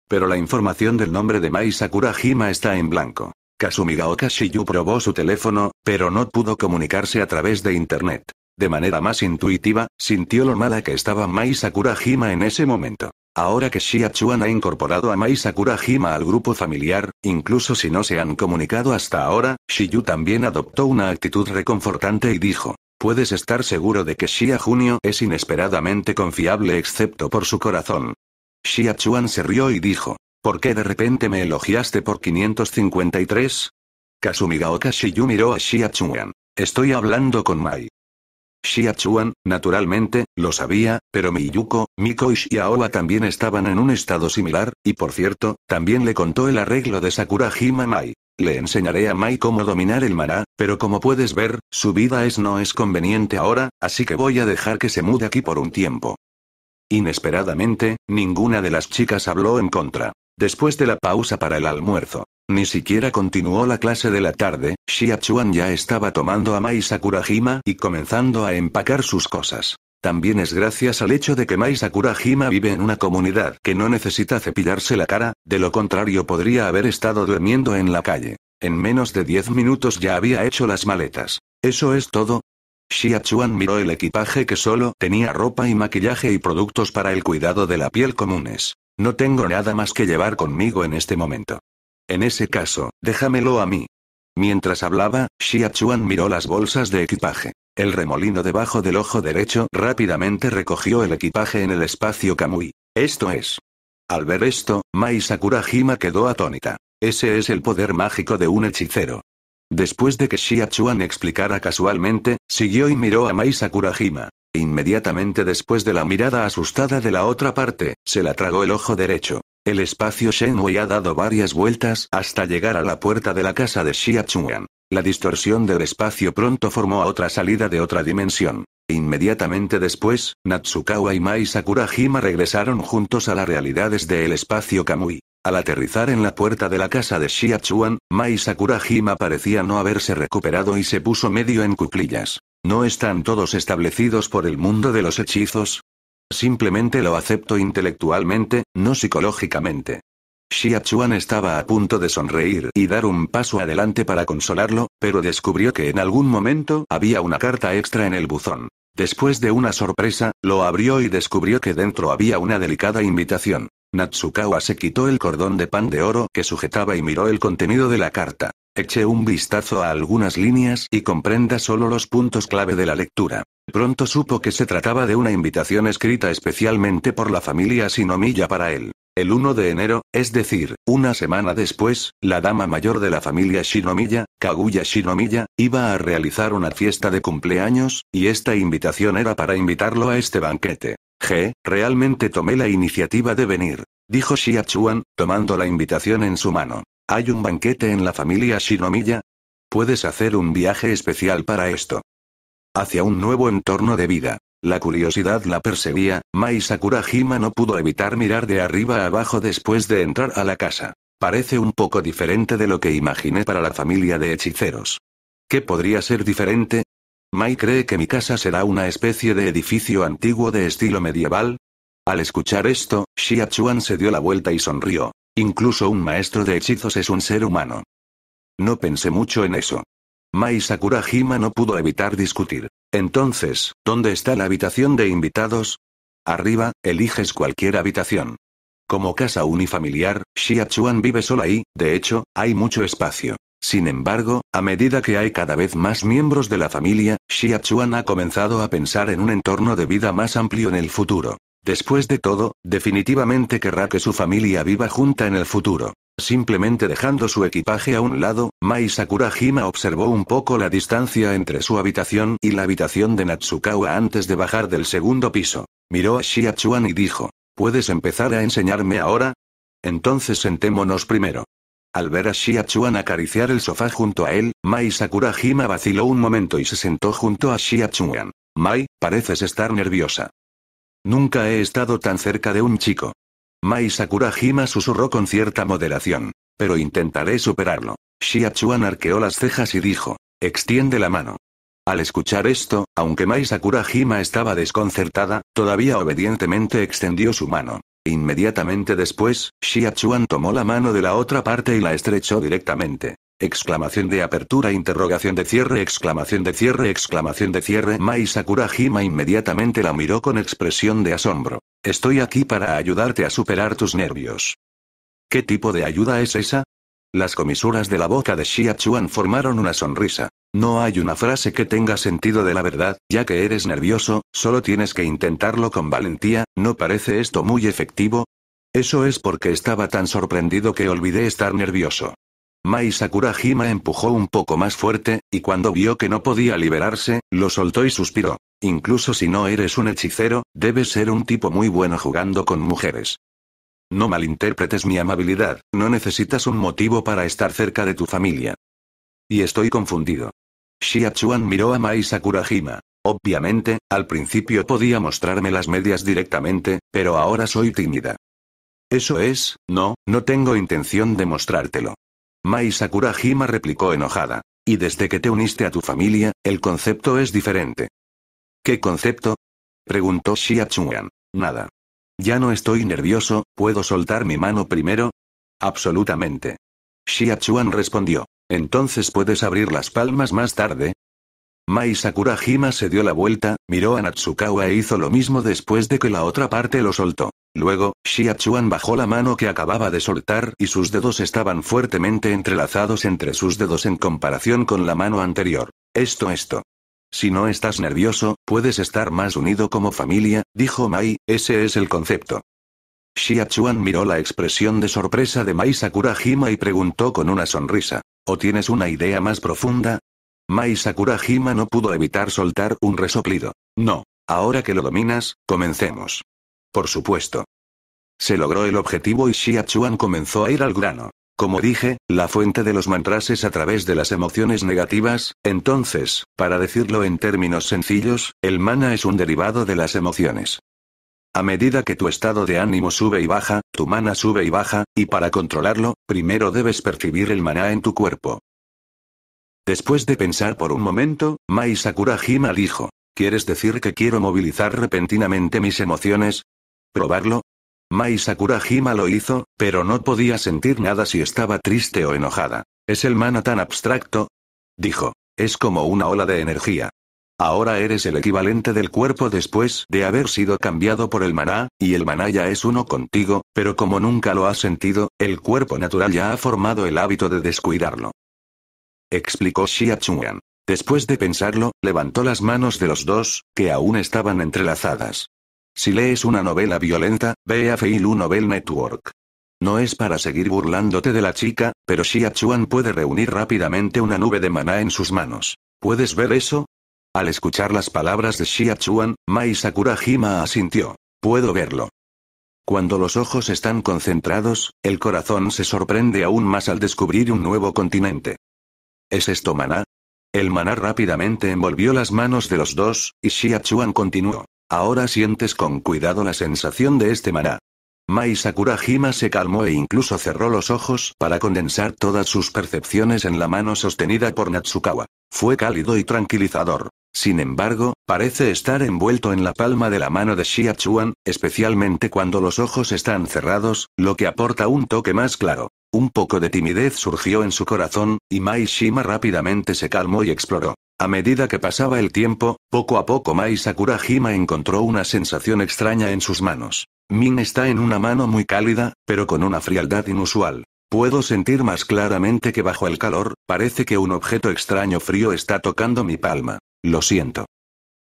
Pero la información del nombre de Mai está en blanco. Kasumigaoka Shiyu probó su teléfono, pero no pudo comunicarse a través de Internet. De manera más intuitiva, sintió lo mala que estaba Mai Sakurajima en ese momento. Ahora que Shiachuan ha incorporado a Mai Sakurajima al grupo familiar, incluso si no se han comunicado hasta ahora, Shiyu también adoptó una actitud reconfortante y dijo, Puedes estar seguro de que Shia Junio es inesperadamente confiable excepto por su corazón. Shia Chuan se rió y dijo. ¿Por qué de repente me elogiaste por 553? Kasumigaoka Shiyu miró a Shia Chuan. Estoy hablando con Mai. Shia Chuan, naturalmente, lo sabía, pero Miyuko, Miko y Aoba también estaban en un estado similar, y por cierto, también le contó el arreglo de Sakura Hima Mai. Le enseñaré a Mai cómo dominar el mará, pero como puedes ver, su vida es no es conveniente ahora, así que voy a dejar que se mude aquí por un tiempo. Inesperadamente, ninguna de las chicas habló en contra. Después de la pausa para el almuerzo, ni siquiera continuó la clase de la tarde, Xia ya estaba tomando a Mai Sakurajima y comenzando a empacar sus cosas. También es gracias al hecho de que Mai Sakurajima vive en una comunidad que no necesita cepillarse la cara, de lo contrario podría haber estado durmiendo en la calle. En menos de 10 minutos ya había hecho las maletas. ¿Eso es todo? Xiachuan miró el equipaje que solo tenía ropa y maquillaje y productos para el cuidado de la piel comunes. No tengo nada más que llevar conmigo en este momento. En ese caso, déjamelo a mí. Mientras hablaba, Xiachuan miró las bolsas de equipaje. El remolino debajo del ojo derecho rápidamente recogió el equipaje en el espacio Kamui. Esto es. Al ver esto, Mai Sakurajima quedó atónita. Ese es el poder mágico de un hechicero. Después de que Shia explicara casualmente, siguió y miró a Mai Sakurajima. Inmediatamente después de la mirada asustada de la otra parte, se la tragó el ojo derecho. El espacio Shenhui ha dado varias vueltas hasta llegar a la puerta de la casa de Xia La distorsión del espacio pronto formó a otra salida de otra dimensión. Inmediatamente después, Natsukawa y Mai Sakurajima regresaron juntos a la realidades desde el espacio Kamui. Al aterrizar en la puerta de la casa de Shia Chuan, Mai Sakurajima parecía no haberse recuperado y se puso medio en cuclillas. ¿No están todos establecidos por el mundo de los hechizos? Simplemente lo acepto intelectualmente, no psicológicamente. Xia estaba a punto de sonreír y dar un paso adelante para consolarlo, pero descubrió que en algún momento había una carta extra en el buzón. Después de una sorpresa, lo abrió y descubrió que dentro había una delicada invitación. Natsukawa se quitó el cordón de pan de oro que sujetaba y miró el contenido de la carta. Eché un vistazo a algunas líneas y comprenda solo los puntos clave de la lectura. Pronto supo que se trataba de una invitación escrita especialmente por la familia Sinomilla para él. El 1 de enero, es decir, una semana después, la dama mayor de la familia Shinomiya, Kaguya Shinomiya, iba a realizar una fiesta de cumpleaños, y esta invitación era para invitarlo a este banquete. G, realmente tomé la iniciativa de venir, dijo Xia tomando la invitación en su mano. ¿Hay un banquete en la familia Shinomiya? Puedes hacer un viaje especial para esto. Hacia un nuevo entorno de vida. La curiosidad la perseguía, Mai Sakurajima no pudo evitar mirar de arriba a abajo después de entrar a la casa. Parece un poco diferente de lo que imaginé para la familia de hechiceros. ¿Qué podría ser diferente? Mai cree que mi casa será una especie de edificio antiguo de estilo medieval. Al escuchar esto, Xia se dio la vuelta y sonrió. Incluso un maestro de hechizos es un ser humano. No pensé mucho en eso. Mai Sakurajima no pudo evitar discutir. Entonces, ¿dónde está la habitación de invitados? Arriba, eliges cualquier habitación. Como casa unifamiliar, Xiachuan vive sola ahí. de hecho, hay mucho espacio. Sin embargo, a medida que hay cada vez más miembros de la familia, Xia ha comenzado a pensar en un entorno de vida más amplio en el futuro. Después de todo, definitivamente querrá que su familia viva junta en el futuro. Simplemente dejando su equipaje a un lado, Mai Sakurajima observó un poco la distancia entre su habitación y la habitación de Natsukawa antes de bajar del segundo piso. Miró a Shiachuan y dijo, ¿puedes empezar a enseñarme ahora? Entonces sentémonos primero. Al ver a Shiachuan acariciar el sofá junto a él, Mai Sakurajima vaciló un momento y se sentó junto a Shiachuan. Mai, pareces estar nerviosa. Nunca he estado tan cerca de un chico. Mai Sakurajima susurró con cierta moderación. Pero intentaré superarlo. Chuan arqueó las cejas y dijo. Extiende la mano. Al escuchar esto, aunque Mai Sakurajima estaba desconcertada, todavía obedientemente extendió su mano. Inmediatamente después, Xia tomó la mano de la otra parte y la estrechó directamente. Exclamación de apertura, interrogación de cierre, exclamación de cierre, exclamación de cierre. Mai Sakurajima inmediatamente la miró con expresión de asombro. Estoy aquí para ayudarte a superar tus nervios. ¿Qué tipo de ayuda es esa? Las comisuras de la boca de Xia Chuan formaron una sonrisa. No hay una frase que tenga sentido de la verdad, ya que eres nervioso, solo tienes que intentarlo con valentía, ¿no parece esto muy efectivo? Eso es porque estaba tan sorprendido que olvidé estar nervioso. Mai Sakurajima empujó un poco más fuerte, y cuando vio que no podía liberarse, lo soltó y suspiró. Incluso si no eres un hechicero, debes ser un tipo muy bueno jugando con mujeres. No malinterpretes mi amabilidad, no necesitas un motivo para estar cerca de tu familia. Y estoy confundido. Xiachuan miró a Mai Sakurajima. Obviamente, al principio podía mostrarme las medias directamente, pero ahora soy tímida. Eso es, no, no tengo intención de mostrártelo. Mai Sakurajima replicó enojada. Y desde que te uniste a tu familia, el concepto es diferente. ¿Qué concepto? Preguntó Chuan. Nada. Ya no estoy nervioso, ¿puedo soltar mi mano primero? Absolutamente. Chuan respondió. Entonces puedes abrir las palmas más tarde, Mai Sakurajima se dio la vuelta, miró a Natsukawa e hizo lo mismo después de que la otra parte lo soltó. Luego, Shiachuan bajó la mano que acababa de soltar y sus dedos estaban fuertemente entrelazados entre sus dedos en comparación con la mano anterior. Esto esto. Si no estás nervioso, puedes estar más unido como familia, dijo Mai, ese es el concepto. Shiachuan miró la expresión de sorpresa de Mai Sakurajima y preguntó con una sonrisa. ¿O tienes una idea más profunda? Mai Sakurajima no pudo evitar soltar un resoplido. No. Ahora que lo dominas, comencemos. Por supuesto. Se logró el objetivo y Xia comenzó a ir al grano. Como dije, la fuente de los mantras es a través de las emociones negativas, entonces, para decirlo en términos sencillos, el mana es un derivado de las emociones. A medida que tu estado de ánimo sube y baja, tu mana sube y baja, y para controlarlo, primero debes percibir el mana en tu cuerpo. Después de pensar por un momento, Mai Sakurajima dijo. ¿Quieres decir que quiero movilizar repentinamente mis emociones? ¿Probarlo? Mai Sakurajima lo hizo, pero no podía sentir nada si estaba triste o enojada. ¿Es el mana tan abstracto? Dijo. Es como una ola de energía. Ahora eres el equivalente del cuerpo después de haber sido cambiado por el maná, y el maná ya es uno contigo, pero como nunca lo has sentido, el cuerpo natural ya ha formado el hábito de descuidarlo explicó Xia Chuan. Después de pensarlo, levantó las manos de los dos, que aún estaban entrelazadas. Si lees una novela violenta, ve a Feilu Novel Network. No es para seguir burlándote de la chica, pero Xia Chuan puede reunir rápidamente una nube de maná en sus manos. ¿Puedes ver eso? Al escuchar las palabras de Xia Chuan, Mai Sakurajima asintió. Puedo verlo. Cuando los ojos están concentrados, el corazón se sorprende aún más al descubrir un nuevo continente. ¿Es esto maná? El maná rápidamente envolvió las manos de los dos, y Xia Chuan continuó. Ahora sientes con cuidado la sensación de este maná. Mai Sakurajima se calmó e incluso cerró los ojos para condensar todas sus percepciones en la mano sostenida por Natsukawa. Fue cálido y tranquilizador. Sin embargo, parece estar envuelto en la palma de la mano de Xia Chuan, especialmente cuando los ojos están cerrados, lo que aporta un toque más claro. Un poco de timidez surgió en su corazón, y Mai Shima rápidamente se calmó y exploró. A medida que pasaba el tiempo, poco a poco Mai Sakurajima encontró una sensación extraña en sus manos. Min está en una mano muy cálida, pero con una frialdad inusual. Puedo sentir más claramente que bajo el calor, parece que un objeto extraño frío está tocando mi palma. Lo siento.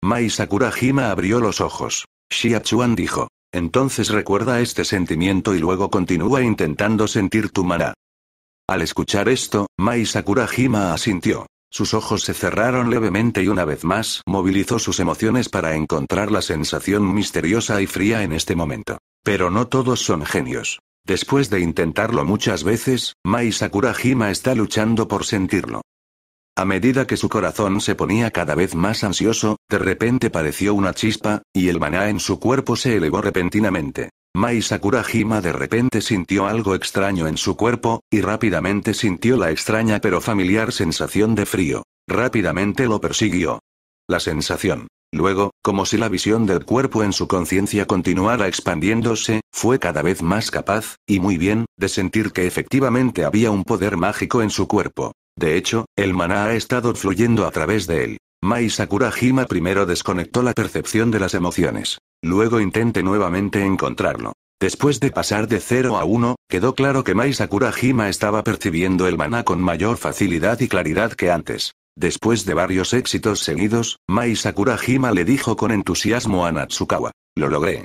Mai Sakurajima abrió los ojos. Xia dijo. Entonces recuerda este sentimiento y luego continúa intentando sentir tu mana. Al escuchar esto, Mai Sakurajima asintió. Sus ojos se cerraron levemente y una vez más movilizó sus emociones para encontrar la sensación misteriosa y fría en este momento. Pero no todos son genios. Después de intentarlo muchas veces, Mai Sakurajima está luchando por sentirlo. A medida que su corazón se ponía cada vez más ansioso, de repente pareció una chispa, y el maná en su cuerpo se elevó repentinamente. Mai Sakurajima de repente sintió algo extraño en su cuerpo, y rápidamente sintió la extraña pero familiar sensación de frío. Rápidamente lo persiguió. La sensación. Luego, como si la visión del cuerpo en su conciencia continuara expandiéndose, fue cada vez más capaz, y muy bien, de sentir que efectivamente había un poder mágico en su cuerpo. De hecho, el maná ha estado fluyendo a través de él. Mai Sakurajima primero desconectó la percepción de las emociones. Luego intente nuevamente encontrarlo. Después de pasar de 0 a 1, quedó claro que Mai Sakurajima estaba percibiendo el maná con mayor facilidad y claridad que antes. Después de varios éxitos seguidos, Mai Sakurajima le dijo con entusiasmo a Natsukawa. Lo logré.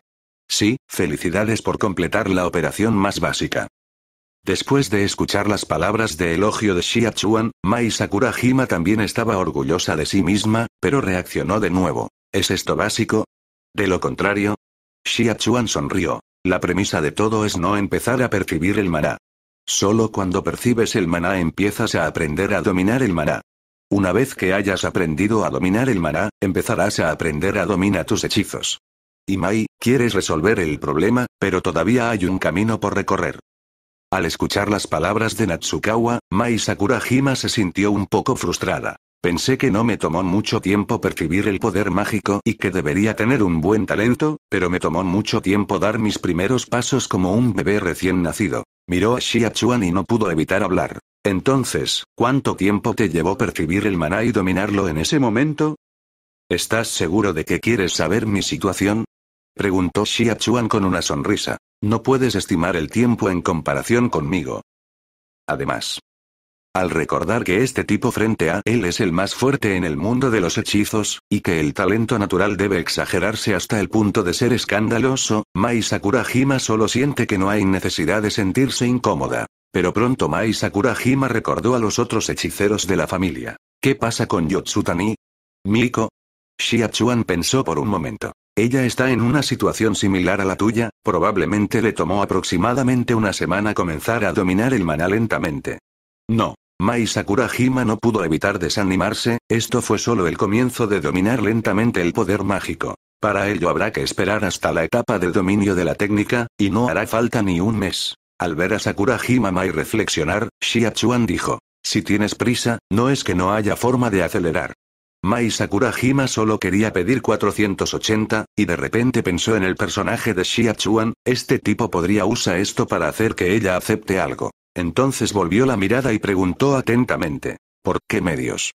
Sí, felicidades por completar la operación más básica. Después de escuchar las palabras de elogio de Xia Chuan, Mai Sakurajima también estaba orgullosa de sí misma, pero reaccionó de nuevo. ¿Es esto básico? De lo contrario. Xia Chuan sonrió. La premisa de todo es no empezar a percibir el maná. Solo cuando percibes el maná empiezas a aprender a dominar el maná. Una vez que hayas aprendido a dominar el maná, empezarás a aprender a dominar tus hechizos. Y Mai, quieres resolver el problema, pero todavía hay un camino por recorrer. Al escuchar las palabras de Natsukawa, Mai Sakurajima se sintió un poco frustrada. Pensé que no me tomó mucho tiempo percibir el poder mágico y que debería tener un buen talento, pero me tomó mucho tiempo dar mis primeros pasos como un bebé recién nacido. Miró a Shiachuan y no pudo evitar hablar. Entonces, ¿cuánto tiempo te llevó percibir el maná y dominarlo en ese momento? ¿Estás seguro de que quieres saber mi situación? Preguntó Xia con una sonrisa. No puedes estimar el tiempo en comparación conmigo. Además. Al recordar que este tipo frente a él es el más fuerte en el mundo de los hechizos, y que el talento natural debe exagerarse hasta el punto de ser escandaloso, Mai Sakurajima solo siente que no hay necesidad de sentirse incómoda. Pero pronto Mai Sakurajima recordó a los otros hechiceros de la familia. ¿Qué pasa con Yotsutani? ¿Miko? Xiachuan pensó por un momento. Ella está en una situación similar a la tuya, probablemente le tomó aproximadamente una semana comenzar a dominar el maná lentamente. No. Mai Sakurajima no pudo evitar desanimarse, esto fue solo el comienzo de dominar lentamente el poder mágico. Para ello habrá que esperar hasta la etapa de dominio de la técnica, y no hará falta ni un mes. Al ver a Sakurajima Mai reflexionar, Shiachuan dijo. Si tienes prisa, no es que no haya forma de acelerar. Mai Sakurajima solo quería pedir 480, y de repente pensó en el personaje de Xia Chuan, este tipo podría usar esto para hacer que ella acepte algo. Entonces volvió la mirada y preguntó atentamente. ¿Por qué medios?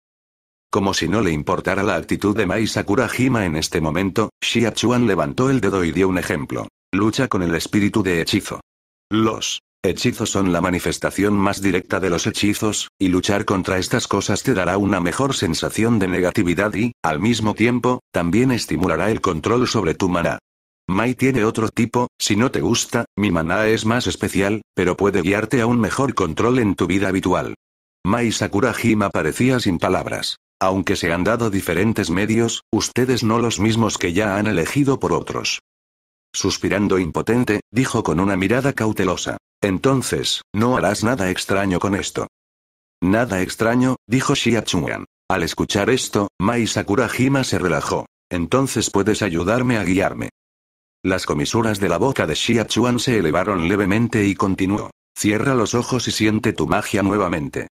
Como si no le importara la actitud de Mai Sakurajima en este momento, Xia Chuan levantó el dedo y dio un ejemplo. Lucha con el espíritu de hechizo. Los Hechizos son la manifestación más directa de los hechizos, y luchar contra estas cosas te dará una mejor sensación de negatividad y, al mismo tiempo, también estimulará el control sobre tu maná. Mai tiene otro tipo, si no te gusta, mi maná es más especial, pero puede guiarte a un mejor control en tu vida habitual. Mai Sakurajima parecía sin palabras. Aunque se han dado diferentes medios, ustedes no los mismos que ya han elegido por otros. Suspirando impotente, dijo con una mirada cautelosa. Entonces, no harás nada extraño con esto. Nada extraño, dijo Chuan. Al escuchar esto, Mai Sakurajima se relajó. Entonces puedes ayudarme a guiarme. Las comisuras de la boca de Chuan se elevaron levemente y continuó. Cierra los ojos y siente tu magia nuevamente.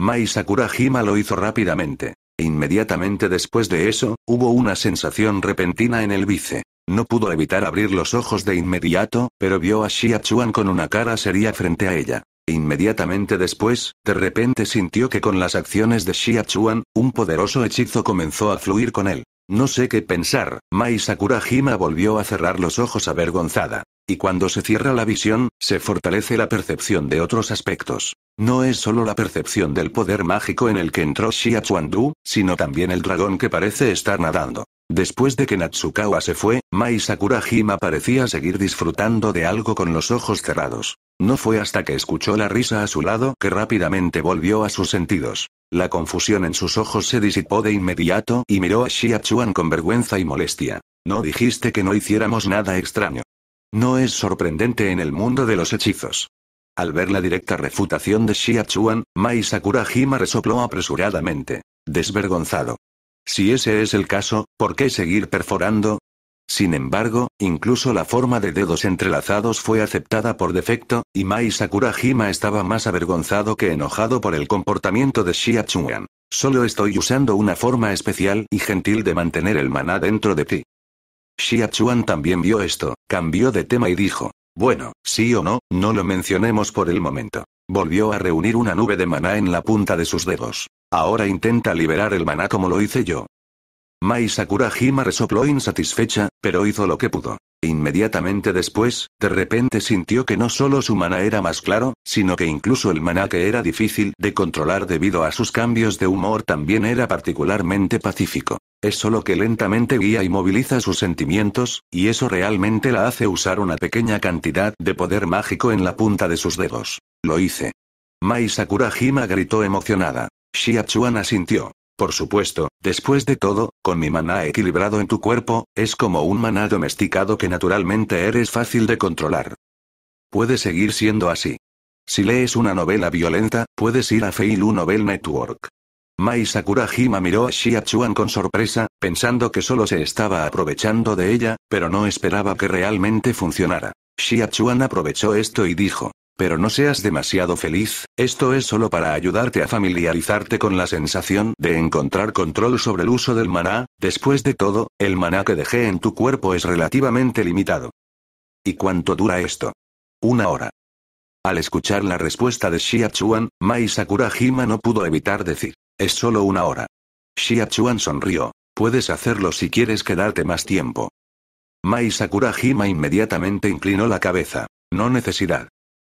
Mai Sakurajima lo hizo rápidamente. Inmediatamente después de eso, hubo una sensación repentina en el vice. No pudo evitar abrir los ojos de inmediato, pero vio a Xia Chuan con una cara seria frente a ella. E inmediatamente después, de repente sintió que con las acciones de Xia un poderoso hechizo comenzó a fluir con él. No sé qué pensar, Mai Sakurajima volvió a cerrar los ojos avergonzada. Y cuando se cierra la visión, se fortalece la percepción de otros aspectos. No es solo la percepción del poder mágico en el que entró Xia Du, sino también el dragón que parece estar nadando. Después de que Natsukawa se fue, Mai Sakurajima parecía seguir disfrutando de algo con los ojos cerrados. No fue hasta que escuchó la risa a su lado que rápidamente volvió a sus sentidos. La confusión en sus ojos se disipó de inmediato y miró a Xia con vergüenza y molestia. No dijiste que no hiciéramos nada extraño. No es sorprendente en el mundo de los hechizos. Al ver la directa refutación de Xia Chuan, Mai Sakurajima resopló apresuradamente. Desvergonzado. Si ese es el caso, ¿por qué seguir perforando? Sin embargo, incluso la forma de dedos entrelazados fue aceptada por defecto, y Mai Sakurajima estaba más avergonzado que enojado por el comportamiento de Xia Chuan. Solo estoy usando una forma especial y gentil de mantener el maná dentro de ti. Xia Chuan también vio esto, cambió de tema y dijo, bueno, sí o no, no lo mencionemos por el momento. Volvió a reunir una nube de maná en la punta de sus dedos. Ahora intenta liberar el maná como lo hice yo. Mai Sakura resopló insatisfecha, pero hizo lo que pudo. Inmediatamente después, de repente sintió que no solo su maná era más claro, sino que incluso el maná que era difícil de controlar debido a sus cambios de humor también era particularmente pacífico. Es solo que lentamente guía y moviliza sus sentimientos, y eso realmente la hace usar una pequeña cantidad de poder mágico en la punta de sus dedos. Lo hice. Mai Sakurajima gritó emocionada. Shiachuan asintió. Por supuesto, después de todo, con mi maná equilibrado en tu cuerpo, es como un maná domesticado que naturalmente eres fácil de controlar. Puede seguir siendo así. Si lees una novela violenta, puedes ir a Feilu Novel Network. Mai Sakurajima miró a Xia con sorpresa, pensando que solo se estaba aprovechando de ella, pero no esperaba que realmente funcionara. Xia aprovechó esto y dijo. Pero no seas demasiado feliz, esto es solo para ayudarte a familiarizarte con la sensación de encontrar control sobre el uso del maná, después de todo, el maná que dejé en tu cuerpo es relativamente limitado. ¿Y cuánto dura esto? Una hora. Al escuchar la respuesta de Xia Chuan, Mai Sakurajima no pudo evitar decir. Es solo una hora. Xia sonrió. Puedes hacerlo si quieres quedarte más tiempo. Mai Sakurajima inmediatamente inclinó la cabeza. No necesidad.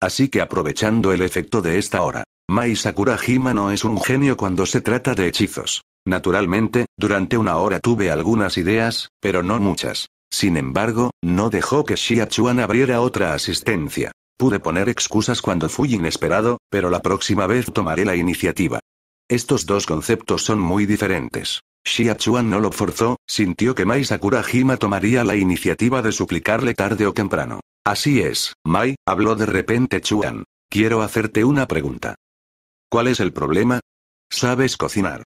Así que aprovechando el efecto de esta hora, Mai Sakurajima no es un genio cuando se trata de hechizos. Naturalmente, durante una hora tuve algunas ideas, pero no muchas. Sin embargo, no dejó que Xia abriera otra asistencia. Pude poner excusas cuando fui inesperado, pero la próxima vez tomaré la iniciativa. Estos dos conceptos son muy diferentes. Xia Chuan no lo forzó, sintió que Mai Sakurajima tomaría la iniciativa de suplicarle tarde o temprano. Así es, Mai, habló de repente Chuan. Quiero hacerte una pregunta. ¿Cuál es el problema? ¿Sabes cocinar?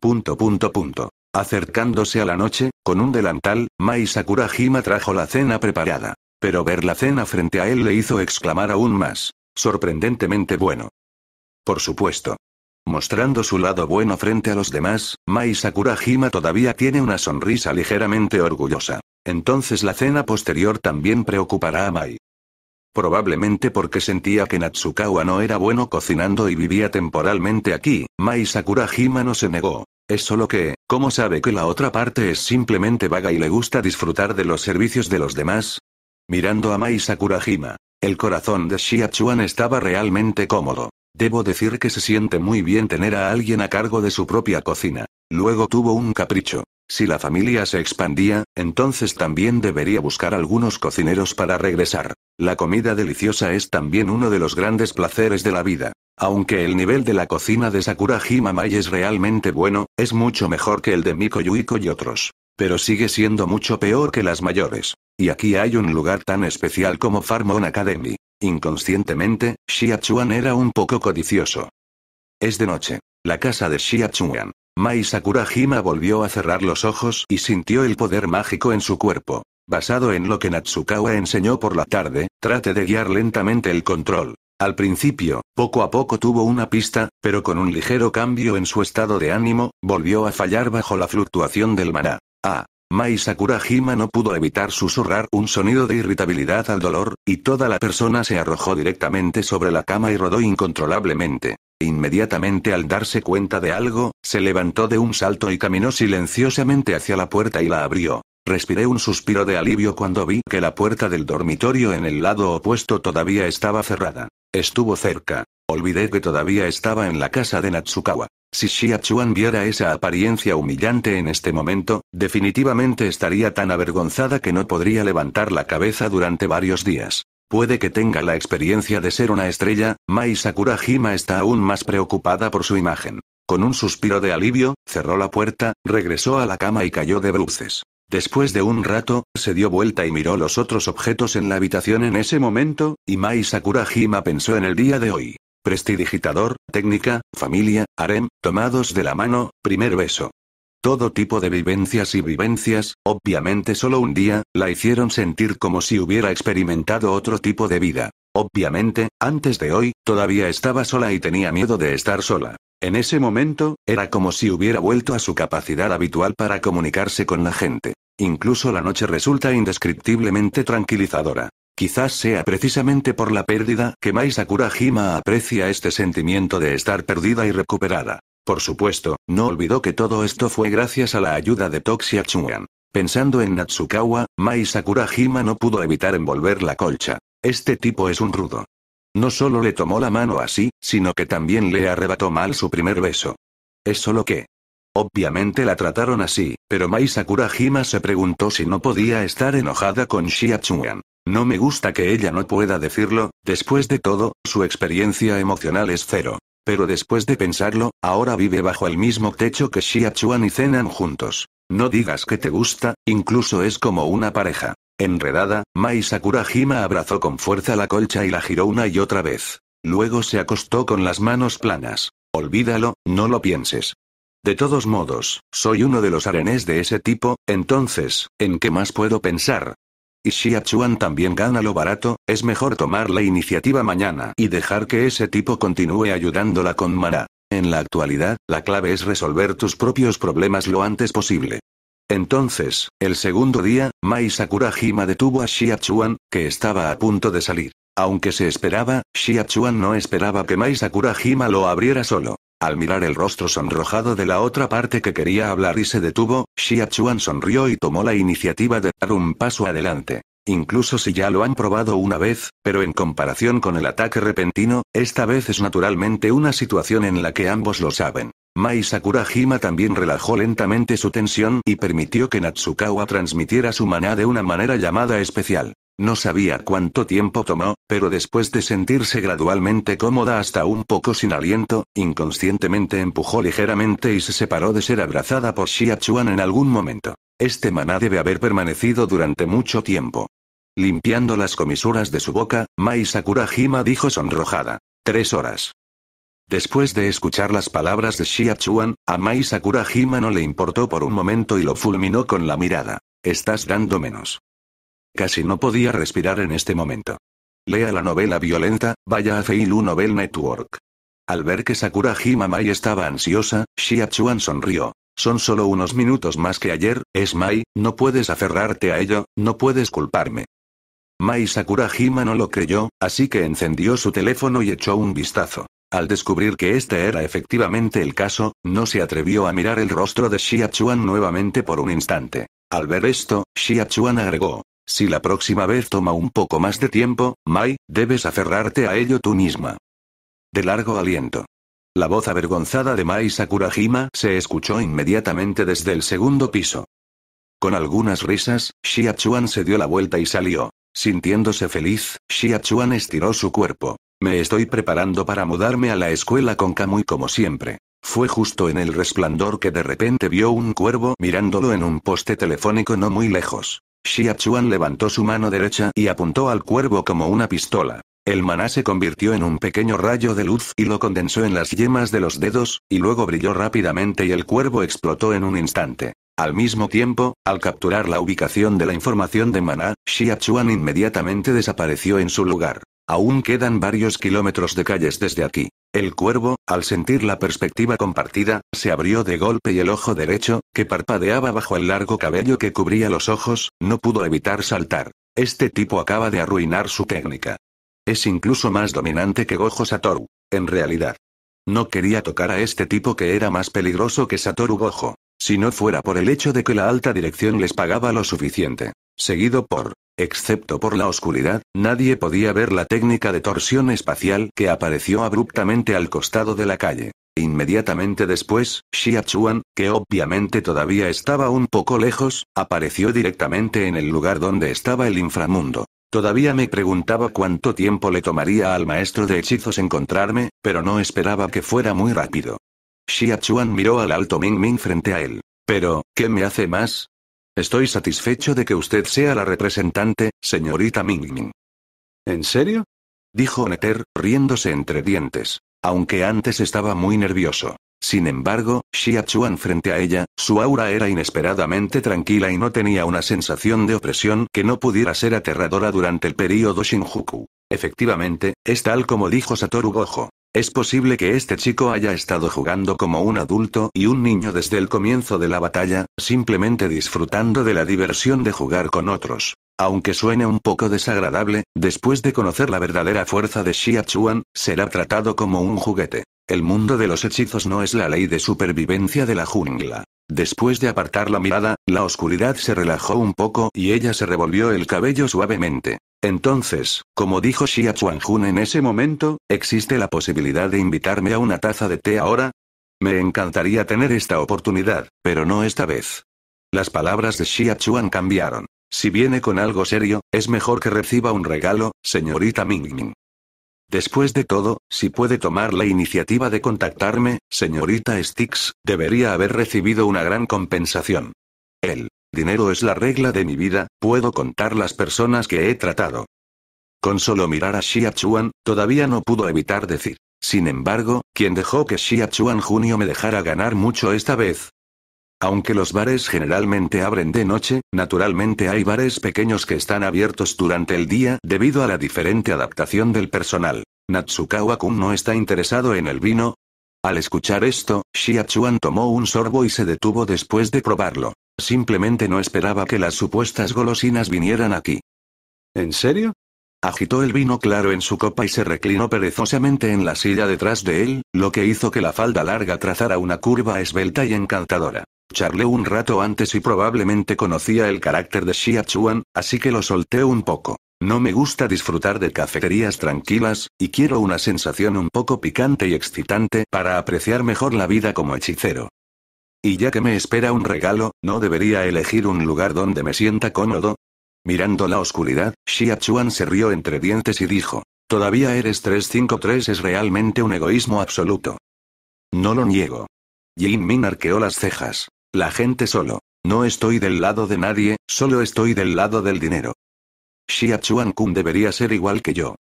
Punto punto punto. Acercándose a la noche, con un delantal, Mai Sakurajima trajo la cena preparada. Pero ver la cena frente a él le hizo exclamar aún más. Sorprendentemente bueno. Por supuesto, Mostrando su lado bueno frente a los demás, Mai Sakurajima todavía tiene una sonrisa ligeramente orgullosa. Entonces la cena posterior también preocupará a Mai. Probablemente porque sentía que Natsukawa no era bueno cocinando y vivía temporalmente aquí, Mai Sakurajima no se negó. Es solo que, ¿cómo sabe que la otra parte es simplemente vaga y le gusta disfrutar de los servicios de los demás? Mirando a Mai Sakurajima, el corazón de Shia estaba realmente cómodo. Debo decir que se siente muy bien tener a alguien a cargo de su propia cocina. Luego tuvo un capricho. Si la familia se expandía, entonces también debería buscar algunos cocineros para regresar. La comida deliciosa es también uno de los grandes placeres de la vida. Aunque el nivel de la cocina de Sakura Himamai es realmente bueno, es mucho mejor que el de Miko y otros. Pero sigue siendo mucho peor que las mayores. Y aquí hay un lugar tan especial como Farmon Academy. Inconscientemente, Xia era un poco codicioso. Es de noche. La casa de Xia Chuan. Mai volvió a cerrar los ojos y sintió el poder mágico en su cuerpo. Basado en lo que Natsukawa enseñó por la tarde, trate de guiar lentamente el control. Al principio, poco a poco tuvo una pista, pero con un ligero cambio en su estado de ánimo, volvió a fallar bajo la fluctuación del maná. Ah, Mai Sakurajima no pudo evitar susurrar un sonido de irritabilidad al dolor, y toda la persona se arrojó directamente sobre la cama y rodó incontrolablemente. Inmediatamente al darse cuenta de algo, se levantó de un salto y caminó silenciosamente hacia la puerta y la abrió. Respiré un suspiro de alivio cuando vi que la puerta del dormitorio en el lado opuesto todavía estaba cerrada. Estuvo cerca. Olvidé que todavía estaba en la casa de Natsukawa. Si Xia Chuan viera esa apariencia humillante en este momento, definitivamente estaría tan avergonzada que no podría levantar la cabeza durante varios días. Puede que tenga la experiencia de ser una estrella, Mai Sakurajima está aún más preocupada por su imagen. Con un suspiro de alivio, cerró la puerta, regresó a la cama y cayó de bruces. Después de un rato, se dio vuelta y miró los otros objetos en la habitación en ese momento, y Mai Sakurajima pensó en el día de hoy. Prestidigitador, técnica, familia, harem, tomados de la mano, primer beso. Todo tipo de vivencias y vivencias, obviamente solo un día, la hicieron sentir como si hubiera experimentado otro tipo de vida. Obviamente, antes de hoy, todavía estaba sola y tenía miedo de estar sola. En ese momento, era como si hubiera vuelto a su capacidad habitual para comunicarse con la gente. Incluso la noche resulta indescriptiblemente tranquilizadora. Quizás sea precisamente por la pérdida que Mai Sakurajima aprecia este sentimiento de estar perdida y recuperada. Por supuesto, no olvidó que todo esto fue gracias a la ayuda de Toxia Chuan. Pensando en Natsukawa, Mai Sakurajima no pudo evitar envolver la colcha. Este tipo es un rudo. No solo le tomó la mano así, sino que también le arrebató mal su primer beso. Es solo que. Obviamente la trataron así, pero Mai Sakurajima se preguntó si no podía estar enojada con Shia Chuan. No me gusta que ella no pueda decirlo, después de todo, su experiencia emocional es cero. Pero después de pensarlo, ahora vive bajo el mismo techo que Shia Chuan y cenan juntos. No digas que te gusta, incluso es como una pareja. Enredada, Mai Sakurajima abrazó con fuerza la colcha y la giró una y otra vez. Luego se acostó con las manos planas. Olvídalo, no lo pienses. De todos modos, soy uno de los arenés de ese tipo, entonces, ¿en qué más puedo pensar? Y si también gana lo barato, es mejor tomar la iniciativa mañana y dejar que ese tipo continúe ayudándola con Mara. En la actualidad, la clave es resolver tus propios problemas lo antes posible. Entonces, el segundo día, Mai Sakurajima detuvo a Xiachuan que estaba a punto de salir. Aunque se esperaba, Xiachuan no esperaba que Mai Sakurajima lo abriera solo. Al mirar el rostro sonrojado de la otra parte que quería hablar y se detuvo, Xia Chuan sonrió y tomó la iniciativa de dar un paso adelante. Incluso si ya lo han probado una vez, pero en comparación con el ataque repentino, esta vez es naturalmente una situación en la que ambos lo saben. Mai Sakurajima también relajó lentamente su tensión y permitió que Natsukawa transmitiera su maná de una manera llamada especial. No sabía cuánto tiempo tomó, pero después de sentirse gradualmente cómoda hasta un poco sin aliento, inconscientemente empujó ligeramente y se separó de ser abrazada por Xiachuan en algún momento. Este maná debe haber permanecido durante mucho tiempo. Limpiando las comisuras de su boca, Mai Sakurajima dijo sonrojada. Tres horas. Después de escuchar las palabras de Xiachuan, a Mai Sakurajima no le importó por un momento y lo fulminó con la mirada. Estás dando menos. Casi no podía respirar en este momento. Lea la novela violenta, vaya a Feilu Novel Network. Al ver que Sakura Mai estaba ansiosa, Xia Chuan sonrió. Son solo unos minutos más que ayer, es Mai, no puedes aferrarte a ello, no puedes culparme. Mai Sakura no lo creyó, así que encendió su teléfono y echó un vistazo. Al descubrir que este era efectivamente el caso, no se atrevió a mirar el rostro de Xia Chuan nuevamente por un instante. Al ver esto, Xia Chuan agregó, si la próxima vez toma un poco más de tiempo, Mai, debes aferrarte a ello tú misma. De largo aliento. La voz avergonzada de Mai Sakurajima se escuchó inmediatamente desde el segundo piso. Con algunas risas, Xia se dio la vuelta y salió. Sintiéndose feliz, Xia estiró su cuerpo. Me estoy preparando para mudarme a la escuela con Kamui como siempre. Fue justo en el resplandor que de repente vio un cuervo mirándolo en un poste telefónico no muy lejos. Xia Chuan levantó su mano derecha y apuntó al cuervo como una pistola. El maná se convirtió en un pequeño rayo de luz y lo condensó en las yemas de los dedos, y luego brilló rápidamente y el cuervo explotó en un instante. Al mismo tiempo, al capturar la ubicación de la información de maná, Xia Chuan inmediatamente desapareció en su lugar. Aún quedan varios kilómetros de calles desde aquí. El cuervo, al sentir la perspectiva compartida, se abrió de golpe y el ojo derecho, que parpadeaba bajo el largo cabello que cubría los ojos, no pudo evitar saltar. Este tipo acaba de arruinar su técnica. Es incluso más dominante que Gojo Satoru. En realidad. No quería tocar a este tipo que era más peligroso que Satoru Gojo. Si no fuera por el hecho de que la alta dirección les pagaba lo suficiente seguido por Excepto por la oscuridad, nadie podía ver la técnica de torsión espacial que apareció abruptamente al costado de la calle. Inmediatamente después, Xia Chuan, que obviamente todavía estaba un poco lejos, apareció directamente en el lugar donde estaba el inframundo. Todavía me preguntaba cuánto tiempo le tomaría al maestro de hechizos encontrarme, pero no esperaba que fuera muy rápido. Xia Chuan miró al alto Ming Ming frente a él. Pero, ¿qué me hace más? Estoy satisfecho de que usted sea la representante, señorita Mingmin. ¿En serio? Dijo Neter, riéndose entre dientes. Aunque antes estaba muy nervioso. Sin embargo, Xia frente a ella, su aura era inesperadamente tranquila y no tenía una sensación de opresión que no pudiera ser aterradora durante el período Shinjuku. Efectivamente, es tal como dijo Satoru Gojo. Es posible que este chico haya estado jugando como un adulto y un niño desde el comienzo de la batalla, simplemente disfrutando de la diversión de jugar con otros. Aunque suene un poco desagradable, después de conocer la verdadera fuerza de Xia será tratado como un juguete. El mundo de los hechizos no es la ley de supervivencia de la jungla. Después de apartar la mirada, la oscuridad se relajó un poco y ella se revolvió el cabello suavemente. Entonces, como dijo Xia Jun en ese momento, ¿existe la posibilidad de invitarme a una taza de té ahora? Me encantaría tener esta oportunidad, pero no esta vez. Las palabras de Xia Chuan cambiaron. Si viene con algo serio, es mejor que reciba un regalo, señorita Ming. Después de todo, si puede tomar la iniciativa de contactarme, señorita Sticks, debería haber recibido una gran compensación. El dinero es la regla de mi vida, puedo contar las personas que he tratado. Con solo mirar a Xia Chuan, todavía no pudo evitar decir. Sin embargo, quien dejó que Xia Chuan Junio me dejara ganar mucho esta vez, aunque los bares generalmente abren de noche, naturalmente hay bares pequeños que están abiertos durante el día debido a la diferente adaptación del personal. Natsukawa-kun no está interesado en el vino. Al escuchar esto, Shia tomó un sorbo y se detuvo después de probarlo. Simplemente no esperaba que las supuestas golosinas vinieran aquí. ¿En serio? Agitó el vino claro en su copa y se reclinó perezosamente en la silla detrás de él, lo que hizo que la falda larga trazara una curva esbelta y encantadora. Charlé un rato antes y probablemente conocía el carácter de Xia Chuan, así que lo solté un poco. No me gusta disfrutar de cafeterías tranquilas, y quiero una sensación un poco picante y excitante para apreciar mejor la vida como hechicero. Y ya que me espera un regalo, ¿no debería elegir un lugar donde me sienta cómodo? Mirando la oscuridad, Xia Chuan se rió entre dientes y dijo, Todavía eres 353 es realmente un egoísmo absoluto. No lo niego. Jin Min arqueó las cejas. La gente solo. No estoy del lado de nadie, solo estoy del lado del dinero. Xia Kun debería ser igual que yo.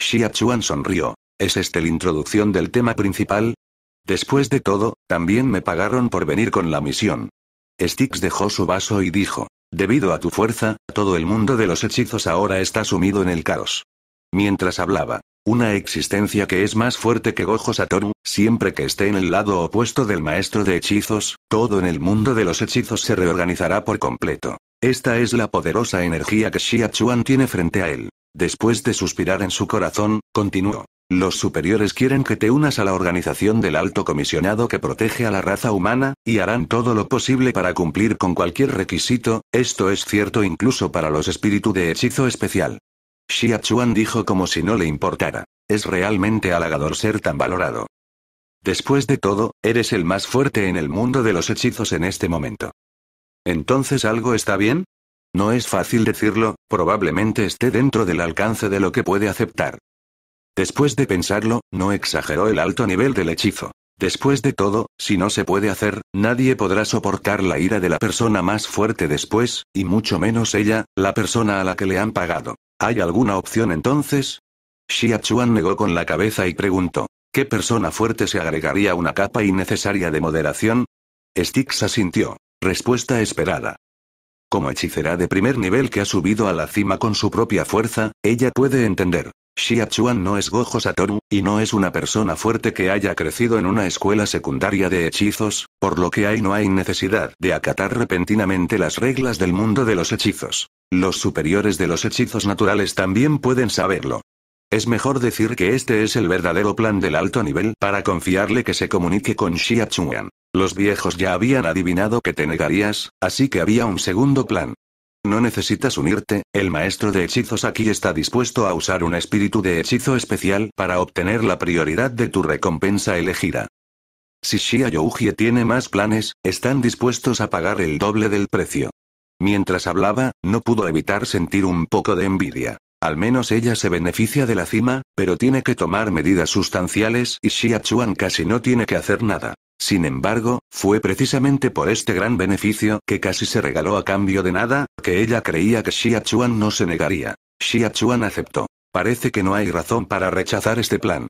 Xia sonrió. ¿Es este la introducción del tema principal? Después de todo, también me pagaron por venir con la misión. Sticks dejó su vaso y dijo, debido a tu fuerza, todo el mundo de los hechizos ahora está sumido en el caos. Mientras hablaba, una existencia que es más fuerte que Gojo Satoru, siempre que esté en el lado opuesto del maestro de hechizos, todo en el mundo de los hechizos se reorganizará por completo. Esta es la poderosa energía que Xia Chuan tiene frente a él. Después de suspirar en su corazón, continuó. Los superiores quieren que te unas a la organización del alto comisionado que protege a la raza humana, y harán todo lo posible para cumplir con cualquier requisito, esto es cierto incluso para los espíritus de hechizo especial. Xia Chuan dijo como si no le importara. Es realmente halagador ser tan valorado. Después de todo, eres el más fuerte en el mundo de los hechizos en este momento. ¿Entonces algo está bien? No es fácil decirlo, probablemente esté dentro del alcance de lo que puede aceptar. Después de pensarlo, no exageró el alto nivel del hechizo. Después de todo, si no se puede hacer, nadie podrá soportar la ira de la persona más fuerte después, y mucho menos ella, la persona a la que le han pagado. ¿Hay alguna opción entonces? Xia negó con la cabeza y preguntó. ¿Qué persona fuerte se agregaría una capa innecesaria de moderación? Styx asintió. Respuesta esperada. Como hechicera de primer nivel que ha subido a la cima con su propia fuerza, ella puede entender, Xia Chuan no es Gojo Satoru, y no es una persona fuerte que haya crecido en una escuela secundaria de hechizos, por lo que ahí no hay necesidad de acatar repentinamente las reglas del mundo de los hechizos. Los superiores de los hechizos naturales también pueden saberlo. Es mejor decir que este es el verdadero plan del alto nivel para confiarle que se comunique con Xia Chuan. Los viejos ya habían adivinado que te negarías, así que había un segundo plan. No necesitas unirte, el maestro de hechizos aquí está dispuesto a usar un espíritu de hechizo especial para obtener la prioridad de tu recompensa elegida. Si Xia Youhie tiene más planes, están dispuestos a pagar el doble del precio. Mientras hablaba, no pudo evitar sentir un poco de envidia. Al menos ella se beneficia de la cima, pero tiene que tomar medidas sustanciales y Xia Chuan casi no tiene que hacer nada. Sin embargo, fue precisamente por este gran beneficio que casi se regaló a cambio de nada, que ella creía que Xia Chuan no se negaría. Xia Chuan aceptó. Parece que no hay razón para rechazar este plan.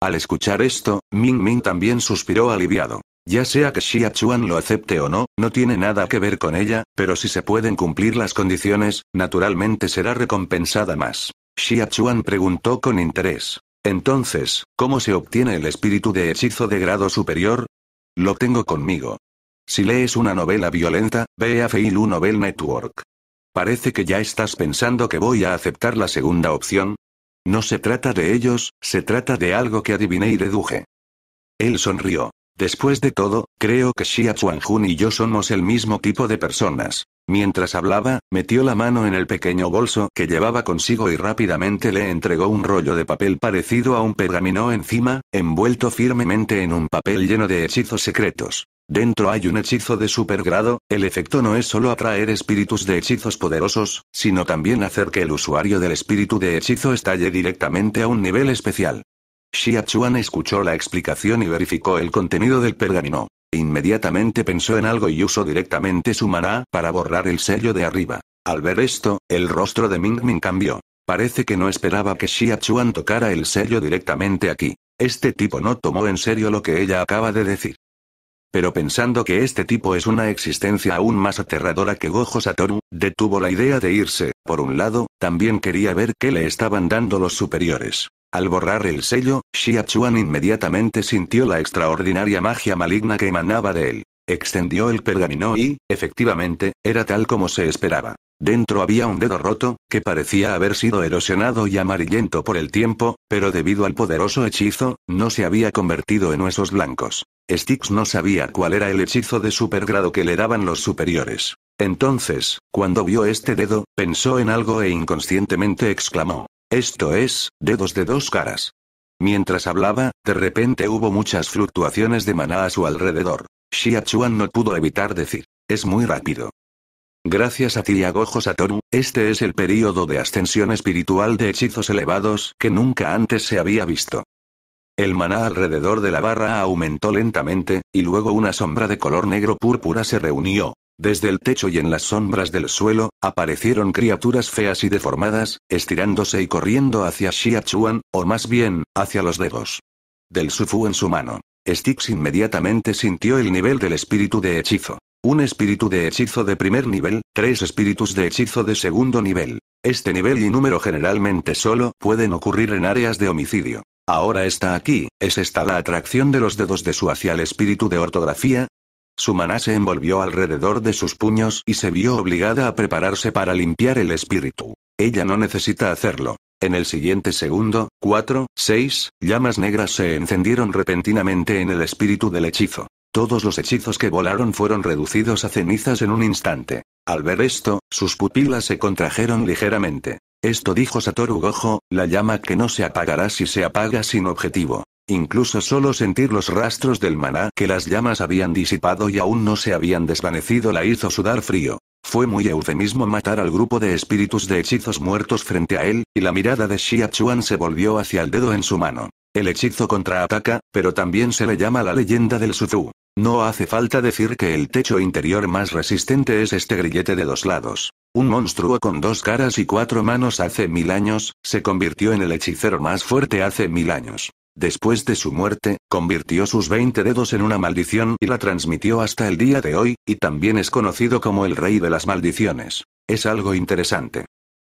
Al escuchar esto, Ming Ming también suspiró aliviado. Ya sea que Xia Chuan lo acepte o no, no tiene nada que ver con ella, pero si se pueden cumplir las condiciones, naturalmente será recompensada más. Xia Chuan preguntó con interés. Entonces, ¿cómo se obtiene el espíritu de hechizo de grado superior? Lo tengo conmigo. Si lees una novela violenta, ve a Failu Novel Network. Parece que ya estás pensando que voy a aceptar la segunda opción. No se trata de ellos, se trata de algo que adiviné y deduje. Él sonrió. Después de todo, creo que Xia Chuanjun y yo somos el mismo tipo de personas. Mientras hablaba, metió la mano en el pequeño bolso que llevaba consigo y rápidamente le entregó un rollo de papel parecido a un pergamino encima, envuelto firmemente en un papel lleno de hechizos secretos. Dentro hay un hechizo de supergrado, el efecto no es solo atraer espíritus de hechizos poderosos, sino también hacer que el usuario del espíritu de hechizo estalle directamente a un nivel especial. Xia Chuan escuchó la explicación y verificó el contenido del pergamino. Inmediatamente pensó en algo y usó directamente su maná para borrar el sello de arriba. Al ver esto, el rostro de Ming Ming cambió. Parece que no esperaba que Xia Chuan tocara el sello directamente aquí. Este tipo no tomó en serio lo que ella acaba de decir. Pero pensando que este tipo es una existencia aún más aterradora que Gojo Satoru, detuvo la idea de irse. Por un lado, también quería ver qué le estaban dando los superiores. Al borrar el sello, Xia Chuan inmediatamente sintió la extraordinaria magia maligna que emanaba de él. Extendió el pergamino y, efectivamente, era tal como se esperaba. Dentro había un dedo roto, que parecía haber sido erosionado y amarillento por el tiempo, pero debido al poderoso hechizo, no se había convertido en huesos blancos. Styx no sabía cuál era el hechizo de supergrado que le daban los superiores. Entonces, cuando vio este dedo, pensó en algo e inconscientemente exclamó, esto es, dedos de dos caras. Mientras hablaba, de repente hubo muchas fluctuaciones de maná a su alrededor. Xia no pudo evitar decir, es muy rápido. Gracias a ti y a este es el período de ascensión espiritual de hechizos elevados que nunca antes se había visto. El maná alrededor de la barra aumentó lentamente, y luego una sombra de color negro púrpura se reunió, desde el techo y en las sombras del suelo, aparecieron criaturas feas y deformadas, estirándose y corriendo hacia Xia o más bien, hacia los dedos. Del Sufu en su mano. Styx inmediatamente sintió el nivel del espíritu de hechizo. Un espíritu de hechizo de primer nivel, tres espíritus de hechizo de segundo nivel. Este nivel y número generalmente solo pueden ocurrir en áreas de homicidio. Ahora está aquí, ¿es esta la atracción de los dedos de su hacia el espíritu de ortografía? Su maná se envolvió alrededor de sus puños y se vio obligada a prepararse para limpiar el espíritu. Ella no necesita hacerlo. En el siguiente segundo, cuatro, seis, llamas negras se encendieron repentinamente en el espíritu del hechizo. Todos los hechizos que volaron fueron reducidos a cenizas en un instante. Al ver esto, sus pupilas se contrajeron ligeramente. Esto dijo Satoru Gojo, la llama que no se apagará si se apaga sin objetivo. Incluso solo sentir los rastros del maná que las llamas habían disipado y aún no se habían desvanecido la hizo sudar frío. Fue muy eufemismo matar al grupo de espíritus de hechizos muertos frente a él, y la mirada de Xia Chuan se volvió hacia el dedo en su mano. El hechizo contraataca, pero también se le llama la leyenda del Suzu. No hace falta decir que el techo interior más resistente es este grillete de dos lados. Un monstruo con dos caras y cuatro manos hace mil años, se convirtió en el hechicero más fuerte hace mil años. Después de su muerte, convirtió sus 20 dedos en una maldición y la transmitió hasta el día de hoy, y también es conocido como el rey de las maldiciones. Es algo interesante.